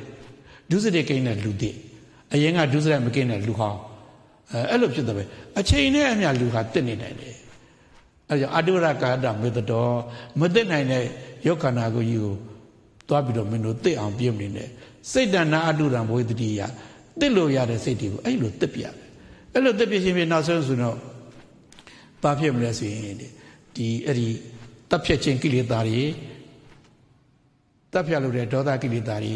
ဒုစရိုက်ကိန်းတဲ့လူသစ်အရင်ကဒုစရိုက်မကိန်းတဲ့လူဟောင်းအဲ့လိုဖြစ်တယ်ပဲအချိန်နဲ့အမျှလူဟာတက်နေနိုင်တယ်အဲ့ကြောင့်အတုရကာတမေတ္တောမတက်နိုင်တဲ့ယောက်ခန္ဓာကိုကြီးကိုသွားပြီးတော့မင်းတို့တက်အောင်ပြင်နေတယ်စိတ်တဏ္ဍအတုရံဝေဒတိယတစ်လို့ရတဲ့စိတ်တွေကိုအဲ့လိုတစ်ပြတယ်အဲ့လိုတစ်ပြခြင်းဖြင့်နောက်ဆုံးဆိုတော့ဘာဖြစ်မလဲဆိုရင်ဒီအဲ့ဒီတပ်ဖြတ်ခြင်းကိလေသာတွေတပ်ဖြတ်လို့တဲ့ဒေါသကိလေသာတွေ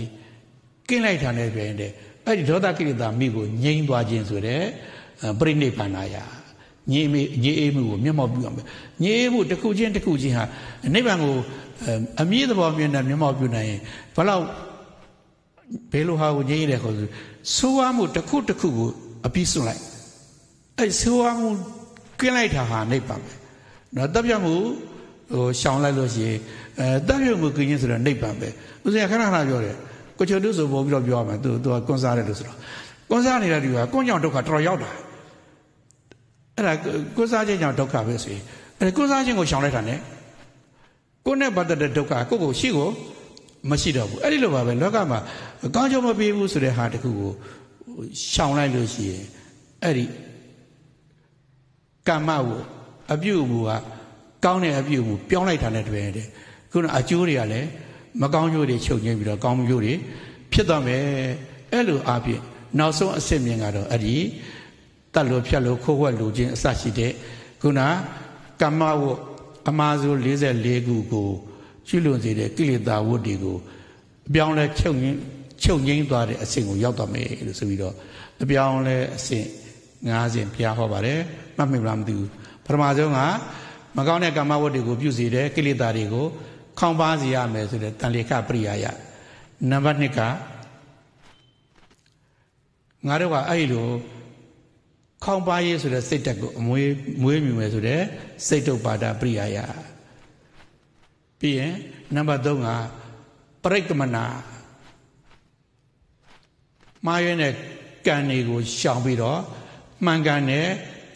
ကင်းလိုက်တာနဲ့ပြန်တယ်အဲ့ဒီဒေါသကိလေသာမိကိုငြိမ်းသွားခြင်းဆိုတဲ့ပြိဋိနိဗ္ဗာန်ရာငြိမ်းမေငြိမ်းအေးမှုကိုမျက်မှောက်ပြုအောင်ပဲငြိမ်းအေးမှုတစ်ခုချင်းတစ်ခုချင်းဟာနိဗ္ဗာန်ကိုအမြင့်သဘောမြင်တဲ့မျက်မှောက်ပြုနိုင်ရင်ဘလောက်ဘယ်လိုဟာကိုငြိမ်းရလဲခေါ်ဆိုဆိုးဝါးမှုတစ်ခုတစ်ခုကိုအပြီးစွန့်လိုက်အဲဆိုးဝါးမှုကင်းလိုက်တာဟာနိဗ္ဗာန်ပဲနော်တပ်ပြမှုဟိုရှောင်လိုက်လို့ရှိရင်အဲတပ်ပြမှုကင်းခြင်းဆိုတော့နိဗ္ဗာန်ပဲဦးဇင်းခဏခဏပြောတယ်ကိုချိုတို့ဆိုပေါ်ပြီးတော့ပြောရမယ်သူသူကကွန်စားတယ်လို့ဆိုတော့ကွန်စားနေတဲ့လူကကွန်ကြောင့်ဒုက္ခတော်တော်ရောက်တာအဲ့ဒါကွန်စားခြင်းကြောင့်ဒုက္ခပဲဆိုရင်အဲကွန်စားခြင်းကိုရှောင်လိုက်တာ ਨੇ ကိုနဲ့ပတ်သက်တဲ့ဒုက္ခကိုကိုရှိကိုမရှိတော့ဘူးအဲ့ဒီလိုပါပဲလောကမှာအကောင်းဆုံးမပေးဘူးဆိုတဲ့ဟာတခုကိုရှောင်လိုက်လို့ရှိရင်အဲ့ဒီကမ္မကိုအပြုအမူကကောင်းတဲ့အပြုအမူပြောင်းလိုက်တာနဲ့တွေ့ရတယ်ခုနအကျိုးတွေကလည်းမကောင်းကျိုးတွေချုပ်ငိမ့်ပြီးတော့ကောင်းကျိုးတွေဖြစ်သွားမယ်အဲ့လိုအပြင်နောက်ဆုံးအစစ်မြင်ကတော့အဲ့ဒီတတ်လို့ဖြတ်လို့ခိုးဝှက်လို့ခြင်းအစရှိတဲ့ခုနကမ္မဝအမှားဆို44ခုကိုကျွလွန်စေတဲ့ကိလေသာဝတ်တွေကိုအပြောင်းလဲချုပ်ငင်းချုပ်ငင်းသွားတဲ့အဆင့်ကိုရောက်သွားမယ်လို့ဆိုပြီးတော့အပြောင်းလဲအဆင့်၅ဆင့်ဘုရားဟောပါတယ်မှတ်မိလားမသိဘူးပထမဆုံးကမကောင်းတဲ့ကာမဝတ်တွေကိုပြုစေတဲ့ကိလေသာတွေကို ခေါင်ပါစေရမယ်ဆိုတဲ့တန်လေခပရိယာယနံပါတ်2ကငါတို့ကအဲ့လိုခေါင်ပါရေးဆိုတဲ့စိတ်တက်ကိုအမွေးမွေးမြူမယ်ဆိုတဲ့စိတ်တုပ္ပါဒပရိယာယပြီးရင်နံပါတ်3ကပရိကမနာမာရွေးတဲ့ကံတွေကိုရှောင်ပြီးတော့မှန်ကန်တဲ့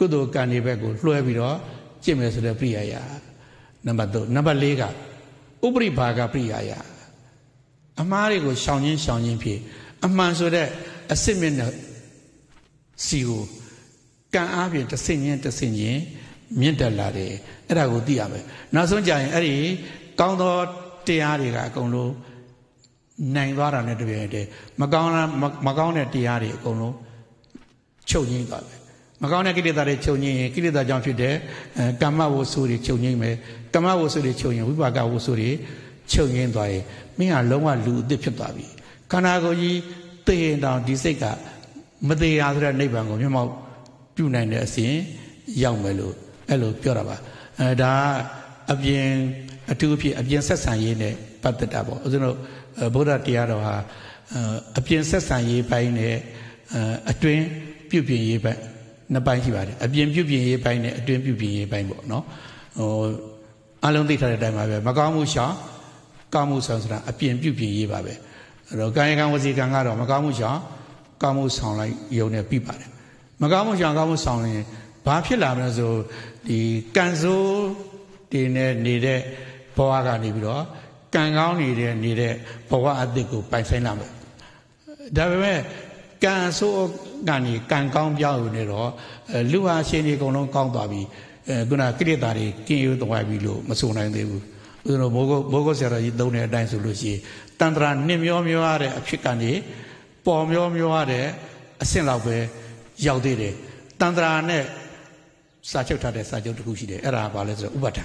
ကုသိုလ်ကံတွေဘက်ကိုလွှဲပြီးတော့ကျင့်မယ်ဆိုတဲ့ပြိယာယနံပါတ်3နံပါတ်4ကဥပရိဘာကပြိယာယအမှားတွေကိုရှောင်ခြင်းရှောင်ခြင်းဖြစ်အမှန်ဆိုတဲ့အစစ်မြင့်တဲ့စီကိုကံအားဖြင့်တဆင့်ချင်းတဆင့်ချင်းမြင့်တက်လာတယ်အဲ့ဒါကိုသိရမယ်နောက်ဆုံးကြရင်အဲ့ဒီကောင်းသောတရားတွေကအကုန်လုံးနိုင်သွားတာနဲ့တပြိုင်တည်းမကောင်းမကောင်းတဲ့တရားတွေအကုန်လုံးချုပ်ငြိမ့်သွားတယ်မကောင်းတဲ့ကိလေသာတွေချုပ်ငြိမ့်ရင်ကိလေသာကြောင့်ဖြစ်တဲ့ကာမဝဆူတွေချုပ်ငြိမ့်မယ်ကာမဝဆူတွေချုပ်ရင်ဝိပါကဝဆူတွေချုပ်ငြိမ့်သွားရင်မင်းဟာလုံးဝလူအသစ်ဖြစ်သွားပြီခန္ဓာကိုယ်ကြီးသိရင်တောင်ဒီစိတ်ကမသေးရဆိုတဲ့နိဗ္ဗာန်ကိုမျက်မှောက်ပြုနိုင်တဲ့အစဉ်ရောက်မယ်လို့အဲ့လိုပြောတာပါအဲဒါအပြင်အထူးဖြင့်အပြင်ဆက်ဆံရေးနဲ့ပတ်သက်တာပေါ့ဦးဇင်းတို့ဗုဒ္ဓတရားတော်ဟာအပြင်ဆက်ဆံရေးပိုင်းနဲ့အတွင်းပြုပြင်ရေးပိုင်းနှစ်ပိုင်းရှိပါတယ်အပြင်ပြုပြင်ရေးပိုင်းနဲ့အတွင်းပြုပြင်ရေးပိုင်းပေါ့နော်ဟိုအလုံးသိထားတဲ့အတိုင်းပါပဲမကောင်းမှုရှောင်ကောင်းမှုဆောင်ဆိုတာအပြင်ပြုပြင်ရေးပါပဲအဲ့တော့ကာယကံဝစီကံကတော့မကောင်းမှုရှောင်ကောင်းမှုဆောင်လိုက်ယုံနဲ့ပြီးပါတယ်မကောင်းမှုရှောင်ကောင်းမှုဆောင်ရင်ဘာဖြစ်လာမလဲဆိုဒီကံစိုးတင်နေတဲ့နေတဲ့ဘဝကနေပြီးတော့ကံကောင်းနေတဲ့နေတဲ့ဘဝအသစ်ကို ပိုင်ဆိုင်လာမယ်ဒါပေမဲ့ကံဆိုးကနေကံကောင်းပြောင်းနေတော့လူဟာရှင်တွေအကုန်လုံးကောင်းသွားပြီခုနကိရိတာတွေကင်းယူသွားပြီလို့မဆိုနိုင်သေးဘူးဥဒ္ဓဘောကိုဘောကိုဆရာတော်ကြီးသုံးတဲ့အတိုင်းဆိုလို့ရှိရင်တန်ត្រာနှစ်မျောမျောရတဲ့အဖြစ်ကနေပေါ်မျောမျောရတဲ့အဆင့်လောက်ပဲရောက်သေးတယ်တန်ត្រာနဲ့စာချုပ်ထားတဲ့စာချုပ်တစ်ခုရှိတယ်အဲ့ဒါကဘာလဲဆိုတော့ဥပဒ္ဒါ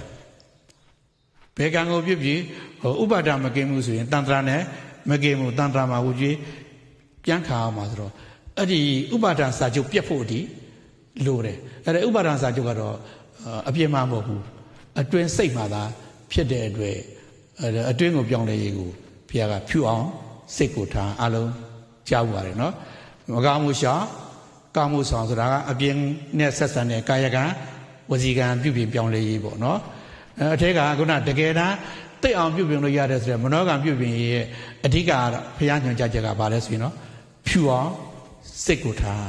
ဘယ်ကံကိုဖြစ်ဖြစ်ဟိုဥပါဒမကင်းမှုဆိုရင်တန်ត្រာနဲ့မကင်းမှုတန်ត្រာမှာဟိုကြီးပြန်ခါအောင်ပါဆိုတော့အဲ့ဒီဥပါဒစာချုပ်ပြတ်ဖို့ဒီလိုတယ်အဲ့ဒါဥပါဒစာချုပ်ကတော့အပြင်းမမဟုတ်ဘူးအတွင်းစိတ်မှသာဖြစ်တဲ့အတွက်အတွင်းကိုပြောင်းလဲရေးကိုဘုရားကဖြူအောင်စိတ်ကိုထားအလုံးကြောက်ပါတယ်နော်မကောင်းမှုရှာကောင်းမှုဆောင်ဆိုတာကအပြင်းနဲ့ဆက်ဆံတဲ့ကာယကံဝစီကံပြုပြင်ပြောင်းလဲရေးပေါ့နော်အထက်ကခုနတကယ်တမ်းသိအောင်ပြုပြင်လို့ရတယ်ဆိုရယ်မနောကံပြုပြင်ရဲ့အဓိကကတော့ဘုရားညွှန်ကြားချက်ကဘာလဲဆိုရင်တော့ဖြူအောင်စိတ်ကိုထား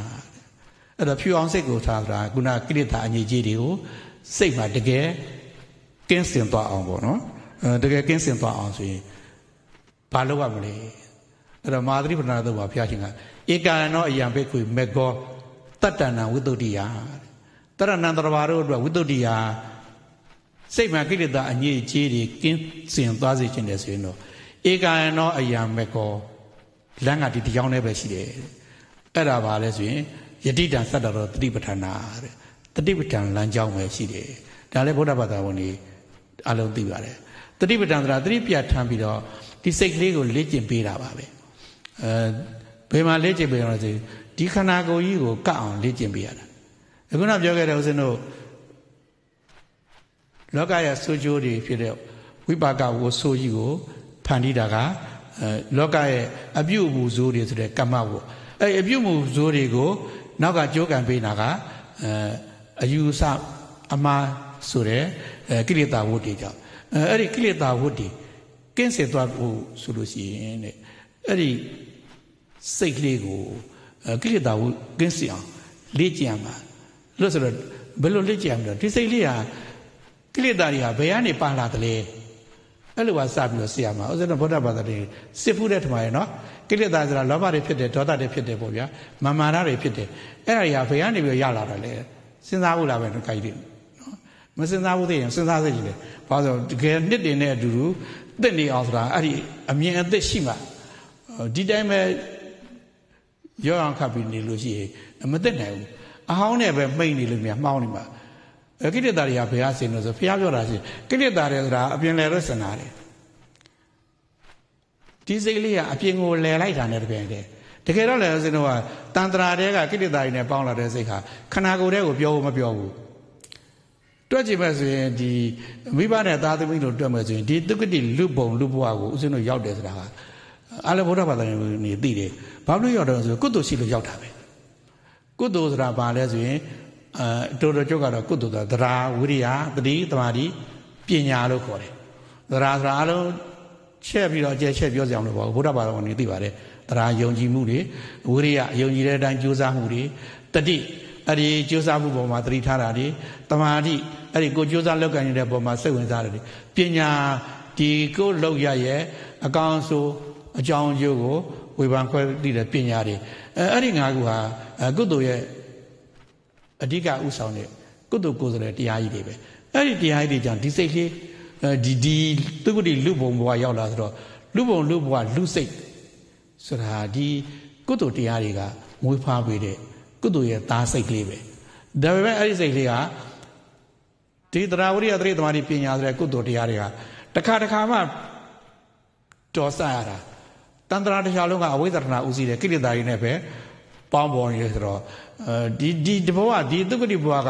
အဲ့တော့ဖြူအောင်စိတ်ကိုထားဆိုတာခုနကိလေသာအငြိကြီးတွေကိုစိတ်မှာတကယ်ကင်းစင်သွားအောင်ပေါ့နော်တကယ်ကင်းစင်သွားအောင်ဆိုရင်ဘာလုပ်ရမလဲအဲ့တော့မာသရိပဏ္ဏသုတ်မှာဘုရားရှင်ကဧကံနောအယံဘိက္ခုမေကောတတ္တဏဝိတ္တုတ္တိယတရဏံတရဘာတို့အတွက်ဝိတ္တုတ္တိယစိတ်မှာကိလေသာအငြိအကျေးတွေကင်းစင်သွားစေခြင်းတယ်ဆိုရင်တော့ဧကံနောအယံမကောလမ်းကဒီတရားနဲ့ပဲရှိတယ်အဲ့ဒါပါလဲဆိုရင်ယတိတံသတ္တရောတတိပဋ္ဌာနာတဲ့တတိပဋ္ဌာန်လမ်းကြောင်းပဲရှိတယ်ဒါလည်းဗုဒ္ဓဘာသာဝင်တွေအလုံးသိပါတယ်တတိပဋ္ဌာန်ဆိုတာတတိပြထမ်းပြီးတော့ဒီစိတ်ကလေးကိုလေ့ကျင့်ပေးတာပါပဲအဲဘယ်မှာလေ့ကျင့်ပေးရလဲဆိုဒီခန္ဓာကိုယ်ကြီးကိုကပ်အောင်လေ့ကျင့်ပေးရတာအခုနပြောခဲ့တဲ့ဦးဇင်းတို့လောကရဲ့ဆိုးကျိုးတွေဖြစ်တဲ့ဝိပါကဝဆိုးကြီးကိုဖန်တီးတာကလောကရဲ့အပြုအမူဆိုးတွေဆိုတဲ့ကမ္မဝအဲ့အပြုအမူဆိုးတွေကိုနောက်ကကြိုးကံပေးတာကအယူအဆအမှားဆိုတဲ့ကိလေသာဝတ်တွေကြောင့်အဲ့ဒီကိလေသာဝတ်တွေကင်းစင်သွားဖို့ဆိုလို့ရှိရင်တဲ့အဲ့ဒီစိတ်ကလေးကိုကိလေသာဝတ်ကင်းစင်အောင်လေ့ကျင့်ရမှာလို့ဆိုတော့ဘယ်လိုလေ့ကျင့်ရမလဲဒီစိတ်လေးဟာကိလေသာတွေဟာဘယ်ကနေပါလာသလဲအဲ့လိုပါစပြီးတော့ဆရာမဥစ္စာဗုဒ္ဓဘာသာတွေစစ်ဖူးတဲ့ထမရယ်နော်ကိလေသာဆိုတာလောဘတွေဖြစ်တယ်ဒေါသတွေဖြစ်တယ်ပေါ့ဗျာမာမာနတွေဖြစ်တယ်အဲ့ဒါတွေဟာဘယ်ကနေပြီးရလာတာလဲစဉ်းစားဖို့လာပဲခိုက်တယ်နော်မစဉ်းစားဖို့သိရင်စဉ်းစားစေချင်တယ်ဘာလို့တကယ်နှစ်တင်တဲ့အတူတူသိနေအောင်ဆိုတာအဲ့ဒီအမြင်အသက်ရှိမှဒီတိုင်းပဲရောအောင်ခပ်ပြီးနေလို့ရှိရင်မသိနိုင်ဘူးအဟောင်းနဲ့ပဲမိတ်နေလို့မြန်မှောင်းနေမှာကိလေသာတွေကဘယ်ဟာစင်လို့ဆိုဘုရားပြောတာရှိကိလေသာတွေဆိုတာ အပြင်လဲလို့စင်တာတယ်ဒီစိတ်လေးကအပြင်ကိုလဲလိုက်တာနဲ့တပြိုင်တည်းတကယ်တော့လည်းစင်တော့ကတန်ត្រာတဲကကိလေသာတွေနဲ့ပေါင်းလာတဲ့စိတ်ဟာခန္ဓာကိုယ်ထဲကိုပြောဖို့မပြောဘူးတွက်ကြည့်မယ်ဆိုရင်ဒီမိဘနဲ့သားသမီးတို့တွက်မယ်ဆိုရင်ဒီတုက္ကတိလူပုံလူဘဝကိုဦးဇင်းတို့ရောက်တယ်ဆိုတာကအလောဘုဒ္ဓဘာသာနေသိတယ်ဘာလို့ရောက်တယ်ဆိုကုသိုလ်ရှိလို့ရောက်တာပဲကုသိုလ်ဆိုတာဘာလဲဆိုရင်အဲတော်တော်ကျုပ်ကတော့ကုသိုလ်သာသရာဝိရိယတတိတမာတိပညာလို့ခေါ်တယ်သရာသရာလို့ချက်ပြီးတော့အကျဲချက်ပြောစရာမလိုပါဘူးဘုရားဘာသာဝင်တွေသိပါတယ်သရာယုံကြည်မှုတွေဝိရိယယုံကြည်တဲ့အတိုင်းကြိုးစားမှုတွေတတိအဲ့ဒီကြိုးစားမှုပေါ်မှာသတိထားတာတွေတမာတိအဲ့ဒီကိုကြိုးစားလုပ်ကံနေတဲ့ပေါ်မှာစိတ်ဝင်စားတယ်ပညာဒီကိုလောက်ရရဲ့အကောင်ဆိုအကြောင်းအကျိုးကိုဝေဖန်ခွဲသိတဲ့ပညာတွေအဲ့ဒီငါးခုဟာကုသိုလ်ရဲ့အဓိကဥဆောင်တဲ့ကုသိုလ်ကိုယ်စားလှယ်တရားကြီးတွေပဲအဲ့ဒီတရားကြီးတွေကြောင့်ဒီစိတ်လေးဒီဒီသူကတိလူဘုံဘဝရောက်လာဆိုတော့လူဘုံလူဘဝလူစိတ်ဆိုတာဒီကုသိုလ်တရားတွေကမွေးဖွားပေးတဲ့ကုသိုလ်ရဲ့သားစိတ်ကလေးပဲဒါပေမဲ့အဲ့ဒီစိတ်လေးကဒီသရဝရိယသတိသမารိပညာဆိုတဲ့ကုသိုလ်တရားတွေကတခါတခါမှတော်ဆရတာတန်ត្រာတရားလုံးကအဝိဇ္ဇာတနာဥစည်းတဲ့ကိလေသာတွေနဲ့ပဲပေါင်းပေါ်နေဆိုတော့ဒီဒီတဘဝဒီသုကတိဘဝက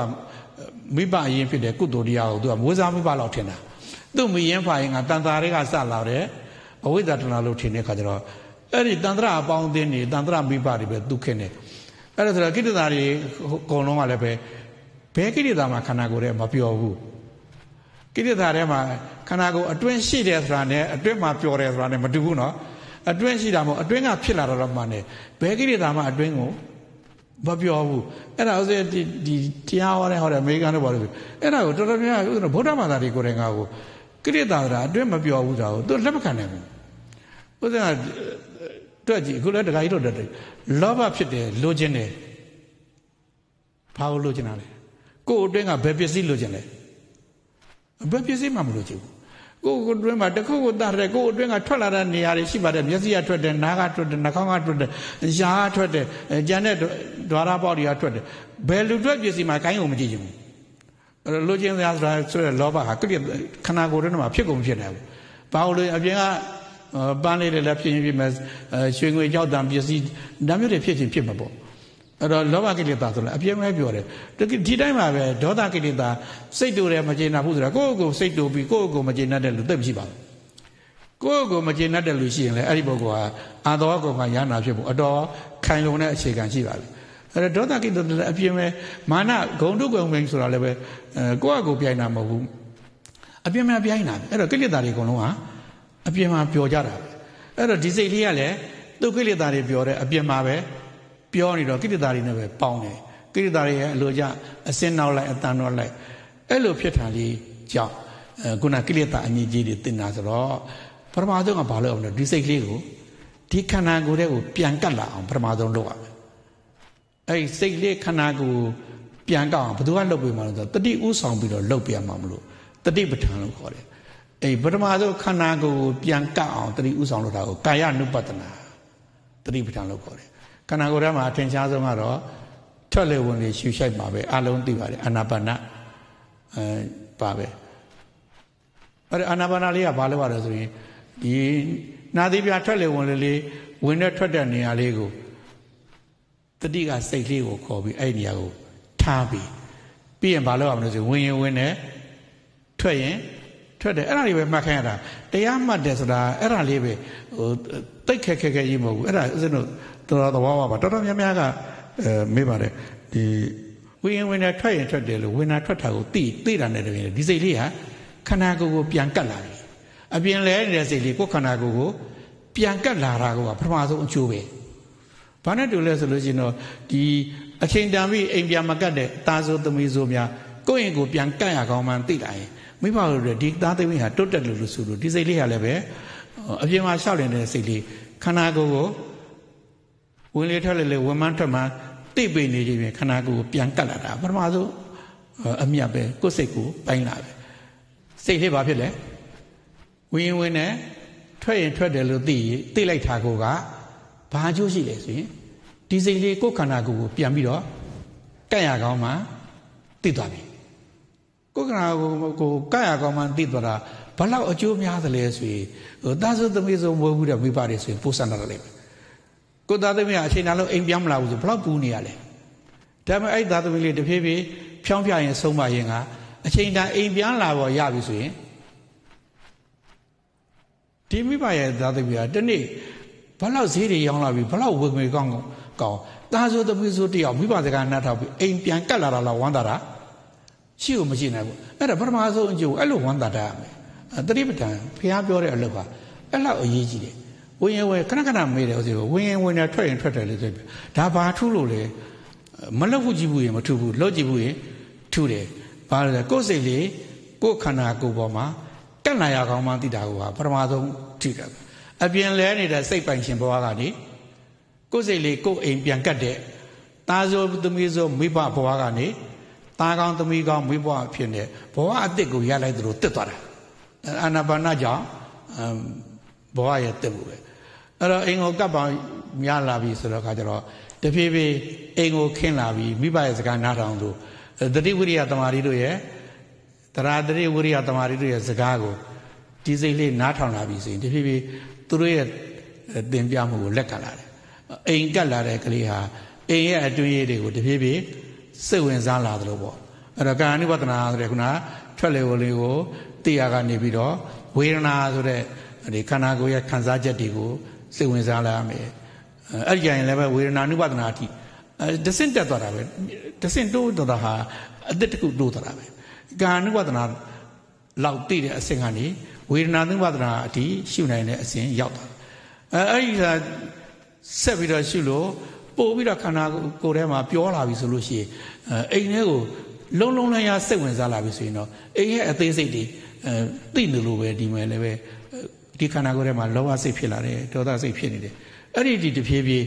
မိဘအရင်ဖြစ်တယ်ကုသိုလ်တရားကိုသူကမိုးစားမိဘလောက်ထင်တာသူ့မိရင်ဖိုင်ကတန်တာတွေကစလာတယ်အဝိဇ္ဇာတဏလို့ထင်တဲ့ခါကျတော့အဲ့ဒီတန်ត្រာအပေါင်းအသင်းတွေတန်ត្រာမိဘတွေပဲသူခင်တယ်အဲ့ဒါဆိုတော့ကိတ္တတာတွေအကုန်လုံးကလည်းပဲဘဲကိတ္တတာမှာခန္ဓာကိုယ်ထဲမပျော်ဘူးကိတ္တတာထဲမှာခန္ဓာကိုယ်အတွင်းရှိတယ်ဆိုတာနဲ့အတွင်းမှာပျော်တယ်ဆိုတာနဲ့မတူဘူးနော်အတွင်းရှိတာမဟုတ်အတွင်းကဖြစ်လာတော့မှန်တယ်ဘဲကိရိတာမှအတွင်းကိုမပြောဘူးအဲ့ဒါဥစဉ်ဒီတရားဟောတဲ့ဟောတဲ့အမေရိကန်တို့ဘာလို့ဆိုအဲ့ဒါကိုတော်တော်များများဥစဉ်ဗုဒ္ဓဘာသာတွေကိုယ်တိုင်ကကိုကိရိတာတာအတွင်းမပြောဘူးဒါကိုသူလက်မခံနိုင်ဘူးဥစဉ်ကတွက်ကြည့်အခုလည်းတခါကြီးတော့တွက်တယ်လောဘဖြစ်တယ်လိုချင်တယ်ဘာလို့လိုချင်တာလဲကိုယ်အတွင်းကဘယ်ပစ္စည်းလိုချင်လဲဘယ်ပစ္စည်းမှမလိုချင်ဘူးကိုယ်ကိုတွင်းမှာတစ်ခုကိုတတ်တယ်ကိုယ်အတွင်းကထွက်လာတဲ့နေရာတွေရှိပါတယ်မျက်စိကထွက်တယ်နားကထွက်တယ်နှာခေါင်းကထွက်တယ်ရှားကထွက်တယ်ကြံတဲ့ဓာရပေါက်တွေကထွက်တယ်ဘယ်လူထွက်ပစ္စည်းမှာကိုင်းအောင်မကြည့်ချင်ဘူးလိုချင်စရာဆိုတာဆိုရလောဘဟာကတိခန္ဓာကိုယ်ထဲမှာဖြစ်ကုန်ဖြစ်နေဘူးဘာလို့လဲအပြင်ကပန်းလေးတွေလည်းဖြစ်ရင်ဖြစ်မယ်ရွှေငွေကြောက်တံပစ္စည်းဒါမျိုးတွေဖြစ်ချင်းဖြစ်မှာပေါ့အဲ့တော့လောဘကိလေသာဆိုလဲအပြင်းမဲ့ပြောတယ်ဒီတိုင်းမှာပဲဒေါသကိလေသာစိတ်တူတယ်မကျေနပ်ဘူးဆိုတာကိုယ့်ကိုယ်စိတ်တူပြီးကိုယ့်ကိုယ်မကျေနပ်တဲ့လူသိပ်ရှိပါဘူးကိုယ့်ကိုယ်မကျေနပ်တဲ့လူရှိရင်လည်းအဲ့ဒီပုဂ္ဂိုလ်ဟာအာသောကောကရဟနာဖြစ်ဖို့အတော်ခိုင်လုံတဲ့အခြေခံရှိပါပြီအဲ့တော့ဒေါသကိလေသာအပြင်းမဲ့မာနဂုံတုကုံမင်းဆိုတာလည်းပဲကိုယ့်အကိုပြိုင်တာမဟုတ်ဘူးအပြင်းမဲ့ပြိုင်တာအဲ့တော့ကိလေသာတွေအကုန်လုံးဟာအပြင်းမှာပျော်ကြတာအဲ့တော့ဒီစိတ်လေးကလည်းသူကိလေသာတွေပျော်တဲ့အပြင်းမှာပဲပြောနေတော့ကိတ္တတာတွေနဲ့ပဲပေါင်းတယ်ကိတ္တတာတွေရဲ့အလိုကြအစင်းနောက်လိုက်အတန်တော့လိုက်အဲ့လိုဖြစ်တာလေးကြောင့်ခုနကိလေသာအငြိကြီးတွေတင်တာဆိုတော့ပထမဆုံးကဘာလုပ်အောင်လဲဒီစိတ်လေးကိုဒီခန္ဓာကိုယ်ထဲကို ပြန်ကတ်လာအောင်ပထမဆုံးလုပ်ရမယ်အဲ့စိတ်လေးခန္ဓာကိုယ်ပြန်ကောက်အောင်ဘယ်သူကလုပ်ပေးမှာလဲဆိုတော့တတိဥဆောင်ပြီးတော့လုပ်ပြမှာမလို့တတိပဋ္ဌာန်လို့ခေါ်တယ်အဲ့ပထမဆုံးခန္ဓာကိုယ်ကိုပြန်ကတ်အောင်တတိဥဆောင်လုပ်တာကိုကာယ ानु ပတ္တနာတတိပဋ္ဌာန်လို့ခေါ်တယ်ခန္ဓာကိုယ်ထဲမှာအထင်ရှားဆုံးကတော့ထွက်လေဝင်လေရှူရှိုက်ပါပဲအလုံးသိပါတယ်အာနာပါနအဲပါပဲအဲ့ဒါအာနာပါနလေးကဘာလို့ရလဲဆိုရင်ဒီနာသီပြထွက်လေဝင်လေလေးဝင်တဲ့ထွက်တဲ့နေရာလေးကိုတတိကစိတ်လေးကိုခေါ်ပြီးအဲ့နေရာကိုထားပြီးပြီးရင်ဘာလုပ်ရမလဲဆိုဝင်ရင်ဝင်တယ်ထွက်ရင်ထွက်တယ်အဲ့ဒါလေးပဲမှတ်ခိုင်းရတာတရားမှတ်တယ်ဆိုတာအဲ့ဒါလေးပဲဟိုတိတ်ခက်ခက်ခက်ကြီးမဟုတ်ဘူးအဲ့ဒါဥစဉ်တို့တော်သဘာဝပါတော်တော်များများကအဲမေးပါတယ်ဒီဝင်ရင်ဝင်တာထွက်ရင်ထွက်တယ်လို့ဝင်တာထွက်တာကိုသိသိတာနဲ့တည်းဒီစိတ်လေးဟာခန္ဓာကိုယ်ကိုပြန်ကတ်လာပြီအပြင်လဲနေတဲ့စိတ်လေးကိုယ်ခန္ဓာကိုယ်ကိုပြန်ကတ်လာတာကပထမဆုံးအကျိုးပဲဘာနဲ့တူလဲဆိုလို့ရှိရင်တော့ဒီအချိန်တန်ပြီးအိမ်ပြန်မကတ်တဲ့သားဆိုသမီးဆိုများကိုယ့်ရင်ကိုပြန်ကတ်ရကောင်းမှန်းသိလာရင်မိဘတို့တွေဒီသားသမီးဟာတိုးတက်လို့လို့ဆိုလို့ဒီစိတ်လေးဟာလည်းပဲအပြင်မှာရှောက်နေတဲ့စိတ်လေးခန္ဓာကိုယ်ကိုဝင်လေထွက်လေလေဝင်မှန်းထွက်မှန်းတိပိနေခြင်းဖြင့်ခန္ဓာကိုယ်ကို ပြန်ကတ်လာတာပထမဆုံးအမြတ်ပဲကိုယ်စိတ်ကိုပိုင်းလာပဲစိတ်လေးဘာဖြစ်လဲဝင်ရင်ဝင်တယ်ထွက်ရင်ထွက်တယ်လို့သိရသိလိုက်တာကိုကဘာအကျိုးရှိလဲဆိုရင်ဒီစိတ်လေးကိုယ်ခန္ဓာကိုယ်ကိုပြန်ပြီးတော့ကတ်ရကောင်းမှသိသွားပြီကိုယ်ခန္ဓာကိုယ်ကိုကတ်ရကောင်းမှသိသွားတာဘလောက်အကျိုးများသလဲဆိုရင်သာသုသမီးဆုံးမွေးမှုတဲ့မိဘတွေဆိုရင်ပိုးဆန္ဒရလိမ့်မယ်ကိုသားသမီးကအချိန်တန်လို့အိမ်ပြန်မလာဘူးဆိုဘလောက်ပူနေရလဲဒါပေမဲ့အဲ့သားသမီးလေးတဖြည်းဖြည်းဖြောင်းပြရင်ဆုံးမရင်ကအချိန်တန်အိမ်ပြန်လာပေါ်ရပြီဆိုရင်ဒီမိဘရဲ့သားသမီးကတနေ့ဘလောက်ဈေးတွေရောင်းလာပြီဘလောက်ဝင်ငွေကောင်းကောင်းသားဆိုသမီးဆိုတယောက်မိဘစကားနားထောင်ပြီးအိမ်ပြန်ကတ်လာတာလားဝမ်းသာတာရှိကိုမရှိနိုင်ဘူးအဲ့ဒါပထမဆုံးအကျိုးအဲ့လိုဝမ်းသာတာရမယ်တတိပဌံဖះပြောတဲ့အလုပ်ကအဲ့လောက်အရေးကြီးတယ်ဝင်ရင်ဝင်ခဏခဏမေးတယ်ဥစဉ်ဝင်ရင်ဝင်တယ်ထွက်ရင်ထွက်တယ်လို့ဆိုပြီးဒါဘာထုလို့လဲမလောက်ဘူးကြည့်ဘူးရင်မထုဘူးလောက်ကြည့်ဘူးရင်ထုတယ်ဘာလဲကိုယ်စိတ်လေကိုယ်ခန္ဓာကိုယ်ပေါ်မှာတက်လာရကောင်းမှသိတာကိုပါပထမဆုံးထိတယ်အပြင်လဲနေတဲ့စိတ်ပိုင်ရှင်ဘဝကနေကိုယ်စိတ်လေကိုယ်အိမ်ပြန်ကတ်တဲ့ตาဆိုသမီးဆိုမိဘဘဝကနေตาကောင်းသမီးကောင်းမိဘအဖြစ်နဲ့ဘဝအစ်စ်ကိုရလိုက်သလိုတက်သွားတာအာနာပါနကြောင့်ဘဝရဲ့တက်မှုပဲအဲ့တော့အိမ်ကိုကပ်ပါများလာပြီဆိုတော့အခါကျတော့တဖြည်းဖြည်းအိမ်ကိုခင်းလာပြီမိဘရဲ့စကားနားထောင်သူသတိဝိရိယတမာရီတို့ရဲ့တရားသတိဝိရိယတမာရီတို့ရဲ့စကားကိုဒီစိတ်လေးနားထောင်လာပြီဆိုရင်တဖြည်းဖြည်းသူတို့ရဲ့သင်ပြမှုကိုလက်ခံလာတယ်အိမ်ကပ်လာတဲ့ကလေးဟာအိမ်ရဲ့အတွေ့အကြုံတွေကိုတဖြည်းဖြည်းစိတ်ဝင်စားလာသလိုပေါ့အဲ့တော့ကာယ ानु ဝတနာဆိုတဲ့ခုနထွက်လေဝင်လေးကိုသိရကနေပြီးတော့ဝေဒနာဆိုတဲ့ဒီခန္ဓာကိုယ်ရဲ့ခံစားချက်တွေကိုစိတ်ဝင်စားလာမယ်အဲ့ဒီကြရင်လည်းပဲဝေဒနာနုပဒနာအထိဒစင့်တက်သွားတာပဲဒစင့်တိုးသွားတာဟာအသက်တခုတိုးသွားတာပဲကာနုပဒနာလောက်တည်တဲ့အဆင့်ကနေဝေဒနာနုပဒနာအထိရှုနိုင်တဲ့အဆင့်ရောက်သွားအဲအဲ့ဒီကဆက်ပြီးတော့ရှုလို့ပို့ပြီးတော့ခန္ဓာကိုယ်ထဲမှာ ပြောလာပြီဆိုလို့ရှိရင်အိမ်ထဲကိုလုံးလုံးလျားစိတ်ဝင်စားလာပြီဆိုရင်တော့အိမ်ရဲ့အသေးစိတ်တွေသိနေလို့ပဲဒီမှာလည်းပဲဒီခန္ဓာကိုယ်ထဲမှာလောဘစိတ်ဖြစ်လာတယ်ဒေါသစိတ်ဖြစ်နေတယ်အဲ့ဒီဒီတဖြည်းဖြည်း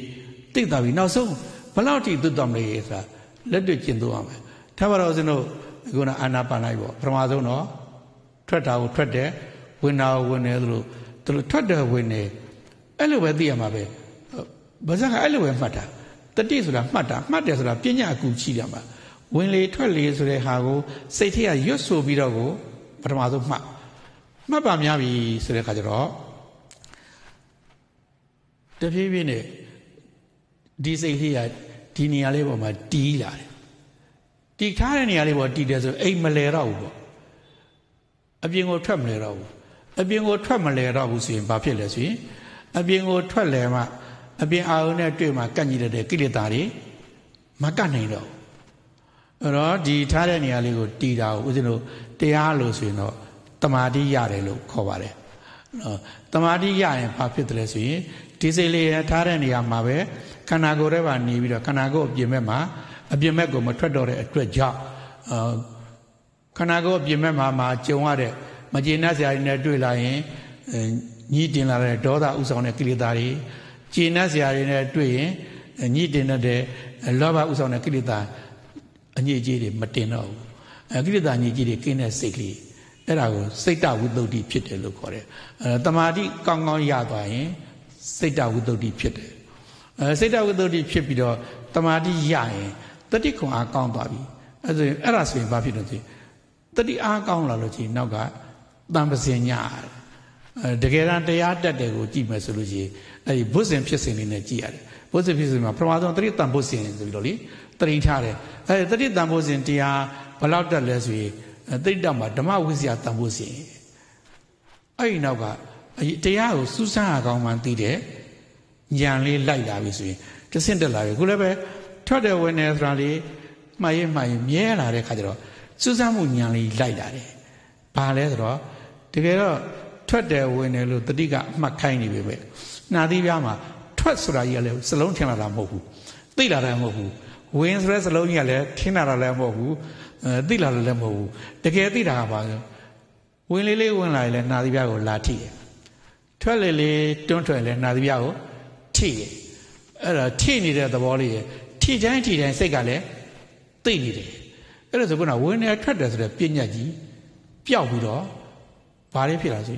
တိတ်တာပြီးနောက်ဆုံးဘလောက်ထိသွတ်တော်မလဲဆိုတာလက်တွေ့ကျင့်သုံးရမယ်ထားပါတော့ဦးဇင်းတို့ခုနအာနာပါနာပေါ့ပထမဆုံးတော့ထွက်တာကိုထွက်တယ်ဝင်တာကိုဝင်တယ်ဆိုလို့သူတို့ထွက်တယ်ဝင်တယ်အဲ့လိုပဲသိရမှာပဲဘာသာကအဲ့လိုပဲမှတ်တာတတိဆိုတာမှတ်တာမှတ်တယ်ဆိုတာပညာအကူကြီးတယ်မှာဝင်လေထွက်လေဆိုတဲ့ဟာကိုစိတ်ထရရွတ်ဆိုပြီးတော့ကိုပထမဆုံးမှတ်မှတ်ပါများပြီဆိုတဲ့ခါကျတော့တဖြည်းဖြည်းနဲ့ဒီစိတ်လေးကဒီနေရာလေးပေါ်မှာတီးလာတယ်တီးထားတဲ့နေရာလေးပေါ်တီးတယ်ဆိုအိမ်မလဲတော့ဘူးပေါ့အပြင်ကိုထွက်မလဲတော့ဘူးအပြင်ကိုထွက်မလဲတော့ဘူးဆိုရင်ဘာဖြစ်လဲဆိုရင်အပြင်ကိုထွက်လဲမှအပြင်အာရုံနဲ့တွေ့မှကန့်ကြီးတဲ့ကိလေသာတွေမကန့်နိုင်တော့ဘူးအဲ့တော့ဒီထားတဲ့နေရာလေးကိုတီးတာကိုဦးဇင်းတို့တရားလို့ဆိုရင်တော့တမာတိရတယ်လို့ခေါ်ပါတယ်နော်တမာတိရရင်ဘာဖြစ်တယ်လဲဆိုရင်ဒီစိတ်လေးထားတဲ့နေရာမှာပဲခန္ဓာကိုယ်ထဲမှာနေပြီးတော့ခန္ဓာကိုယ်အပြင်ဘက်မှာအပြင်ဘက်ကိုမထွက်တော့တဲ့အတွက်ကြောင့်ခန္ဓာကိုယ်အပြင်ဘက်မှာမှာကြုံရတဲ့မကျေနပ်စရာတွေနဲ့တွေ့လာရင်ညှိတင်လာတဲ့ဒေါသဥဆောင်တဲ့ကိလေသာတွေကျေနပ်စရာတွေနဲ့တွေ့ရင်ညှိတင်တဲ့လောဘဥဆောင်တဲ့ကိလေသာအညစ်အကြေးတွေမတင်တော့ဘူးကိလေသာညစ်အကြေးတွေကင်းတဲ့စိတ်ကလေးအဲ့ဒါကိုစိတ်တဝိတ္တုဒ္ဓိဖြစ်တယ်လို့ခေါ်တယ်အဲတမာတိကောင်းကောင်းရသွားရင်စိတ်တဝိတ္တုဒ္ဓိဖြစ်တယ်အဲစိတ်တဝိတ္တုဒ္ဓိဖြစ်ပြီးတော့တမာတိရရင်တတိခွန်အားကောင်းသွားပြီအဲဆိုရင်အဲ့ဒါဆိုရင်ဘာဖြစ်လို့ဒီတတိအားကောင်းလာလို့ချင်းနောက်ကတံပစင်ညတကယ်တမ်းတရားတက်တယ်ကိုကြည့်မယ်ဆိုလို့ရှိရင်အဲဒီဘုဇင်ဖြစ်စဉ်လေးနဲ့ကြည့်ရတယ်ဘုဇင်ဖြစ်စဉ်မှာပထမဆုံးတတိတံဘုဇင်ဆိုပြီးတော့လေတရင်ထားတယ်အဲဒီတတိတံဘုဇင်တရားဘယ်လောက်တက်လဲဆိုရင်တိတ်တမှာဓမ္မဝိဇ္ဇာတန်ဖို့စီအဲ့ဒီနောက်ကတရားကိုစူးစမ်းအကောင်မှသိတဲ့ဉာဏ်လေးလိုက်လာပြီဆိုရင်တဆင့်တက်လာပြီခုလည်းပဲထွက်တယ်ဝင်တယ်ဆိုတာလေးမှားရင်မှားရင်မြဲလာတဲ့ခါကျတော့စူးစမ်းမှုဉာဏ်လေးလိုက်လာတယ်ဘာလဲဆိုတော့တကယ်တော့ထွက်တယ်ဝင်တယ်လို့တတိကအမှတ်ခိုင်းနေပြီပဲနှာသီးပြားမှာထွက်ဆိုတာကြီးကလည်းစလုံးထင်လာတာမဟုတ်ဘူးသိလာတာမဟုတ်ဘူးဝင်ဆိုတဲ့စလုံးကြီးကလည်းထင်လာတာလည်းမဟုတ်ဘူးအဲသိလာလို့လည်းမဟုတ်ဘူးတကယ်သိတာကဘာလဲဝင်လေးလေးဝင်လာရင်လည်းနာသီးပြားကိုလာထိတယ်ထွက်လေလေတွန်းထွက်လေနာသီးပြားကိုထိတယ်အဲ့ဒါထိနေတဲ့သဘောလေးရထိတိုင်းထိတိုင်းစိတ်ကလည်းသိနေတယ်အဲ့ဒါဆိုခုနဝင်နေထွက်တယ်ဆိုတဲ့ပညာကြီးပျောက် ပြီးတော့ဘာလေးဖြစ်လာစီ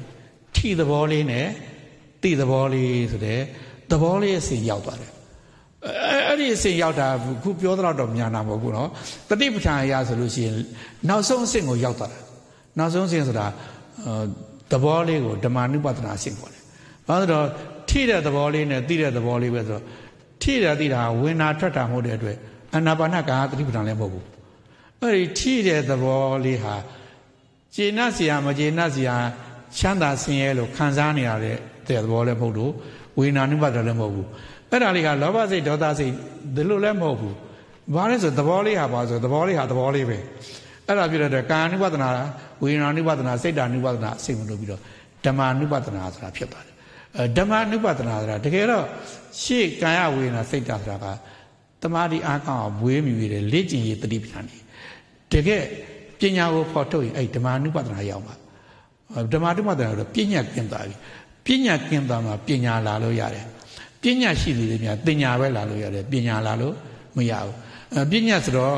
ထိသဘောလေးနဲ့သိသဘောလေးဆိုတဲ့သဘောလေးအစဉ်ရောက်သွားတယ်အဲအဲ့ဒီအဆင့်ရောက်တာခုပြောတော့တော့ညာနာမဟုတ်ဘူးနော်တတိပဋ္ဌာန်အရာဆိုလို့ရှိရင်နောက်ဆုံးအဆင့်ကို ရောက်သွားတာနောက်ဆုံးအဆင့်ဆိုတာသဘောလေးကိုဓမ္မနုပဒနာအဆင့်ခေါ်တယ်ဘာလို့တော့ထိတဲ့သဘောလေးနဲ့သိတဲ့သဘောလေးပဲဆိုတော့ထိတာသိတာဝင်တာထွက်တာမဟုတ်တဲ့အတွက်အနာပါနကတတိပဋ္ဌာန်လည်းမဟုတ်ဘူးအဲ့ဒီထိတဲ့သဘောလေးဟာခြေနှက်စရာမခြေနှက်စရာချမ်းသာဆင်းရဲလို့ခံစားနေရတဲ့သဘောလည်းမဟုတ်လို့ဝေနာနုပဒနာလည်းမဟုတ်ဘူးအဲ့ဒါလေးကလောဘစိတ်ဒေါသစိတ်ဒီလိုလည်းမဟုတ်ဘူးဘာလဲဆိုသဘောလေးဟာပါဆိုသဘောလေးဟာသဘောလေးပဲအဲ့ဒါပြတဲ့ကာနုပဒနာဝေဒနာနုပဒနာစိတ်ဓာနုပဒနာစိတ်မလို့ပြီးတော့ဓမ္မာနုပဒနာဆိုတာဖြစ်သွားတယ်အဲဓမ္မာနုပဒနာဆိုတာတကယ်တော့ရှေ့ကာယဝေဒနာစိတ်ဓာဆိုတာကတမာတိအားကောင်းအောင်ဘွေးမြူရတယ်လေ့ကျင့်ရတတိပ္ပဏီတကယ်ပညာကိုဖော်ထုတ်ရင်အဲ့ဓမ္မာနုပဒနာရောက်မှာဓမ္မာနုပဒနာဆိုတော့ပညာကျင့်သွားပြီပညာကျင့်သွားမှာပညာလာလို့ရတယ်ပညာရှိသူတွေများပညာပဲလာလို့ရတယ်ပညာလာလို့မရဘူးပညာဆိုတော့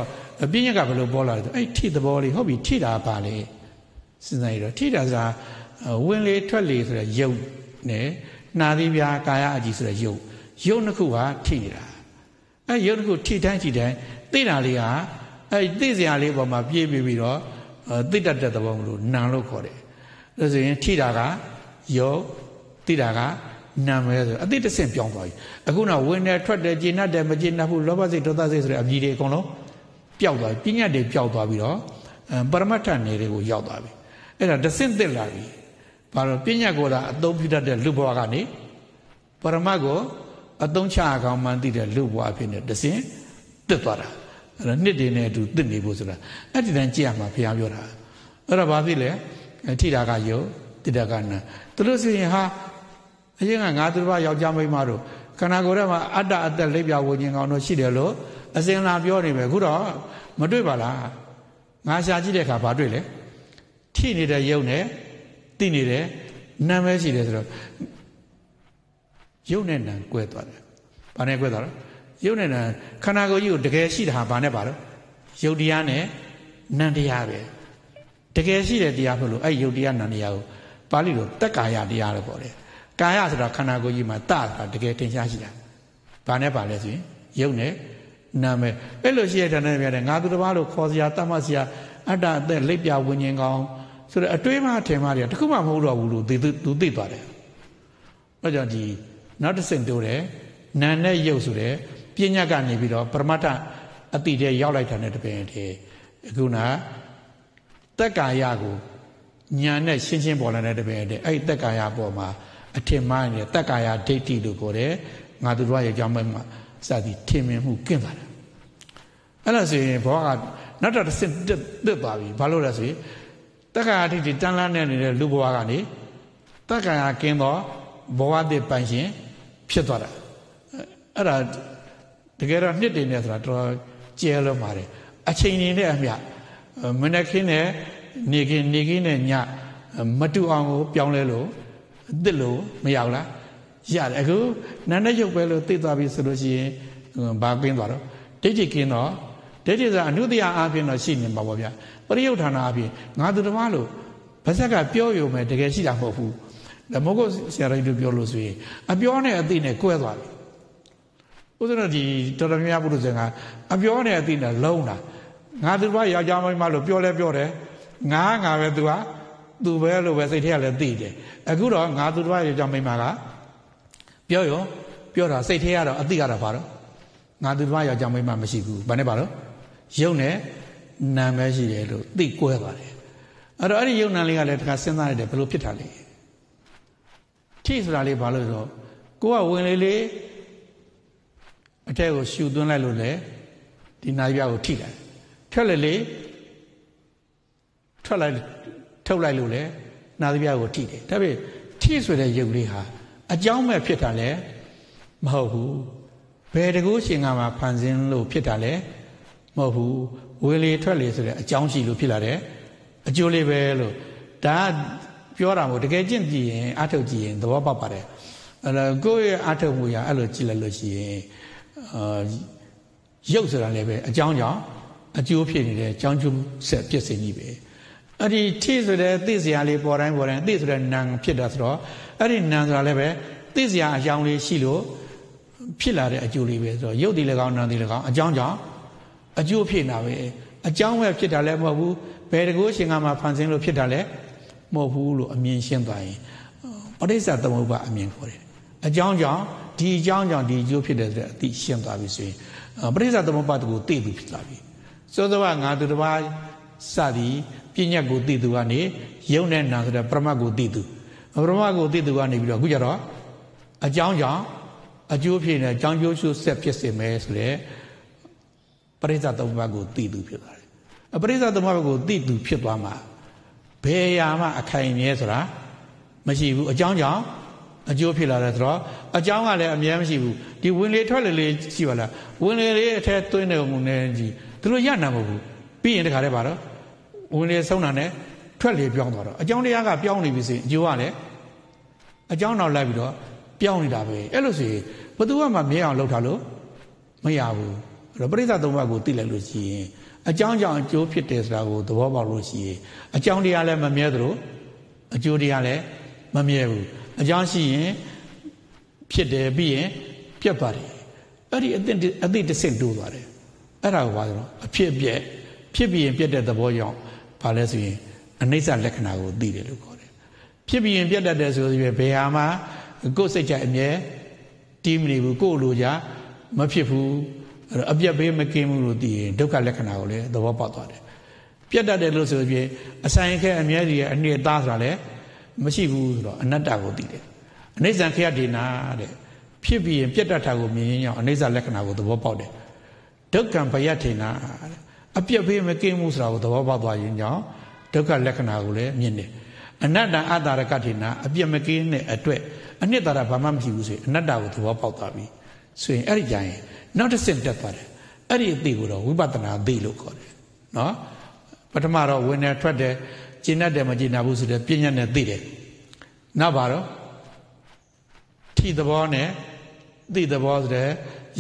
ပညာကဘယ်လိုပေါ်လာလဲဆိုအဲ့ထိသဘောလေးဟုတ်ပြီထိတာပါလေစဉ်းစားရတော့ထိတာဆိုတာဝင်လေထွက်လေဆိုတဲ့ယုတ်နဲ့နာသီးပြားကာယအကြည်ဆိုတဲ့ယုတ်ယုတ်နှစ်ခုဟာထိနေတာအဲယုတ်တစ်ခုထိတိုင်းထိတိုင်းသိတာလေးဟာအဲသိစရာလေးပေါ်မှာပြေးပြီးပြီးတော့သိတတ်တဲ့သဘောမလို့နာလို့ခေါ်တယ်ဒါဆိုရင်ထိတာကယုတ်သိတာကနာမည်ဆိုအတိတ်တဆင့်ပြောင်းသွားပြီအခုတော့ဝင်တယ်ထွက်တယ်ကျင်တတ်တယ်မကျင်တတ်ဘူးလောဘစိတ်ဒေါသစိတ်ဆိုတဲ့အမြည်တွေအကုန်လုံးပျောက်သွားပြီပညာတွေပျောက်သွားပြီးတော့ပရမတ္ထနေတွေကိုရောက်သွားပြီအဲ့ဒါတဆင့်တက်လာပြီဘာလို့ပညာကိုသာအသုံးပြုတတ်တဲ့လူဘဝကနေပရမတ်ကိုအသုံးချအောင်မှန်သိတဲ့လူဘဝဖြစ်နေတဆင့်တက်သွားတာအဲ့ဒါနှစ်တွေနဲ့အတူတက်နေဖို့ဆိုတာအဲ့ဒီတန်းကြည့်ရမှာဘုရားပြောတာအဲ့ဒါဘာဖြစ်လဲထိတာကယုတ်တိတာကနာသူတို့ဆိုရင်ဟာအရင်ကငါသူတစ်ပါးယောက်ျားမိန်းမတို့ခန္ဓာကိုယ်ထဲမှာအတ္တအသက်လိပ်ပြဝဉ္ဇဉ်ကောင်တို့ရှိတယ်လို့အစဉ်လာပြောနေပဲအခုတော့မတွေ့ပါလားငါရှာကြည့်တဲ့အခါဘာတွေ့လဲထိနေတဲ့ယုံနဲ့တိနေတဲ့နာမဲရှိတယ်ဆိုတော့ယုံနဲ့နာကွဲသွားတယ်ဘာနဲ့ကွဲသွားလဲယုံနဲ့နာခန္ဓာကိုယ်ကြီးကိုတကယ်ရှိတာဘာနဲ့ပါတော့ယုတ်တရားနဲ့နန္တရားပဲတကယ်ရှိတဲ့တရားဖြစ်လို့အဲ့ယုတ်တရားနန္တရားကိုပါဠိလိုတက္ကာယတရားလို့ခေါ်တယ်ကာယဆိုတာခန္ဓာကိုယ်ကြီးမှာတတာတကယ်တင်ရှားရှိတာဘာနဲ့ပါလဲဆိုရင်ယုတ်နဲ့နာမည်အဲ့လိုရှိရတဲ့နာမည်ရတယ်ငါသူတစ်ပါးလို့ခေါ်စရာတတ်မှတ်စရာအတ္တအသက်လက်ပြဝิญဉ်ကောင်းဆိုတော့အတွေးမှထင်မှတယ်တခုမှမဟုတ်တော့ဘူးလို့သူသိသွားတယ်။အဲကြောင့်ဒီနောက်တစ်ဆင့်တိုးတယ်နာနဲ့ယုတ်ဆိုတယ်ပညာကနေပြီးတော့ပရမတ္ထအတိတဲ့ရောက်လိုက်တာနဲ့တပင်တည်းအခုနတက္ကာယကိုညာနဲ့ရှင်းရှင်းပေါ်လာတဲ့တပင်တည်းအဲ့ဒီတက္ကာယပေါ်မှာအထင်မှားနေတယ်တက္ကာယဒိဋ္ဌိလို့ခေါ်တယ်ငါတို့ရဲ့ကြောင်းပိုင်းမှာစသည်ထင်မြင်မှုကင်းသွားတယ်အဲ့ဒါဆိုရင်ဘဝကနောက်တော့တစ်ဆင့်တက်သွားပြီဘာလို့လဲဆိုရင်တက္ကာယဒိဋ္ဌိတန်လန်းနေနေတဲ့လူဘဝကနေတက္ကာယကင်းသောဘဝတည်ပိုင်ရှင်ဖြစ်သွားတာအဲ့ဒါတကယ်တော့နှစ်တည်နေဆိုတာတော်တော်ကျဲလို့ပါတယ်အချိန်နေတဲ့အမျှမနေ့ကင်းနဲ့နေကင်းနေကင်းနဲ့ညမတူအောင်ကိုပြောင်းလဲလို့သိလို့မရဘူးလားရတယ်အခုနန္ဒရုပ်ပဲလို့သိသွားပြီဆိုလို့ရှိရင်ဘာကင်းသွားတော့ဒိဋ္ဌိကင်းတော့ဒိဋ္ဌိဆိုအနုတ္တရာအပြင်တော့ရှိနေမှာပေါ့ဗျာပရိယုဌာနာအပြင်ငါသူတော်မလို့ဗဇက်ကပြောရုံပဲတကယ်ရှိတာမဟုတ်ဘူးဓမ္မကုတ်ဆရာကြီးတို့ပြောလို့ဆိုရင်အပြောနဲ့အသိနဲ့ကွဲသွားတယ်ဥစ္စာဒီတော်တော်များများပုရိသေကအပြောနဲ့အသိနဲ့လုံးတာငါသူတော်ယောက်ျားမင်းမလို့ပြောလဲပြောတယ်ငါငါပဲသူကသူပဲလို့ပဲစိတ်ထဲကလည်းသိတယ်အခုတော့ငါသူတစ်ပါးရဲ့ကြောင့်မိမာကပြောရောပြောတာစိတ်ထဲကတော့အတိကတော့ဘာတော့ငါသူတစ်ပါးရဲ့ကြောင့်မိမာမရှိဘူးဘာနဲ့ဘာတော့ယုံနဲ့နာမဲရှိတယ်လို့သိကွဲသွားတယ်အဲ့တော့အဲ့ဒီယုံနာလေးကလည်းတခါစဉ်းစားရတယ်ဘယ်လိုဖြစ်တာလဲထိဆိုတာလေးဘာလို့ဆိုတော့ကိုကဝင်လေလေအထက်ကိုရှူသွင်းလိုက်လို့လေဒီနာပြကိုထိလိုက်ထွက်လေလေထွက်လိုက်ထုတ်လိုက်လို့လေနာသပြကိုထိတယ်ဒါပေမဲ့ထိဆိုတဲ့ရုပ်လေးဟာအကြောင်းမဲ့ဖြစ်တာလဲမဟုတ်ဘူးဘယ်တကူရှင်ကမှဖန်ဆင်းလို့ဖြစ်တာလဲမဟုတ်ဘူးဝေလေထွက်လေဆိုတဲ့အကြောင်းရှိလို့ဖြစ်လာတယ်အကျိုးလေးပဲလို့ဒါပြောတာမို့တကယ်ကြင့်ကြည့်ရင်အထုတ်ကြည့်ရင်သဘောပေါက်ပါတယ်အဲ့တော့ကိုယ့်ရဲ့အထုတ်မှုရအဲ့လိုကြည့်လိုက်လို့ရှိရင်အာရုပ်ဆိုတာလည်းပဲအကြောင်းကြောင့်အကျိုးဖြစ်နေတဲ့အကြောင်းကျိုးဆက်ပြည့်စုံကြီးပဲအဲ့ဒီထိဆိုတဲ့သိစရာလေးပေါ်တိုင်းပေါ်တိုင်းသိဆိုတဲ့နံဖြစ်တာဆိုတော့အဲ့ဒီနံဆိုတာလည်းပဲသိစရာအကြောင်းလေးရှိလို့ဖြစ်လာတဲ့အကျိုးလေးပဲဆိုတော့ရုပ်တည်လည်းကောင်းနံတည်လည်းကောင်းအကြောင်းကြောင့်အကျိုးဖြစ်နေတာပဲအကြောင်းပဲဖြစ်တာလည်းမဟုတ်ဘူးဘယ်တကူရှင်ကမှဖန်ဆင်းလို့ဖြစ်တာလည်းမဟုတ်ဘူးလို့အမြင်ရှင်းသွားရင်ပဋိစ္စသမုပ္ပါအမြင်ခေါ်တယ်အကြောင်းကြောင့်ဒီအကြောင်းကြောင့်ဒီအကျိုးဖြစ်တယ်ဆိုတဲ့အသိရှင်းသွားပြီဆိုရင်ပဋိစ္စသမုပ္ပါတကူသိပြီဖြစ်လာပြီစောစောကငါသူတစ်ပါးစသည်ပြည့်ညက်ကိုသိသူကနေယုံနဲ့နာဆိုတဲ့ပရမတ်ကိုသိသူပရမတ်ကိုသိသူကနေပြီးတော့အခုကျတော့အကြောင်းကြောင့်အကျိုးဖြစ်နေအကြောင်းကျိုးရှုဆက်ဖြစ်စေမယ်ဆိုတဲ့ပရိစ္ဆသုံးပါးကိုသိသူဖြစ်သွားတယ်အပရိစ္ဆသုံးပါးကိုသိသူဖြစ်သွားမှာဘယ်ရာမှအခိုင်အမြဲဆိုတာမရှိဘူးအကြောင်းကြောင့်အကျိုးဖြစ်လာတယ်ဆိုတော့အကြောင်းကလည်းအမြဲမရှိဘူးဒီဝင်လေထွက်လေလေးရှိပါလားဝင်လေလေးအထက်သွင်းနေမှုနဲ့ကြီးသူတို့ရနိုင်မဟုတ်ဘူးပြီးရင်တခါတည်းပါတော့ဝင်လေဆုံးတာနဲ့ထွက်လေပြောင်းသွားတော့အကြောင်းတရားကပြောင်းနေပြီဆိုရင်အကျိုးကလည်းအကြောင်းနောက်လိုက်ပြီးတော့ပြောင်းနေတာပဲအဲ့လိုဆိုရင်ဘသူကမှမြင်အောင်လုပ်တာလို့မရဘူးအဲ့တော့ပရိသတ်သုံးပါးကိုသိလိုက်လို့ရှိရင်အကြောင်းကြောင့်အကျိုးဖြစ်တယ်ဆိုတာကိုသဘောပေါက်လို့ရှိရင်အကြောင်းတရားလည်းမမြဲသလိုအကျိုးတရားလည်းမမြဲဘူးအကြောင်းရှိရင်ဖြစ်တယ်ပြီးရင်ပြတ်ပါတယ်အဲ့ဒီအသင့်အသည့်တစ်ဆင့်တိုးသွားတယ်အဲ့ဒါကိုပါဆိုတော့အဖြစ်အပျက်ဖြစ်ပြီးရင်ပြတ်တဲ့သဘောကြောင့်ဘာလဲဆိုရင်အနိစ္စလက္ခဏာကိုသိတယ်လို့ခေါ်တယ်ဖြစ်ပြီးရင်ပြတ်တတ်တယ်ဆိုရင်ဘယ်ဟာမှကိုယ်စိတ်ကြအမြဲတီးမနေဘူးကိုယ်လိုကြမဖြစ်ဘူးအဲ့တော့အပြတ်ပေးမကင်းဘူးလို့သိရင်ဒုက္ခလက္ခဏာကိုလည်းသဘောပေါက်သွားတယ်ပြတ်တတ်တယ်လို့ဆိုပြီးအဆိုင်ခဲအမြဲတည်းရဲ့အနှစ်အသားဆိုတာလည်းမရှိဘူးဆိုတော့အနတ္တကိုသိတယ်အနိစ္စခေယဒေနာတဲ့ဖြစ်ပြီးရင် ပြတ်တတ်တာကိုမြင်ရင်ကြောင့်အနိစ္စလက္ခဏာကိုသဘောပေါက်တယ်ဒုက္ခံဘယထေနာတဲ့အပြစ်ပေးမကင်းဘူးဆိုတာကိုသဘောပေါက်သွားရင်ကြောင့်ဒုက္ခလက္ခဏာကိုလည်းမြင်တယ်အနတ္တအတ္တရကတိနာအပြစ်မကင်းတဲ့အတွက်အနှစ်သာရဘာမှမရှိဘူးဆိုရင်အနတ္တကိုသဘောပေါက်သွားပြီဆိုရင်အဲ့ဒီကြရင်နောက်တစ်ဆင့်တက်သွားတယ်အဲ့ဒီအသိကိုတော့ဝိပဿနာအသိလို့ခေါ်တယ်နော်ပထမတော့ဝင်တယ်ထွက်တယ်ကျင့်တတ်တယ်မကျင့်တတ်ဘူးဆိုတဲ့ပြဉ္ညာနဲ့သိတယ်နောက်ပါတော့ထိသဘောနဲ့သိသဘောဆိုတဲ့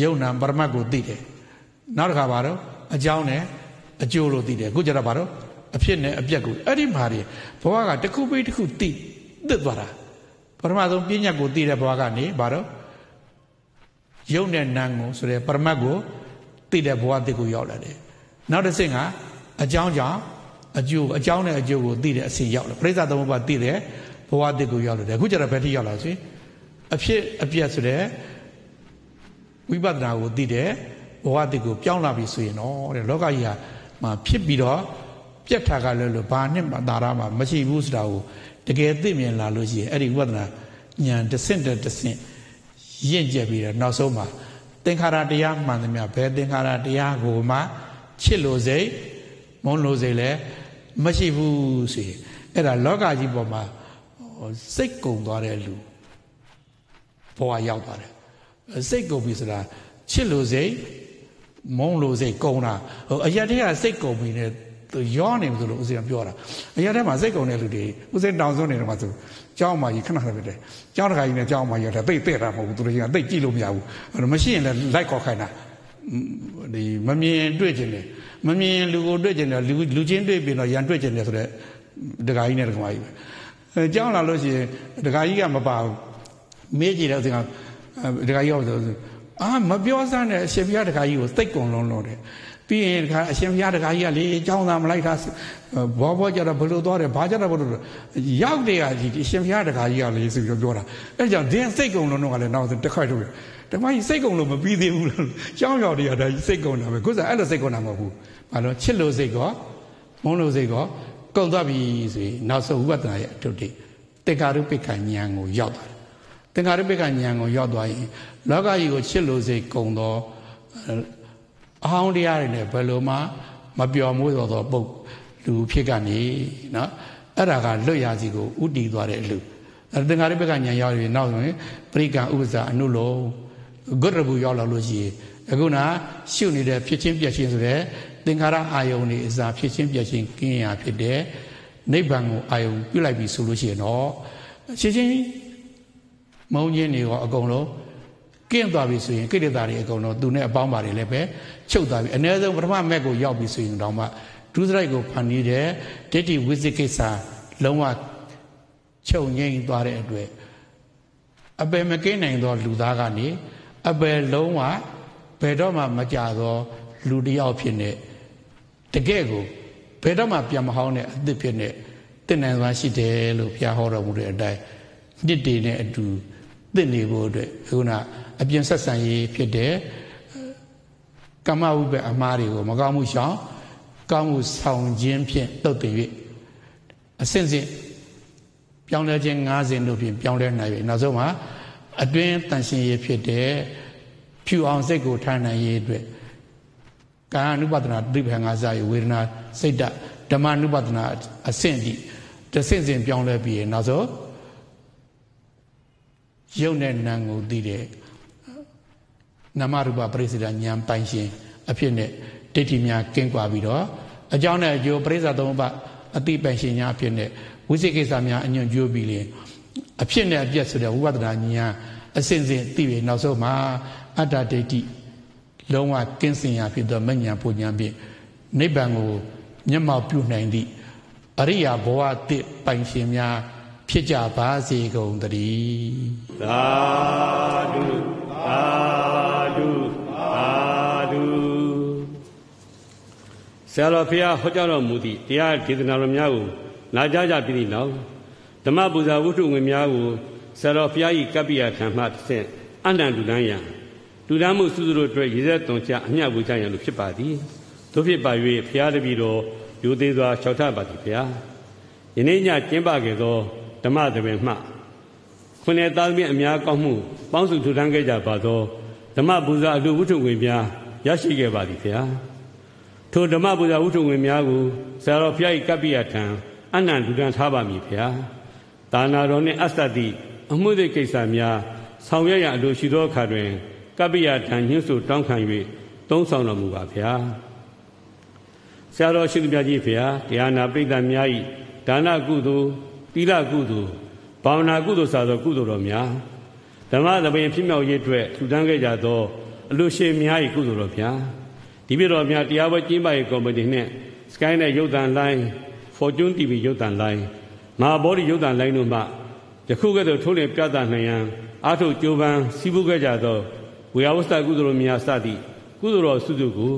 ယုံနာပရမတ်ကိုသိတယ်နောက်တစ်ခါပါတော့အကြောင်းနဲ့အကျိုးလို့သိတယ်အခုကျတော့ဘာလို့အဖြစ်နဲ့အပြက်ကိုအဲ့ဒီမှာတွေဘဝကတစ်ခုပြီးတစ်ခုသိသစ်သွားတာပထမဆုံးပြဉ္ညာကိုသိတဲ့ဘဝကနေဘာလို့ယုံနဲ့နံကိုဆိုတဲ့ပရမတ်ကိုသိတဲ့ဘဝတစ်ခုရောက်လာတယ်နောက်တစ်ဆင့်ကအကြောင်းကြောင့်အကျိုးအကြောင်းနဲ့အကျိုးကိုသိတဲ့အစဉ်ရောက်လာပြိဿသမုပ္ပါသိတဲ့ဘဝတစ်ခုရောက်လာတယ်အခုကျတော့ဘယ်ထိရောက်လာလဲအဖြစ်အပြက်ဆိုတဲ့ဝိပဿနာကိုသိတဲ့ဘဝတစ်ခုပြောင်းလာပြီဆိုရင်တော့တဲ့လောကကြီးဟာမှာဖြစ်ပြီးတော့ပြက်ထာကလည်းလို့ဘာနဲ့မှသာရမှာမရှိဘူးဆိုတာကိုတကယ်သိမြင်လာလို့ရှိရင်အဲ့ဒီဝဒနာဉာဏ်တဆင့်တဆင့်ရင့်ကျက်ပြီးတော့နောက်ဆုံးမှာသင်္ခါရတရားမှန်သမျှဘယ်သင်္ခါရတရားကိုမှချစ်လို့စိတ်မုန်းလို့စိတ်လည်းမရှိဘူးဆိုရင်အဲ့ဒါလောကကြီးပေါ်မှာစိတ်ကုံသွားတဲ့လူဘဝရောက်သွားတယ်စိတ်ကုံပြီဆိုတာချစ်လို့စိတ်မုံလို့စိတ်ကုံတာဟိုအရက်တည်းကစိတ်ကုံပြီနဲ့သူရောနေလို့လို့ဦးစင်းပြောတာအရက်ထဲမှာစိတ်ကုံတဲ့လူတွေဦးစင်းတောင်စွန်းနေတယ်မှာသူကြောင်းမာကြီးခဏခဏပဲတယ်ကြောင်းတခါကြီးနဲ့ကြောင်းမာကြီးကတိတ်တဲ့တာမဟုတ်ဘူးသူတို့ကတိတ်ကြည့်လို့မရဘူးမရှိရင်လည်းလိုက်ခေါ်ခိုင်းတာဒီမမြင်တွေ့ကျင်တယ်မမြင်လူကိုတွေ့ကျင်တယ်လူလူချင်းတွေ့ပြီးတော့ရန်တွေ့ကျင်တယ်ဆိုတော့ဒကာကြီးနဲ့ဒကာမကြီးပဲအဲကြောင်းလာလို့ရှိရင်ဒကာကြီးကမပါဘူးမေးကြည့်တဲ့ဥစဉ်ကဒကာကြီးကဆိုအာမပြောစမ်းနဲ့အရှင်ဘုရားတခါကြီးကိုသိတ်ကုန်လုံးလုံးတယ်ပြီးရင်တခါအရှင်ဘုရားတခါကြီးကလေအကြောင်းသားမလိုက်တာဘောဘောကြတော့ဘလို့သွားတယ်ဘာကြတော့ဘလို့ရောက်တယ်ကကြီးအရှင်ဘုရားတခါကြီးကလေဆိုပြီးတော့ပြောတာအဲကြောင့်ဒင်းစိတ်ကုန်လုံးတော့ကလည်းနောက်တစ်ခွက်ထုတ်တယ်ဓမ္မကြီးစိတ်ကုန်လို့မပြီးသေးဘူးလို့ကြောင်းရောက်တယ်ကဒါကြီးစိတ်ကုန်တာပဲခုစားအဲ့လိုစိတ်ကုန်တာမဟုတ်ဘူးဘာလို့ချစ်လို့စိတ်ကောမုန်းလို့စိတ်ကောကုန်သွားပြီဆိုရင်နောက်ဆုံးဝိပဿနာရဲ့အထုတ်တိတေကာရုပိကဉာဏ်ကိုရောက်သွားတယ်င်္ခါရပိကဉာဏ်ကိုရောက်သွားရင်လောကကြီးကိုချစ်လို့စိတ်ကုံသောအဟောင်းတရားတွေနဲ့ဘယ်လိုမှမပျော်မွေ့တော်သော ပုဂ္ဂိုလ်လူဖြစ်ကနေနော်အဲ့ဒါကလွတ်ရာစီကိုဥတည်သွားတဲ့အလူအဲ့တင်္ဂါရိပကညာရောက်ရင်နောက်ဆိုရင်ပရိကံဥပ္ပဇာအနုလောဂုတ္တဘူရောက်လာလို့ရှိရင်အခုနရှုနေတဲ့ဖြစ်ချင်းပြက်ချင်းဆိုတဲ့သင်္ခါရအာယုန်နေအစာဖြစ်ချင်းပြက်ချင်းကင်းရာဖြစ်တဲ့နိဗ္ဗာန်ကိုအာယုန်ပြုလိုက်ပြီဆိုလို့ရှိရင်တော့ရှင်းချင်းမုံညင်းတွေရောအကုန်လုံးကင်းသွားပြီဆိုရင်ကိလေသာတွေအကုန်လုံးသူနဲ့အပေါင်းပါတယ်လည်းပဲချုပ်သွားပြီအ ਨੇ ဆုံးပထမမက်ကိုရောက်ပြီဆိုရင်တောင်မှဒုစရိုက်ကိုဖန်တီးတဲ့ဒိဋ္ဌိဝိသိကိစ္စလုံးဝချုပ်ငြိမ်သွားတဲ့အတွက်အပယ်မကင်းနိုင်သောလူသားကနေအပယ်လုံးဝဘယ်တော့မှမကြသော လူတယောက်ဖြစ်နေတကယ့်ကိုဘယ်တော့မှပြန်မဟောင်းတဲ့အသစ်ဖြစ်နေတင့်နိုင်စွာရှိတယ်လို့ဘုရားဟောတော်မူတဲ့အတိုင်းနှစ်တည်နဲ့အတူသိနေဖို့အတွက်ခုနအပြင်ဆက်ဆံရေးဖြစ်တဲ့ကမ္မဝိပ္ပအမှားတွေကို မကောင်းမှုရှောင်ကောင်းမှုဆောင်ခြင်းဖြင့်တုတ်တင်၍အစဉ်စဉ်ပြောင်းလဲခြင်း၅စဉ်တို့ဖြင့်ပြောင်းလဲနိုင်ပြီနောက်ဆုံးမှာ အတွင်းတန်ရှင်ရေးဖြစ်တဲ့ဖြူအောင်စိတ်ကိုထားနိုင်ရေးအတွက်ကာယ ानु ပဒနာတိပ္ပံငါးစာရေးဝေဒနာ စိတ်ဓာတ်ဓမ္မ ानु ပဒနာအဆင့်ဒီတစ်ဆင့်စဉ်ပြောင်းလဲပြီးရနောက်ဆုံးရုပ်နဲ့နာမ်ကိုသိတဲ့နာမရူပပရိစ္ဆေဒဉာဏ်ပိုင်ရှင် အဖြစ်နဲ့ဒိဋ္ဌိများကင်းကွာပြီးတော့အကြောင်းနဲ့အကျိုးပရိစ္ဆေသုံးပါအတိပိုင်ရှင်များအဖြစ်နဲ့ဝိသေကိစ္စများအညွန့်ကျိုးပြီးလင်အဖြစ်နဲ့အပြည့်ဆိုတဲ့ဝိပဿနာဉာဏ်အစဉ်စဉ်သိပြီးနောက်ဆုံးမှာအတ္တဒိဋ္ဌိလုံးဝကင်းစင်ရာဖြစ်သောမဉ္ဇဉ်ပူဉ္ဇဉ်ဖြင့်နိဗ္ဗာန်ကိုမျက်မှောက်ပြုနိုင်သည့်အရိယာဘဝတစ်ပိုင်ရှင်များဖြစ်ကြပါစေကုန်တည်းသာဓုသာဓုသာဓုဆရာတော်ဖျားဟောကြားတော်မူသည့်တရားဒေသနာတော်များကိုနာကြားကြပြီးသည့်နောက်ဓမ္မပူဇာဝတ္ထုဝင်များကိုဆရာတော်ဖျား၏ကပ္ပိယထံမှတစ်ဆင့်အနန္တုတန်းရန်လူသားမှုစုစုတို့အတွက်ရေသက်သွန်ချအမျှဝေချရန်လို့ဖြစ်ပါသည်တို့ဖြစ်ပါ၍ဖျားတပည့်တော်ယူသေးစွာလျှောက်ထပါသည်ဖျားယနေ့ညကျင်းပခဲ့သောဓမ္မသဘင်မှခွန်လေသားသမီးအများကောင်းမှုပေါင်းစုထူထောင်ခဲ့ကြပါသောဓမ္မပူဇာအလှဝိထုဝင်များရရှိခဲ့ပါသည်ခင်ဗျာထိုဓမ္မပူဇာဝိထုဝင်များကိုဆရာတော်ဘုရား၏ကပ္ပိယထံအနန္တူတန်ထားပါမည်ခင်ဗျာဒါနာတော်နှင့်အသတ်သည့်အမှုသိကိစ္စများ ဆောင်ရွက်ရအလိုရှိသောအခါတွင် ကပ္ပိယထံညှို့ဆိုတောင်းခံ၍သုံးဆောင်တော်မူပါဗျာဆရာတော်ရှိသူများကြီးဖေဟာတရားနာပိဋကများ၏ဒါနကုသိုလ်သီလကုသိုလ်ဘာဝနာကုသိုလ်စာသော ကုသိုလ်တော်များဓမ္မသဘင်ဖြစ်မြောက်ရေးအတွက်ထူထမ်းခဲ့ကြသောအလူရှင်များ၏ကုသိုလ်တော်များဒီပြတော်များတရားပွဲကျင်းပရေးကော်မတီနှင့် Sky နဲ့ရုပ်သံလိုင်း Fortune TV ရုပ်သံလိုင်းမဟာဘောဓိရုပ်သံလိုင်းတို့မှယခုကဲ့သို့ထုတ်လင်းပြသနိုင်ရန်အားထုတ်ကြိုးပမ်းစီးပူးခဲ့ကြသောဝေယဝစ္စကုသိုလ်များစသည့်ကုသိုလ်တော်စုစုကို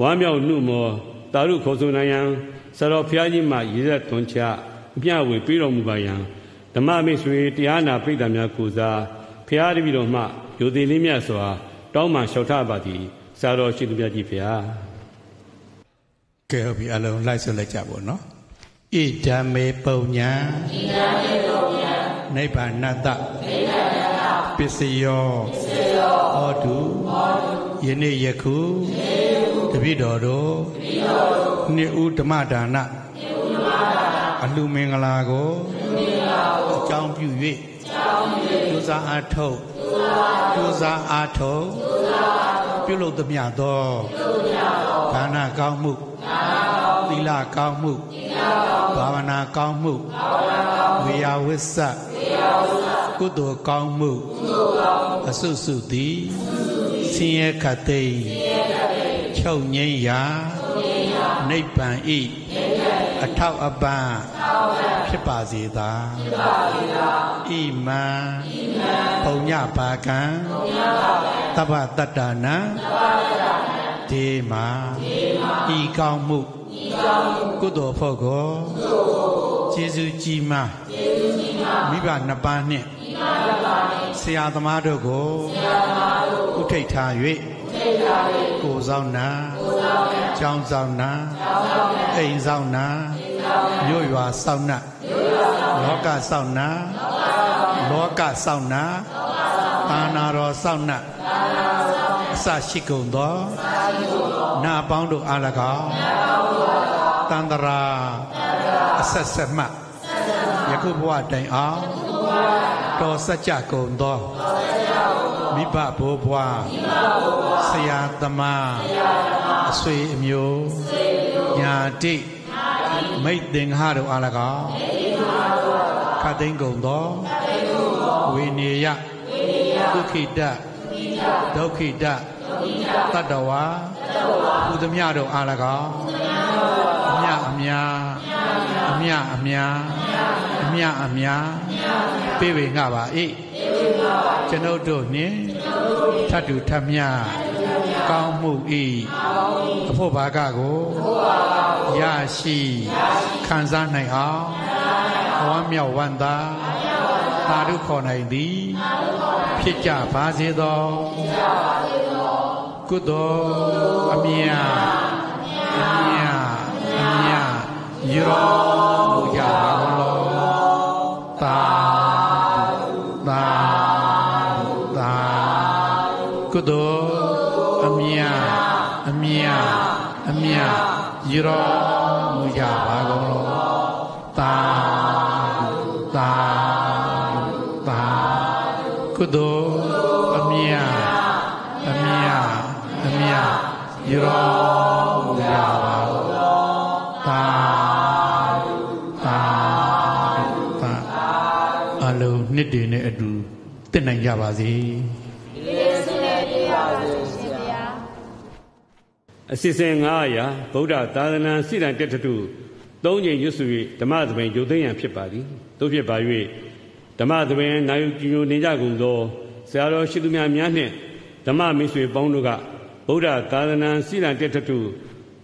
ဝမ်းမြောက်နှုမောတာရုခေါ်ဆိုနိုင်ရန်ဆရာတော်ဘုရားကြီးမှရည်ရက်သွန်ချအပြဝေပေးတော်မူပါရန်ဓမ္မမိတ်ဆွေတရားနာပိဋကများကိုစားဖျားတပြီတော်မှယိုသေးလေးမြတ်စွာတောင်းမှလျှောက်ထပါသည်စာတော်ရှိသူများကြီးဖျားကဲဟုတ်ပြီအလုံးလိုက်ဆွလိုက်ကြပါတော့ဣဒမေပုံညာဣဒမေပုံညာနိဗ္ဗာန်တနိဗ္ဗာန်တပစ္စယောပစ္စယောဟောတုဟောတုယနေ့ယခုယနေ့ယခုတပိတော်တို့တပိတော်တို့နှစ်ဦးဓမ္မဒါနနှစ်ဦးဓမ္မဒါနအလှမင်္ဂလာကိုကြောင်းပြု၍ကျိုးစားအားထုတ်ကျိုးစားအားထုတ်ပြုလုပ်သမျှသောဒါနကောင်းမှုသီလကောင်းမှုဘာဝနာကောင်းမှုဝေယဝစ္စကုသိုလ်ကောင်းမှုအဆုစုသည်ဆင်းရဲခတ်သိမ်းချုပ်ငြိမ်းရာနိဗ္ဗာန်ဤအထောက်အပံ့ဖြစ်ပါစေသာဖြစ်ပါစေသာဣမံဣမံဘုံညပါကံဘုံညပါကံတပ္ပတ္တနာတပ္ပတ္တနာဒေမာဒေမာဤကောင်းမှုဤကောင်းမှုကုသိုလ်ဖို့ကိုကုသိုလ်ဖို့ကျေးဇူးကြီးမားကျေးဇူးကြီးမားမိဘနှစ်ပါးနှင့်ဆရာသမားတို့ကိုဥထိတ်ထား၍ကိုဆောင်နာကျောင်းဆောင်နာအိမ်ဆောင်နာမြို့ရွာဆောင်နာလောကဆောင်နာလောကဆောင်နာသာနာတော်ဆောင်နာအစရှိကုန်သောနာပေါင်းတို့အား၎င်းတန်တရာအဆက်ဆက်မှယခုဘဝတိုင်အောင်တော်စัจ जा ကုန်သောမိဘဘိုးဘွားဆရာသမားအဆွေအမျိုးညာတိမိတ်သင်္ဃတို့အား၎င်းခတ်သိမ်းကုန်သောဝိနေယဒုက္ခိတဒုက္ခိတတတဝါဘုသမ ्या တို့အား၎င်းအမြအမြအမြအမြအမြအမြပေးဝေငှပါ၏ကျွန်ုပ်တို့နှင့်ထတ်တူထမြကောင်းမှု၏အဖို့ဘာကကိုရရှိခံစားနိုင်အောင်ဝမ်းမြောက်ဝမ်းသာသာဓုခေါ်နိုင်သည်ဖြစ်ကြပါစေသောကုသိုလ်အမြတ်အမြတ်အမြတ်ရောမူကြပါလောသာသာကုသိုလ်အမြတ်အမြတ်အမြတ်ရောမူလာပါသာသာသာအလုံးနှစ်တွေနဲ့အတူတင့်နိုင်ကြပါစေအစစ်စင်900ဗုဒ္ဓသာသနာစိတ္တတ္တတုသုံးချိန်ရွတ်ဆို၍ဓမ္မသဘင်ယုတ်သိမ်းရန်ဖြစ်ပါသည်သို့ဖြစ်ပါ၍ဓမ္မသဘင်နာယုကျူနေကြကုန်သောဆရာတော် ရှိသူများများနှင့်ဓမ္မမိတ်ဆွေပေါင်းတို့ကဗုဒ္ဓသာသနာစီလံတက်ထထု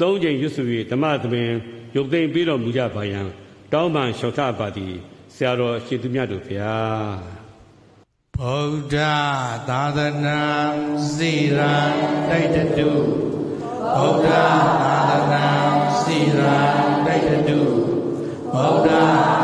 သုံးချိန်ရွတ်ဆို၍ဓမ္မသဘင်ယုတ်သိမ်းပြီးတော်မူကြပါရန်တောင်းပန်လျှောက်ထားပါသည်ဆရာတော်ရှိသူများတို့ဖျားဗုဒ္ဓသာသနာစီရန်တိုက်တတုဗုဒ္ဓသာသနာစီရာတိုက်တုဗုဒ္ဓ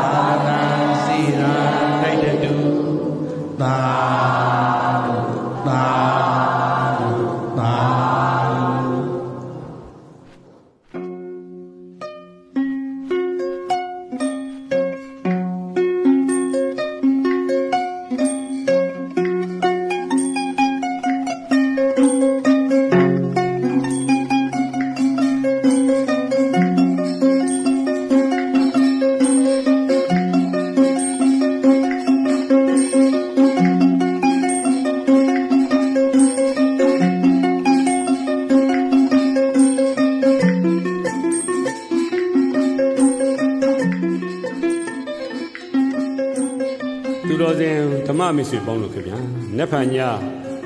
မိတ်ဆွေပေါင်းတို့ခင်ဗျာ။နက်ဖန်ညာ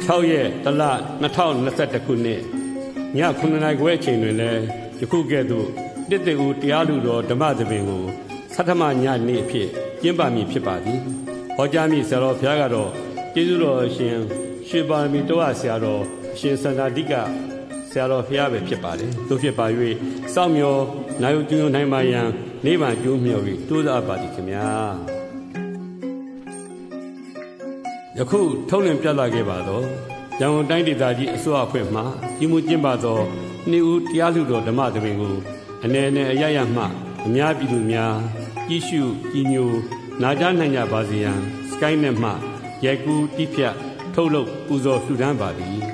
6ရက်တလ2021ခုနှစ်ည9:00နာရီခွဲအချိန်တွင်လည်းယခုကဲ့သို့တစ်တေဦးတရားလူတော်ဓမ္မသဘင်ကိုသတ္တမညနေ့အဖြစ်ကျင်းပမည်ဖြစ်ပါသည်။ဟောကြားမည်ဆရာတော်ဘုရားကတော့ကျေးဇူးတော်ရှင်ရွှေပါမီတောဆရာတော်ရှင်စန္ဒာတိကဆရာတော်ဘုရားပဲဖြစ်ပါလေ။သို့ဖြစ်ပါ၍စောင့်မျှော်နာယုကျွန်းနိုင်ပါရန်နိဗ္ဗာန်ကျိုးမြော်၍တိုးစားပါသည်ခင်ဗျာ။ယခုထုတ်လင်းပြသခဲ့ပါသောရန်ကုန်တိုင်းဒေသကြီးအစိုးရအဖွဲ့မှကြီးမှုကျင်းပသောနှစ်ဦးတရားလူတော်ဓမ္မသဘင်ကိုအနေနဲ့အရရမှ အများပြည်သူများကြီးစုကြီးညိုနာကြားနိုင်ကြပါစေရန် Skynet မှရိုက်ကူးတိဖြတ်ထုတ်လုပ်ပူဇော်လှူဒန်းပါသည်